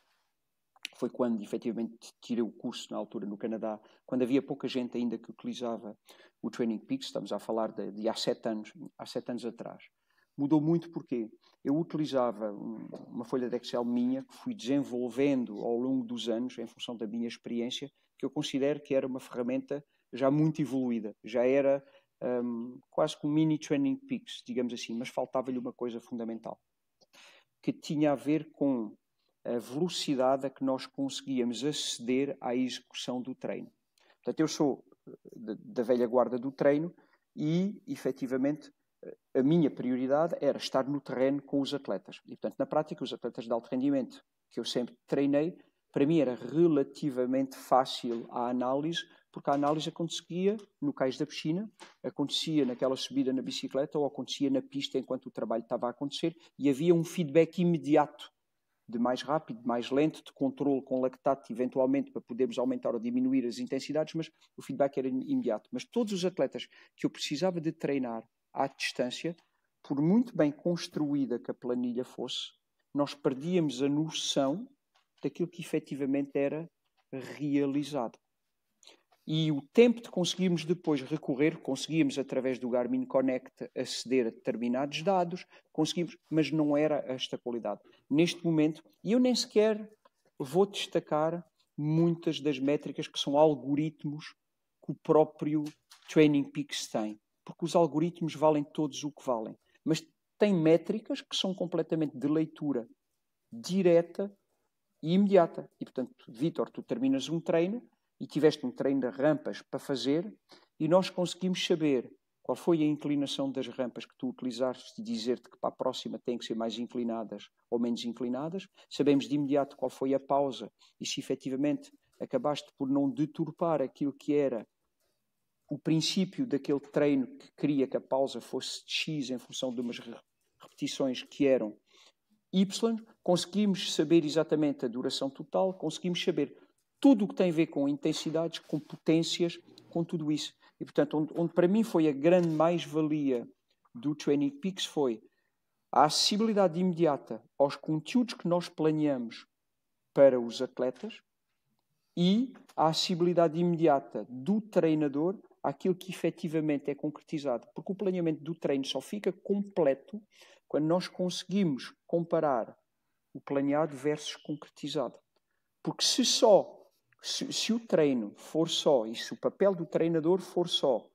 Foi quando efetivamente tirei o curso na altura no Canadá, quando havia pouca gente ainda que utilizava o Training Peaks. Estamos a falar de, de há sete anos, há sete anos atrás. Mudou muito porquê? eu utilizava uma folha de Excel minha que fui desenvolvendo ao longo dos anos, em função da minha experiência, que eu considero que era uma ferramenta já muito evoluída, já era um, quase que um mini training peaks, digamos assim, mas faltava-lhe uma coisa fundamental, que tinha a ver com a velocidade a que nós conseguíamos aceder à execução do treino. Portanto, eu sou eh, da velha guarda do treino e, efetivamente, a minha prioridade era estar no terreno com os atletas. E, portanto, na prática, os atletas de alto rendimento que eu sempre treinei, para mim era relativamente fácil a análise, porque a análise acontecia no cais da piscina, acontecia naquela subida na bicicleta ou acontecia na pista enquanto o trabalho estava a acontecer e havia um feedback imediato de mais rápido, de mais lento, de controle com lactato, eventualmente, para podermos aumentar ou diminuir as intensidades, mas o feedback era imediato. Mas todos os atletas que eu precisava de treinar à distância, por muito bem construída que a planilha fosse, nós perdíamos a noção daquilo que efetivamente era realizado. E o tempo de conseguirmos depois recorrer, conseguíamos através do Garmin Connect aceder a determinados dados, conseguimos, mas não era esta qualidade. Neste momento, e eu nem sequer vou destacar muitas das métricas que são algoritmos que o próprio Training Peaks tem porque os algoritmos valem todos o que valem, mas tem métricas que são completamente de leitura direta e imediata. E, portanto, Vitor, tu terminas um treino e tiveste um treino de rampas para fazer e nós conseguimos saber qual foi a inclinação das rampas que tu utilizaste e dizer-te que para a próxima têm que ser mais inclinadas ou menos inclinadas. Sabemos de imediato qual foi a pausa e se efetivamente acabaste por não deturpar aquilo que era o princípio daquele treino que queria que a pausa fosse de X em função de umas repetições que eram Y, conseguimos saber exatamente a duração total, conseguimos saber tudo o que tem a ver com intensidades, com potências, com tudo isso. E, portanto, onde, onde para mim foi a grande mais-valia do Training Peaks foi a acessibilidade imediata aos conteúdos que nós planeamos para os atletas e a acessibilidade imediata do treinador àquilo que efetivamente é concretizado, porque o planeamento do treino só fica completo quando nós conseguimos comparar o planeado versus concretizado. Porque se só, se, se o treino for só, e se o papel do treinador for só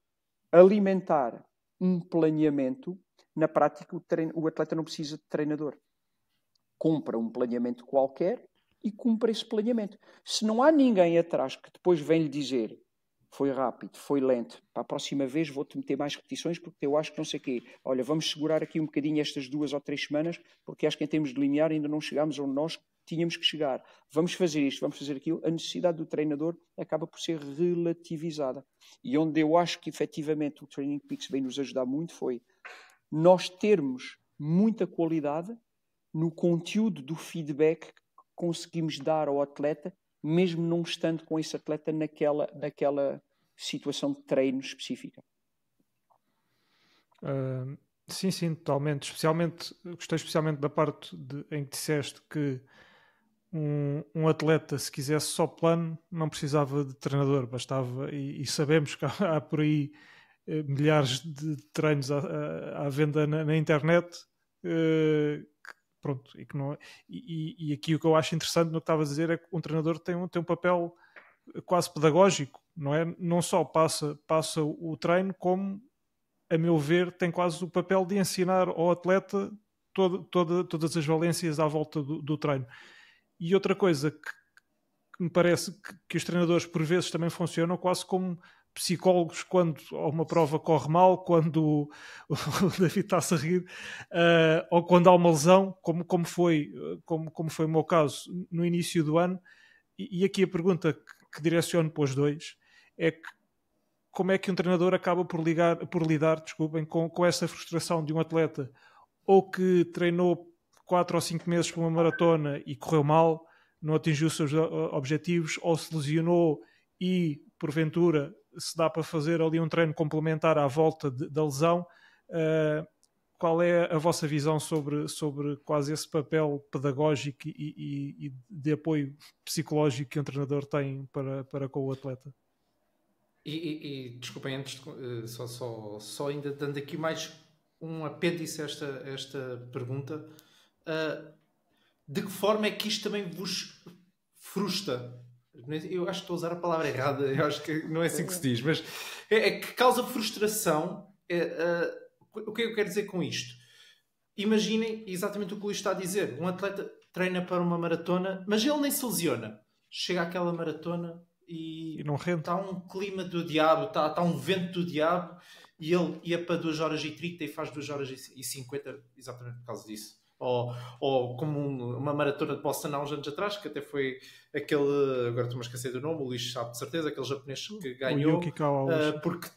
alimentar um planeamento, na prática o, treino, o atleta não precisa de treinador. Compra um planeamento qualquer e cumpre esse planeamento. Se não há ninguém atrás que depois vem lhe dizer foi rápido, foi lento. Para a próxima vez vou-te meter mais repetições porque eu acho que não sei o quê. Olha, vamos segurar aqui um bocadinho estas duas ou três semanas porque acho que em termos de linear ainda não chegámos onde nós tínhamos que chegar. Vamos fazer isto, vamos fazer aquilo. A necessidade do treinador acaba por ser relativizada. E onde eu acho que efetivamente o Training Peaks vem nos ajudar muito foi nós termos muita qualidade no conteúdo do feedback que conseguimos dar ao atleta mesmo não estando com esse atleta naquela, naquela situação de treino específica. Uh, sim, sim, totalmente. Especialmente, gostei especialmente da parte de, em que disseste que um, um, atleta, se quisesse só plano, não precisava de treinador, bastava, e, e sabemos que *laughs* há, há por aí eh, milhares de treinos à, à, venda na, na internet eh, pronto, e que não é, e, e, aqui o que eu acho interessante no que estava a dizer é que um treinador tem um, tem um papel quase pedagógico, não é? Não só passa, passa o treino, como, a meu ver, tem quase o papel de ensinar ao atleta todo, todas as valências à volta do, do treino. E outra coisa que, que me parece que, que, os treinadores por vezes também funcionam quase como psicólogos quando uma prova corre mal, quando *laughs* o, David está-se rir, uh, ou quando há uma lesão, como, como, foi, eh, como, como foi o meu caso no início do ano. E, e aqui a pergunta que, que direciono para os dois é que, como é que um treinador acaba por, ligar, por lidar desculpem, com, com essa frustração de um atleta ou que treinou quatro ou cinco meses para uma maratona e correu mal, não atingiu os seus eh, objetivos, ou se lesionou e, porventura, se dá para fazer ali um treino complementar à volta de, da lesão. Uh, qual é a vossa visão sobre, sobre quase esse papel pedagógico e, e, e de apoio psicológico que um treinador tem para, para com o atleta? E, e desculpem, antes de, eh, só, só, só ainda dando aqui mais um apêndice a esta, esta pergunta, uh, de que forma é que isto também vos frustra é assim? Eu acho que estou a usar a palavra errada, eu acho que não é assim que se diz, mas é, é que causa frustração. É, uh, o é que eu quero dizer com isto? Imaginem exatamente o que o Luís está a dizer. Um atleta treina para uma maratona, mas ele nem se lesiona. Chega àquela maratona e, e não Está um clima do diabo, está, está um vento do diabo e ele ia para 2 horas e 30 e faz 2 horas e 50, exatamente por causa disso ou, ou como um, uma maratona de Boston há uns anos atrás, que até foi aquele, agora estou-me a esquecer do nome, o Lixo sabe de certeza, aquele japonês que ganhou, uh, porque,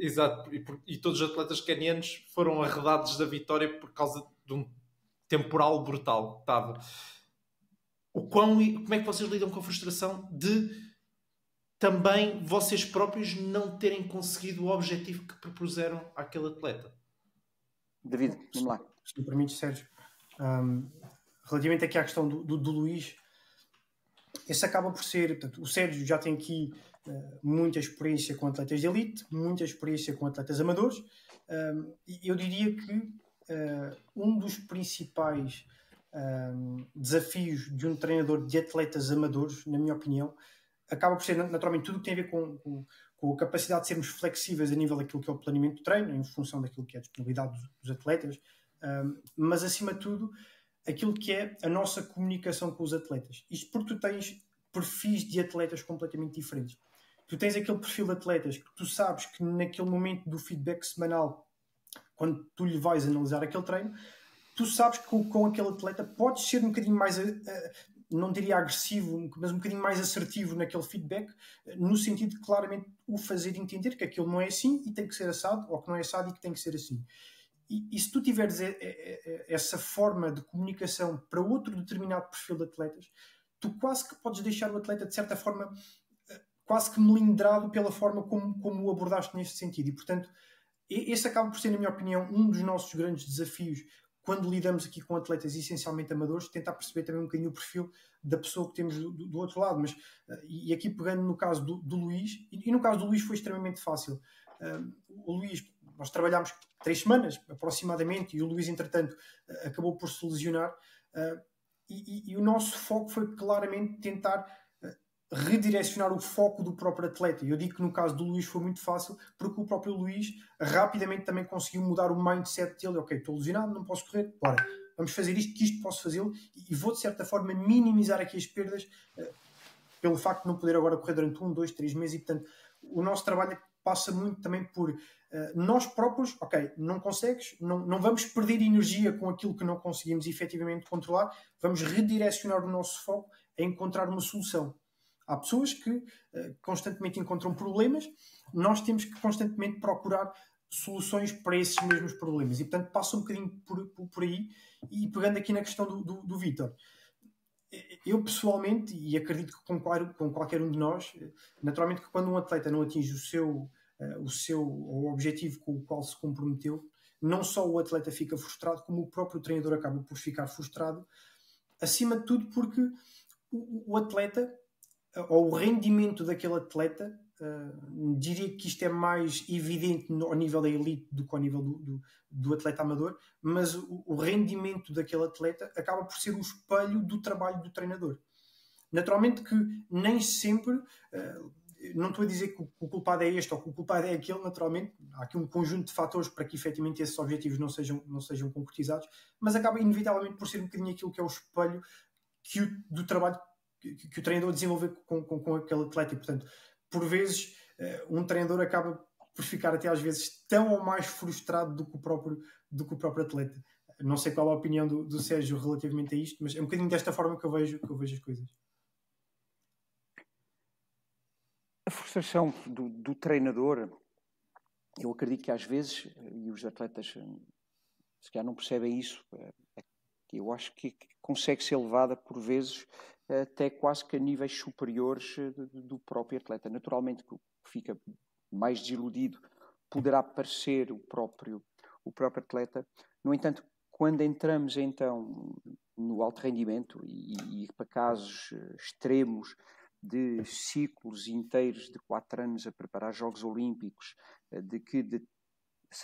exato, e, por, e, todos os atletas canianos foram arredados da vitória por causa de um temporal brutal que estava. O quão, como é que vocês lidam com a frustração de também vocês próprios não terem conseguido o objetivo que propuseram àquele atleta? David, vamos lá. Se me permite, Sérgio. Um, relativamente aqui à questão do, do, do Luís, esse acaba por ser, portanto, o Sérgio já tem aqui uh, muita experiência com atletas de elite, muita experiência com atletas amadores, um, eu diria que uh, um dos principais um, desafios de um treinador de atletas amadores, na minha opinião, acaba por ser naturalmente tudo o que tem a ver com, com, com, a capacidade de sermos flexíveis a nível daquilo que é o planeamento do treino, em função daquilo que é a disponibilidade dos atletas, mas acima de tudo, aquilo que é a nossa comunicação com os atletas. Isto porque tu tens perfis de atletas completamente diferentes. Tu tens aquele perfil de atletas que tu sabes que naquele momento do feedback semanal, quando tu lhe vais analisar aquele treino, tu sabes que com, com aquele atleta podes ser um bocadinho mais, uh, não diria agressivo, mas um bocadinho mais assertivo naquele feedback, eh, no sentido de claramente o fazer entender que aquilo não é assim e tem que ser assado, ou que não é assado e que tem que ser assim. E, se tu tiveres essa forma de comunicação para outro determinado perfil de atletas, tu quase que podes deixar o atleta, de certa forma, eh, quase que melindrado pela forma como, como o abordaste neste sentido. E, portanto, esse acaba por ser, na minha opinião, um dos nossos grandes desafios quando lidamos aqui com atletas essencialmente amadores, tentar perceber também um bocadinho o perfil da pessoa que temos do, do outro lado. Mas, eh, e aqui pegando no caso do, do Luís, e, no caso do Luís foi extremamente fácil. Eh, o Luís nós trabalhámos três semanas aproximadamente e o Luís, entretanto, eh, acabou por se lesionar. Eh, e, e, e, o nosso foco foi claramente tentar eh, redirecionar o foco do próprio atleta. e Eu digo que no caso do Luís foi muito fácil, porque o próprio Luís rapidamente também conseguiu mudar o mindset dele. Ok, estou lesionado, não posso correr, bora, vamos fazer isto, que isto posso fazê-lo e vou de certa forma minimizar aqui as perdas pelo facto de não poder agora correr durante um, dois, três meses e portanto o nosso trabalho é passa muito também por uh, nós próprios, ok, não consegues, não, não vamos perder energia com aquilo que não conseguimos efetivamente controlar, vamos redirecionar o nosso foco a encontrar uma solução. Há pessoas que uh, constantemente encontram problemas, nós temos que constantemente procurar soluções para esses mesmos problemas. E, portanto, passa um bocadinho por, por, por aí. E pegando aqui na questão do, do, do Vitor, eu pessoalmente, e acredito que com, com qualquer um de nós, naturalmente que quando um atleta não atinge o seu, eh, o seu o objetivo com o qual se comprometeu, não só o atleta fica frustrado, como o próprio treinador acaba por ficar frustrado, acima de tudo porque o, o atleta, eh, ou o rendimento daquele atleta, Hum, diria que isto é mais evidente no, ao nível da elite do que ao nível do, do, do atleta amador, mas o, o, rendimento daquele atleta acaba por ser o espelho do trabalho do treinador. Naturalmente que nem sempre, uh, não estou a dizer que o, o, culpado é este ou que o culpado é aquele, naturalmente, há aqui um conjunto de fatores para que efetivamente esses objetivos não sejam, não sejam concretizados, mas acaba inevitavelmente por ser um bocadinho aquilo que é o espelho que o, do trabalho que, que o treinador desenvolveu com, com, com aquele atleta e, portanto, por vezes, eh, um treinador acaba por ficar até às vezes tão ou mais frustrado do que o próprio, do que o próprio atleta. Não sei qual a opinião do, do Sérgio relativamente a isto, mas é um bocadinho desta forma que eu vejo, que eu vejo as coisas. A frustração do, do treinador, eu acredito que às vezes, e os atletas eh, se calhar não percebem isso, eh, é eu acho que consegue ser levada por vezes até quase que a níveis superiores eh, do próprio atleta. Naturalmente que fica mais desiludido poderá parecer o próprio o próprio atleta. No entanto, quando entramos então no alto rendimento e, e para casos eh, extremos de ciclos inteiros de quatro anos a preparar Jogos Olímpicos, eh, de que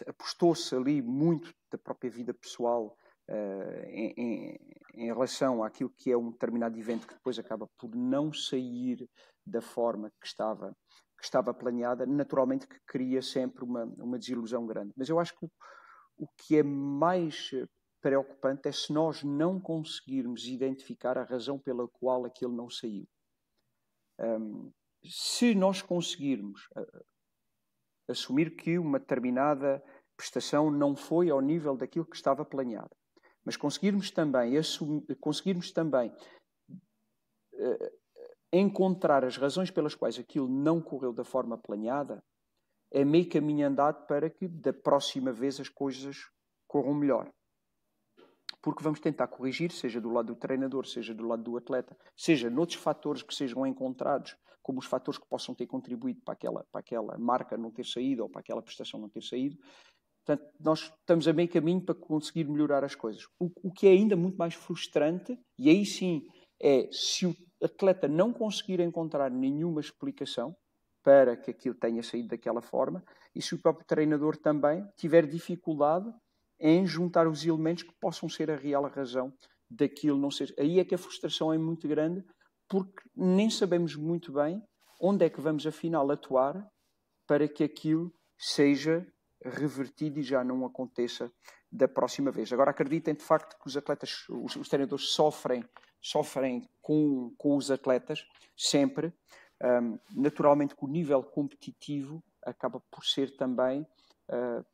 apostou-se ali muito da própria vida pessoal eh, em, em, em, relação àquilo que é um determinado evento que depois acaba por não sair da forma que estava, que estava planeada, naturalmente que cria sempre uma, uma desilusão grande. Mas eu acho que o, o que é mais preocupante é se nós não conseguirmos identificar a razão pela qual aquilo não saiu. Um, se nós conseguirmos uh, assumir que uma determinada prestação não foi ao nível daquilo que estava planeado, mas conseguirmos também, conseguirmos também uh, encontrar as razões pelas quais aquilo não correu da forma planeada, é meio caminho andado para que da próxima vez as coisas corram melhor. Porque vamos tentar corrigir, seja do lado do treinador, seja do lado do atleta, seja noutros fatores que sejam encontrados, como os fatores que possam ter contribuído para aquela, para aquela marca não ter saído ou para aquela prestação não ter saído, Portanto, nós estamos a meio caminho para conseguir melhorar as coisas. O, o que é ainda muito mais frustrante, e aí sim é se o atleta não conseguir encontrar nenhuma explicação para que aquilo tenha saído daquela forma, e se o próprio treinador também tiver dificuldade em juntar os elementos que possam ser a real razão daquilo não ser. Aí é que a frustração é muito grande, porque nem sabemos muito bem onde é que vamos afinal atuar para que aquilo seja revertido e já não aconteça da próxima vez. Agora acreditem de facto que os atletas, os, os treinadores sofrem, sofrem com, com os atletas sempre. Um, naturalmente que o nível competitivo acaba por ser também uh,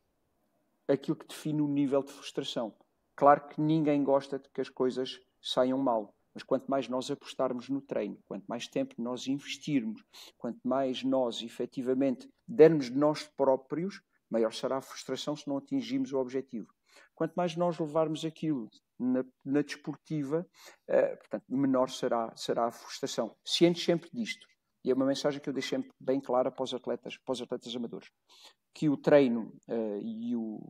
aquilo que define o nível de frustração. Claro que ninguém gosta de que as coisas saiam mal, mas quanto mais nós apostarmos no treino, quanto mais tempo nós investirmos, quanto mais nós efetivamente dermos de nós próprios, maior será a frustração se não atingirmos o objetivo. Quanto mais nós levarmos aquilo na, na desportiva, uh, portanto, menor será, será a frustração. Ciente sempre disto, e é uma mensagem que eu deixo sempre bem clara para os atletas, para os atletas amadores, que o treino uh, e, o,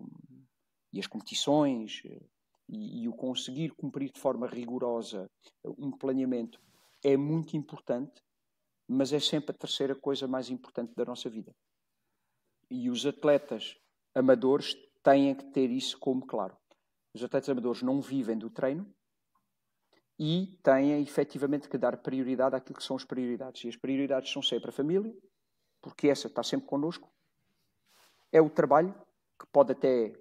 e, as competições uh, e, e o conseguir cumprir de forma rigorosa um planeamento é muito importante, mas é sempre a terceira coisa mais importante da nossa vida. E os atletas amadores têm que ter isso como claro. Os atletas amadores não vivem do treino e têm efetivamente que dar prioridade àquilo que são as prioridades. E as prioridades são sempre a família, porque essa está sempre connosco. É o trabalho, que pode até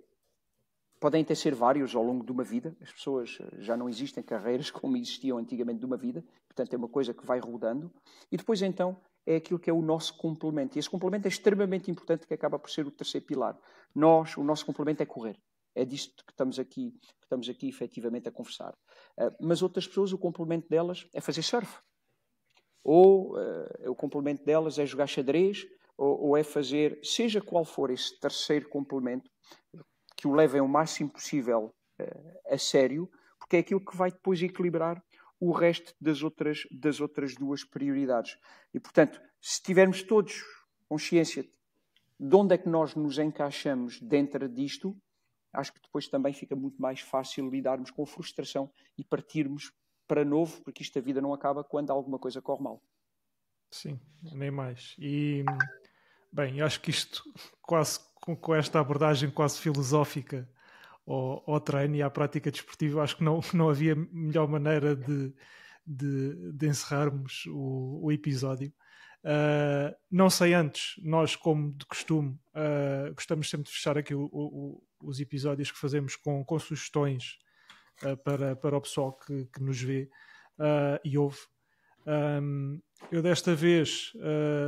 podem até ser vários ao longo de uma vida. As pessoas eh, já não existem carreiras *laughs* como existiam antigamente de uma vida, portanto é uma coisa que vai rodando. E depois então é aquilo que é o nosso complemento. E esse complemento é extremamente importante, que acaba por ser o terceiro pilar. Nós, o nosso complemento é correr. É disto que estamos aqui, que estamos aqui efetivamente a conversar. Uh, mas outras pessoas, o complemento delas é fazer surf. Ou uh, o complemento delas é jogar xadrez, ou, ou é fazer, seja qual for esse terceiro complemento, que o levem o máximo possível uh, a sério, porque é aquilo que vai depois equilibrar o resto das outras, das outras duas prioridades. E, portanto, se tivermos todos consciência de onde é que nós nos encaixamos dentro disto, acho que depois também fica muito mais fácil lidarmos com a frustração e partirmos para novo, porque isto a vida não acaba quando alguma coisa corre mal. Sim, nem mais. E, bem, acho que isto, *laughs* quase com, esta abordagem quase filosófica ao, ao treino e à prática desportiva, acho que não, não havia melhor maneira de, de, de encerrarmos o, o episódio. Uh, não sei antes, nós, como de costume, uh, gostamos sempre de fechar aqui o, o, os episódios que fazemos com, com sugestões uh, para, para o pessoal que, que nos vê e ouve. Um, eu desta vez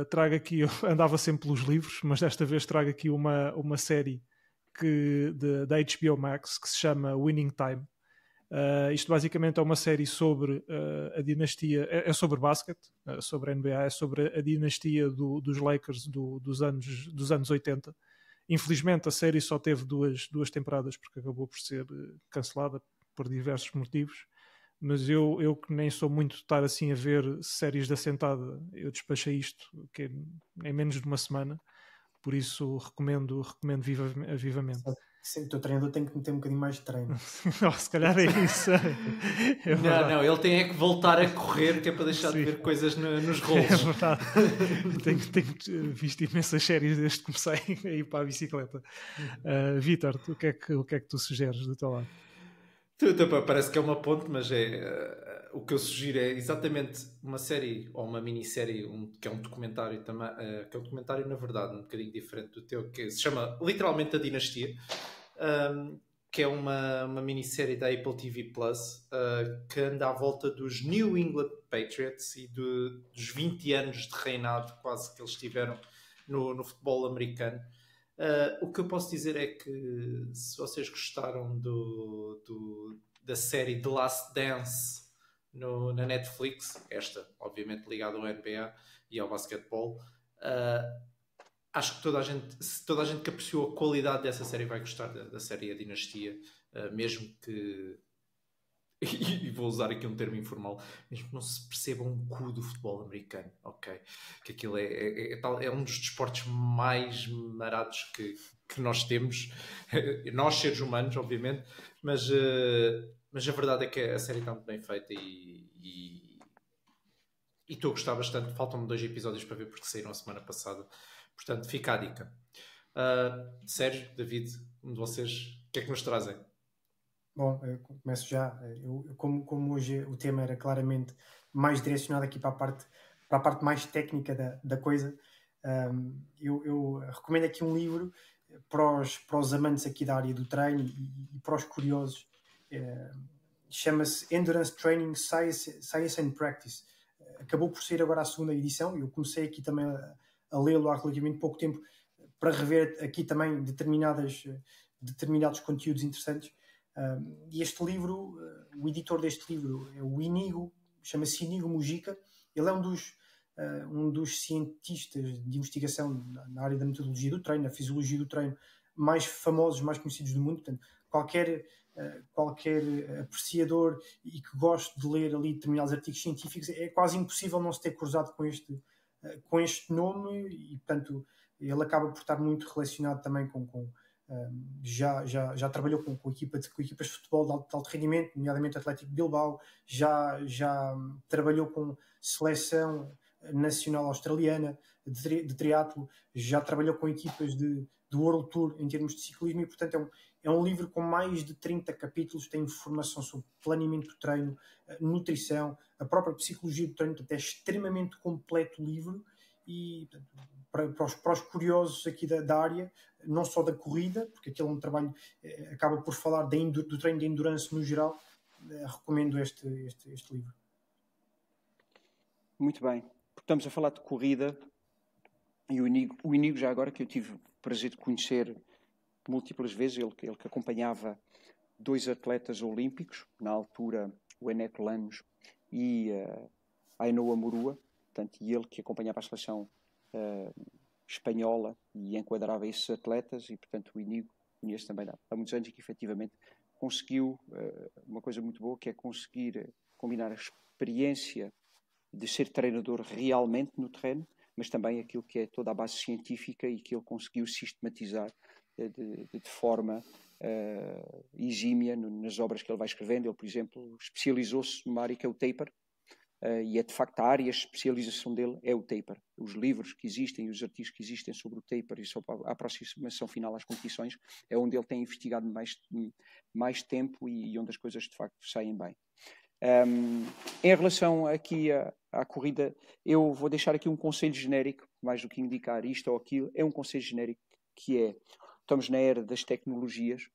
trago aqui, *laughs* andava sempre pelos livros, mas desta vez trago aqui uma, uma série que, de, da HBO Max que se chama Winning Time. Uh, isto basicamente é uma série sobre uh, a dinastia, é, é sobre basquete, uh, sobre a NBA, é sobre a dinastia do, dos Lakers do, dos, anos, dos anos 80. Infelizmente a série só teve duas, duas temporadas porque acabou por ser uh, cancelada por diversos motivos. Mas eu, eu que nem sou muito de estar assim a ver séries da sentada, eu despachei isto que é, em menos de uma semana. Por isso recomendo, recomendo viva, vivamente. Sempre que o treinador tem que meter um bocadinho mais de treino. *laughs* Oh, se calhar é isso. *laughs* É não, não, ele tem é que voltar a correr, que é para deixar Sim. de ver coisas no, nos *laughs* é rolos. É verdade. tenho, tenho, visto imensas séries desde que comecei a ir para a bicicleta. Uh, uhum. ah, Vitor, o que, é que, o que é que tu sugeres do teu lado? Parece que é uma ponte, mas é, uh, o que eu sugiro é exatamente uma série ou uma minissérie um, que é um documentário também, uh, que é um documentário na verdade um bocadinho diferente do teu, que se chama literalmente A Dinastia, um, ehm, que é uma, uma minissérie da Apple TV Plus uh, que anda à volta dos New England Patriots e do, dos 20 anos de reinado quase que eles tiveram no, no futebol americano. Uh, o que eu posso dizer é que se vocês gostaram do, do da série The Last Dance no, na Netflix, esta, obviamente ligada ao NBA e ao basquetebol, uh, acho que toda a gente, toda a gente que apreciou a qualidade dessa série vai gostar da, da série A Dinastia, uh, mesmo que *laughs* e, e vou usar aqui um termo informal, mesmo que não se perceba um cu do futebol americano, ok? Que aquilo é, é, é, tal, é um dos desportos mais marados que, que nós temos, *laughs* nós seres humanos, obviamente, mas, uh, mas a verdade é que a série está muito bem feita e, e e estou a gostar bastante. Faltam-me dois episódios para ver porque saíram a semana passada. Portanto, fica a dica. Uh, ah, Sérgio, David, um de vocês, o que é que nos trazem? Bom, eu começo já. Eu, como, como hoje o tema era claramente mais direcionado aqui para a parte, para a parte mais técnica da, da coisa, um, eu, eu, recomendo aqui um livro eh, para os, para os amantes aqui da área do treino e, e para os curiosos. Um, eh, Chama-se Endurance Training Science, Science and Practice. Acabou por sair agora a segunda edição e eu comecei aqui também a, a lê-lo há relativamente pouco tempo para rever aqui também determinadas, determinados conteúdos interessantes e este livro, eh, o editor deste livro é o Inigo, chama-se Inigo Mujica, ele é um dos, eh, um dos cientistas de investigação na, área da metodologia do treino, da fisiologia do treino, mais famosos, mais conhecidos do mundo, portanto, qualquer, eh, qualquer apreciador e que goste de ler ali determinados artigos científicos, é quase impossível não se ter cruzado com este, com este nome e, portanto, ele acaba por estar muito relacionado também com, com já, já, já trabalhou com, com, equipa de, com equipas de futebol de alto, de alto rendimento, nomeadamente Atlético de Bilbao, já, já hum, trabalhou com seleção nacional australiana de, tri, de triatlo, já trabalhou com equipas de, de World Tour em termos de ciclismo e, portanto, é um, é um livro com mais de 30 capítulos, tem informação sobre planeamento do treino, eh, nutrição, a própria psicologia do treino, portanto, é extremamente completo o livro e para, para, os, para os, curiosos aqui da, da, área, não só da corrida, porque aquele é um trabalho eh, acaba por falar de, do treino de endurance no geral, eh, recomendo este, este, este livro. Muito bem, porque estamos a falar de corrida e o Inigo, o Inigo já agora que eu tive o prazer de conhecer múltiplas vezes, ele, ele que acompanhava dois atletas olímpicos, na altura o Eneco Lamos e uh, eh, Ainoa Morua, portanto, e ele que acompanhava a seleção uh, espanhola e enquadrava esses atletas, e portanto o Inigo conhece também há muitos anos e que efetivamente conseguiu uh, uma coisa muito boa, que é conseguir eh, combinar a experiência de ser treinador realmente no terreno, mas também aquilo que é toda a base científica e que ele conseguiu sistematizar de, de, de forma uh, exímia nas obras que ele vai escrevendo. Ele, por exemplo, especializou-se numa área que é o taper, eh, e é de facto a área de especialização dele é o taper. Os livros que existem, os artigos que existem sobre o taper e sobre a aproximação final às competições é onde ele tem investigado mais, mais tempo e, e onde as coisas de facto saem bem. Um, ehm, em relação aqui à, à, corrida, eu vou deixar aqui um conselho genérico, mais do que indicar isto ou aquilo, é um conselho genérico que é, estamos na era das tecnologias,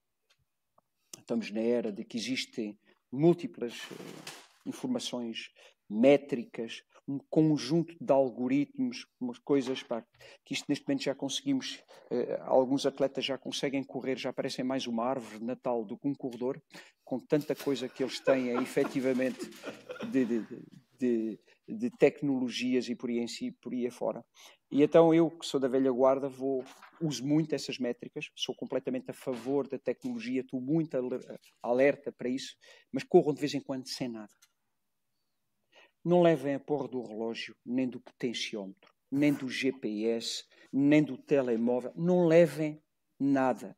estamos na era de que existem múltiplas uh, informações métricas, um conjunto de algoritmos, umas coisas que isto neste momento já conseguimos, uh, alguns atletas já conseguem correr, já parecem mais uma árvore de Natal do que um corredor, com tanta coisa que eles têm é, efetivamente de, de, de, de, tecnologias e por aí, em si, por aí afora. E então eu, que sou da velha guarda, vou, uso muito essas métricas, sou completamente a favor da tecnologia, estou muito alerta para isso, mas corro de vez em quando sem nada não levem a porra do relógio, nem do potenciómetro, nem do GPS, nem do telemóvel. Não levem nada.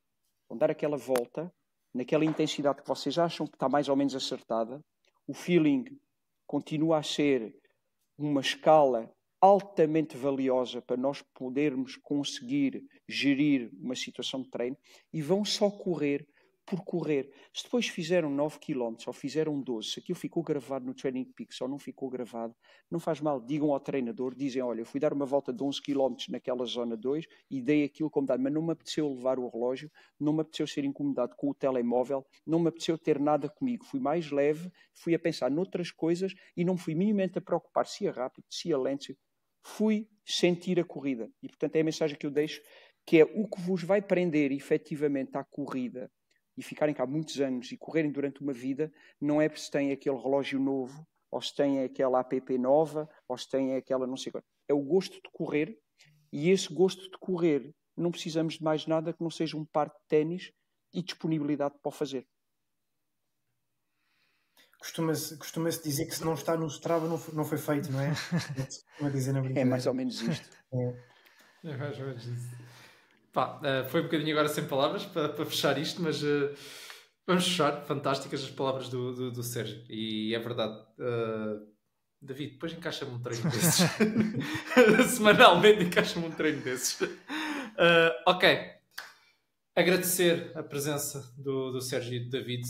Vão dar aquela volta, naquela intensidade que vocês acham que está mais ou menos acertada. O feeling continua a ser uma escala altamente valiosa para nós podermos conseguir gerir uma situação de treino e vão só correr por correr. Se depois fizeram 9 km ou fizeram 12, se aquilo ficou gravado no Training Peaks ou não ficou gravado, não faz mal. Digam ao treinador, dizem, olha, eu fui dar uma volta de 11 km naquela zona 2 e dei aquilo como dado, mas não me apeteceu levar o relógio, não me apeteceu ser incomodado com o telemóvel, não me apeteceu ter nada comigo. Fui mais leve, fui a pensar noutras coisas e não fui minimamente a preocupar se ia rápido, se ia lento. Fui sentir a corrida. E, portanto, é a mensagem que eu deixo, que é o que vos vai prender efetivamente à corrida e ficarem cá muitos anos e correrem durante uma vida, não é porque se têm aquele relógio novo, ou se têm aquela app nova, ou se têm aquela não sei qual. É o gosto de correr e esse gosto de correr não precisamos de mais nada que não seja um par de ténis e disponibilidade para o fazer. Costuma-se costuma dizer que se não está no Strava não foi, não foi feito, não é? *laughs* é, é mais ou menos isto. É. É mais ou menos isso. Pá, eh, foi um bocadinho agora sem palavras para, para fechar isto, mas uh, vamos fechar. Fantásticas as palavras do, do, do Sérgio. E é verdade. Uh, David, depois encaixa-me um treino desses. *laughs* Semanalmente encaixa-me um treino desses. Uh, ok. Agradecer a presença do, do Sérgio e do David.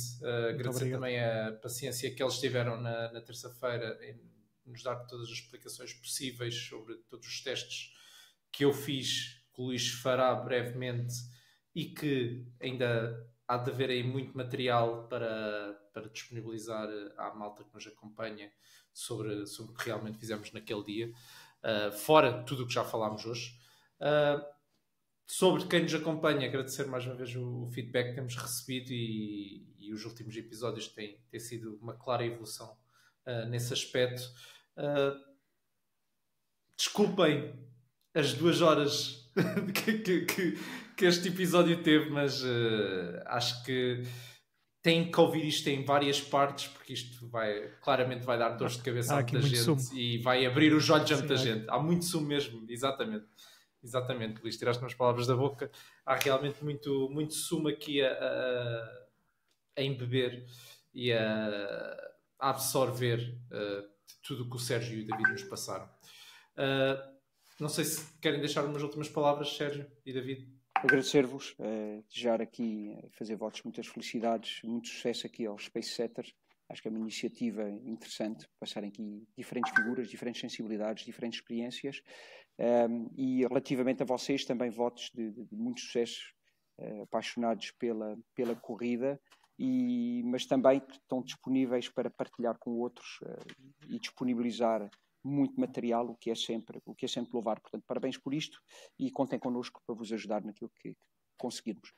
agradecer também a paciência que eles tiveram na, na terça-feira em nos dar todas as explicações possíveis sobre todos os testes que eu fiz que o Luís fará brevemente e que ainda há de haver aí muito material para, para disponibilizar à malta que nos acompanha sobre, sobre o que realmente fizemos naquele dia, uh, fora tudo o que já falámos hoje. Uh, sobre quem nos acompanha, agradecer mais uma vez o, o feedback que temos recebido e, e, os últimos episódios têm, têm sido uma clara evolução uh, nesse aspecto. desculpem as duas horas *laughs* que, que, que, que, este episódio teve, mas uh, acho que tem que ouvir isto em várias partes, porque isto vai claramente vai dar dores de cabeça a muita gente sumo. e vai abrir os olhos a muita gente. Há muito sumo mesmo, exatamente. Exatamente, Luís, tiraste umas palavras da boca. Há realmente muito, muito sumo aqui a, a, a embeber e a, a absorver uh, tudo o que o Sérgio e o David nos passaram. Uh, não sei se querem deixar umas últimas palavras, Sérgio e David. Agradecer-vos, uh, desejar aqui, eh, fazer votos muitas felicidades, muito sucesso aqui ao Space Setters. Acho que é uma iniciativa interessante, passarem aqui diferentes figuras, diferentes sensibilidades, diferentes experiências. Um, ehm, e relativamente a vocês, também votos de, de, de muito sucesso, uh, apaixonados pela, pela corrida, e, mas também que estão disponíveis para partilhar com outros uh, e disponibilizar muito material, o que é sempre, o que é sempre louvar. Portanto, parabéns por isto e contem connosco para vos ajudar naquilo que conseguirmos.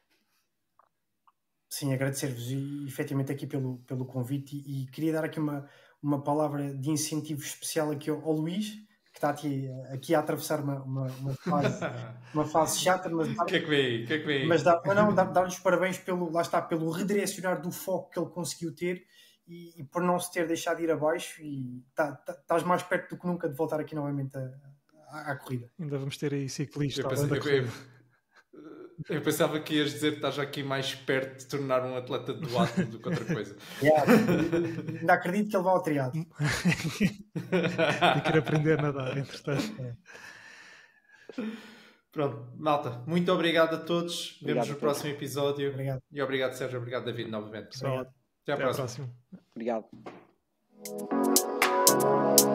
Sim, agradecer-vos efetivamente aqui pelo, pelo convite e, e, queria dar aqui uma, uma palavra de incentivo especial aqui ao, ao Luís, que está aqui, aqui a atravessar uma, uma, uma fase, *laughs* uma fase chata, mas dá, que é que vem? Que é que vem? dá, não, dá, dá-lhes parabéns pelo, lá está, pelo redirecionar do foco que ele conseguiu ter e, e, por não se ter deixado ir abaixo e tá, tá, estás tá, mais perto do que nunca de voltar aqui novamente à, corrida. Ainda vamos ter aí ciclistas. Eu, pensei, eu, eu, eu, pensava que ias dizer que estás aqui mais perto de tornar um atleta do átomo do que outra coisa. *laughs* Yeah, ainda acredito que ele vá ao triado. *laughs* e quero aprender a nadar, entretanto. É. Pronto, malta, muito obrigado a todos. Obrigado Vemos no próximo episódio. Obrigado. E obrigado, Sérgio. Obrigado, David, novamente. Pessoal. Obrigado. Até a Até próxima. próxima. Obrigado.